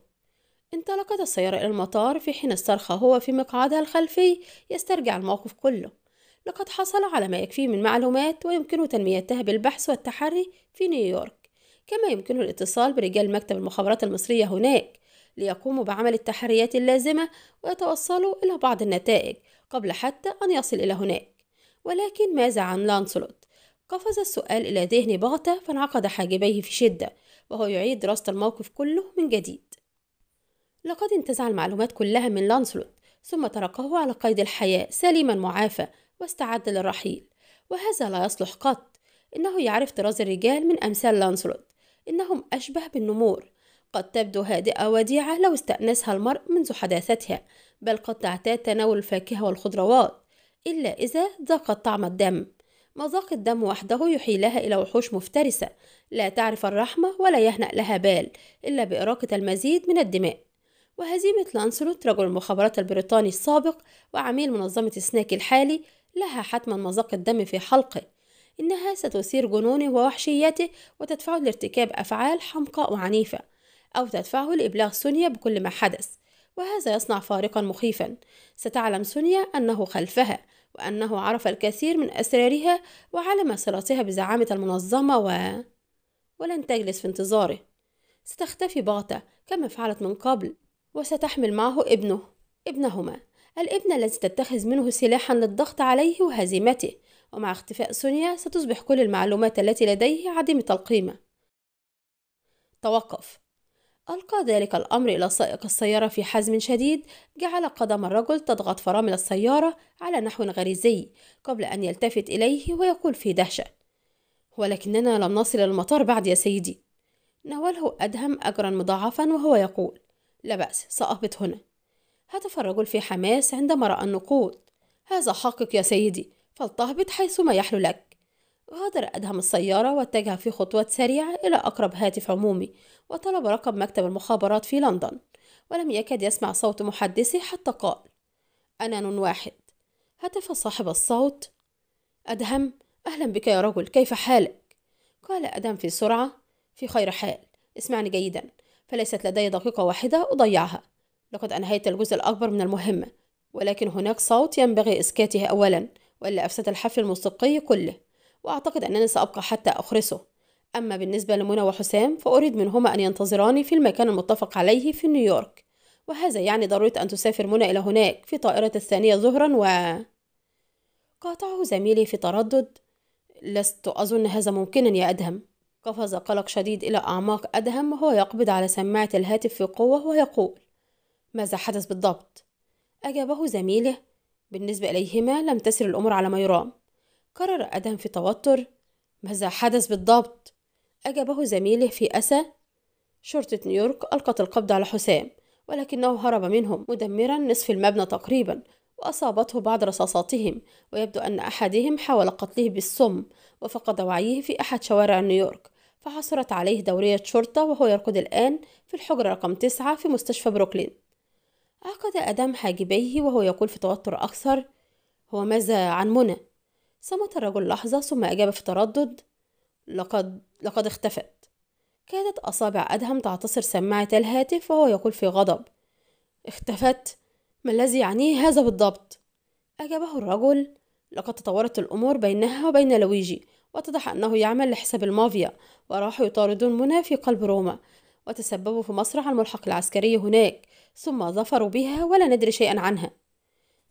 انطلقت السيارة إلى المطار في حين استرخى هو في مقعدها الخلفي يسترجع الموقف كله لقد حصل على ما يكفيه من معلومات ويمكنه تنميتها بالبحث والتحري في نيويورك كما يمكنه الاتصال برجال مكتب المخابرات المصرية هناك ليقوموا بعمل التحريات اللازمة ويتوصلوا إلى بعض النتائج قبل حتى أن يصل إلى هناك ولكن ماذا عن لانسلوت؟ قفز السؤال إلى ذهن بغتة فانعقد حاجبيه في شدة وهو يعيد دراسة الموقف كله من جديد لقد انتزع المعلومات كلها من لانسلوت ثم تركه على قيد الحياة سليما معافى واستعد للرحيل وهذا لا يصلح قط إنه يعرف طراز الرجال من أمثال لانسلوت إنهم أشبه بالنمور قد تبدو هادئة وديعة لو استأنسها المرء منذ حداثتها بل قد تعتاد تناول الفاكهة والخضروات إلا إذا ذاقت طعم الدم مذاق الدم وحده يحيلها إلى وحوش مفترسة لا تعرف الرحمة ولا يهنأ لها بال إلا بإراقة المزيد من الدماء وهزيمة لانسلوت رجل المخابرات البريطاني السابق وعميل منظمة سناك الحالي لها حتما مذاق الدم في حلقه إنها ستثير جنونه ووحشيته وتدفعه لارتكاب أفعال حمقاء وعنيفة أو تدفعه لإبلاغ سونيا بكل ما حدث وهذا يصنع فارقا مخيفا ستعلم سونيا أنه خلفها وأنه عرف الكثير من أسرارها وعلم صلتها بزعامة المنظمة و... ولن تجلس في انتظاره ستختفي باطة كما فعلت من قبل وستحمل معه ابنه ابنهما الابن الذي تتخذ منه سلاحا للضغط عليه وهزيمته ومع اختفاء سونيا ستصبح كل المعلومات التي لديه عديمة القيمة توقف ألقى ذلك الأمر إلى سائق السيارة في حزم شديد جعل قدم الرجل تضغط فرامل السيارة على نحو غريزي قبل أن يلتفت إليه ويقول في دهشة ولكننا لم نصل المطار بعد يا سيدي ناوله أدهم أجرا مضاعفا وهو يقول لا بأس سأهبط هنا هتف الرجل في حماس عندما رأى النقود هذا حقك يا سيدي فلتهبط حيث ما يحلو لك غادر أدهم السيارة واتجه في خطوات سريعة إلى أقرب هاتف عمومي وطلب رقم مكتب المخابرات في لندن ولم يكد يسمع صوت محدثه حتى قال أنان واحد هتف صاحب الصوت أدهم أهلا بك يا رجل كيف حالك؟ قال أدهم في سرعة في خير حال اسمعني جيدا فليست لدي دقيقة واحدة أضيعها لقد أنهيت الجزء الأكبر من المهمة ولكن هناك صوت ينبغي إسكاته أولا وإلا أفسد الحفل الموسيقي كله وأعتقد أنني سأبقى حتى أخرسه أما بالنسبة لمنى وحسام فأريد منهما أن ينتظراني في المكان المتفق عليه في نيويورك وهذا يعني ضرورة أن تسافر منى إلى هناك في طائرة الثانية ظهرا و قاطعه زميلي في تردد لست أظن هذا ممكنا يا أدهم قفز قلق شديد إلى أعماق أدهم وهو يقبض على سماعة الهاتف في قوة ويقول ماذا حدث بالضبط؟ أجابه زميله بالنسبة إليهما لم تسر الأمور على ما يرام قرر أدهم في توتر ماذا حدث بالضبط؟ أجابه زميله في أسى شرطة نيويورك ألقت القبض على حسام ولكنه هرب منهم مدمرا نصف المبنى تقريبا وأصابته بعض رصاصاتهم ويبدو أن أحدهم حاول قتله بالسم وفقد وعيه في أحد شوارع نيويورك فحصلت عليه دورية شرطة وهو يرقد الآن في الحجرة رقم تسعة في مستشفى بروكلين عقد أدم حاجبيه وهو يقول في توتر أكثر هو ماذا عن منى؟ صمت الرجل لحظة ثم أجاب في تردد لقد لقد اختفت كادت أصابع أدهم تعتصر سماعة الهاتف وهو يقول في غضب اختفت ما الذي يعنيه هذا بالضبط؟ أجابه الرجل لقد تطورت الأمور بينها وبين لويجي واتضح أنه يعمل لحساب المافيا وراحوا يطاردون منى في قلب روما وتسببوا في مصرع الملحق العسكري هناك ثم ظفروا بها ولا ندري شيئا عنها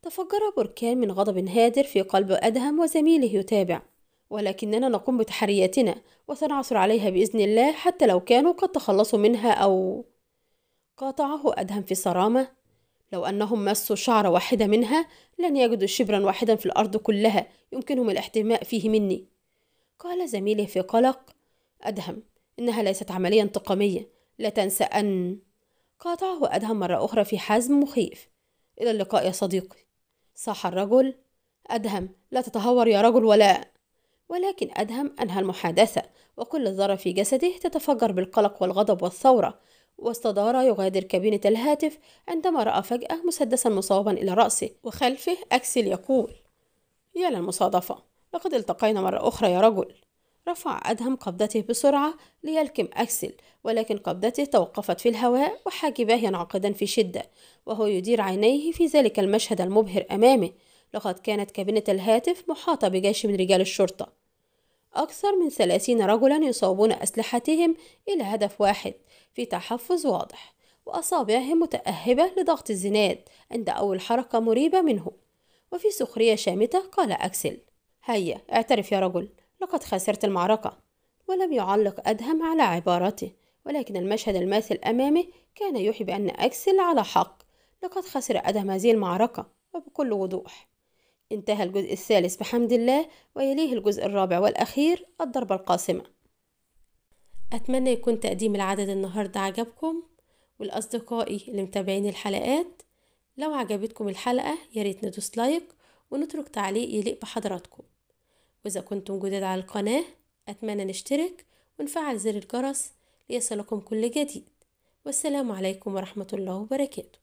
تفجر بركان من غضب هادر في قلب أدهم وزميله يتابع ولكننا نقوم بتحرياتنا وسنعثر عليها بإذن الله حتى لو كانوا قد تخلصوا منها أو قاطعه أدهم في صرامة لو أنهم مسوا شعرة واحدة منها لن يجدوا شبرا واحدا في الأرض كلها يمكنهم الاحتماء فيه مني قال زميلي في قلق أدهم إنها ليست عملية انتقامية لا تنسى أن قاطعه أدهم مرة أخرى في حزم مخيف إلى اللقاء يا صديقي صاح الرجل أدهم لا تتهور يا رجل ولا ولكن أدهم أنهى المحادثة وكل ذرة في جسده تتفجر بالقلق والغضب والثورة واستدار يغادر كابينة الهاتف عندما رأى فجأة مسدسا مصابا إلى رأسه وخلفه أكسل يقول يا للمصادفة لقد التقينا مرة أخرى يا رجل رفع أدهم قبضته بسرعة ليلكم أكسل ولكن قبضته توقفت في الهواء وحاجباه ينعقدان في شدة وهو يدير عينيه في ذلك المشهد المبهر أمامه لقد كانت كابينة الهاتف محاطة بجيش من رجال الشرطة أكثر من ثلاثين رجلا يصوبون أسلحتهم إلى هدف واحد في تحفظ واضح وأصابعهم متأهبة لضغط الزناد عند أول حركة مريبة منه وفي سخرية شامتة قال أكسل هيا اعترف يا رجل لقد خسرت المعركة ولم يعلق أدهم على عبارته ولكن المشهد الماثل أمامه كان يوحي بأن أكسل على حق لقد خسر أدهم هذه المعركة وبكل وضوح انتهى الجزء الثالث بحمد الله ويليه الجزء الرابع والأخير الضربة القاسمة أتمنى يكون تقديم العدد النهاردة عجبكم ولأصدقائي اللي متابعين الحلقات لو عجبتكم الحلقة ياريت ندوس لايك ونترك تعليق يليق بحضراتكم وإذا كنتم جدد على القناة أتمنى نشترك ونفعل زر الجرس ليصلكم كل جديد والسلام عليكم ورحمة الله وبركاته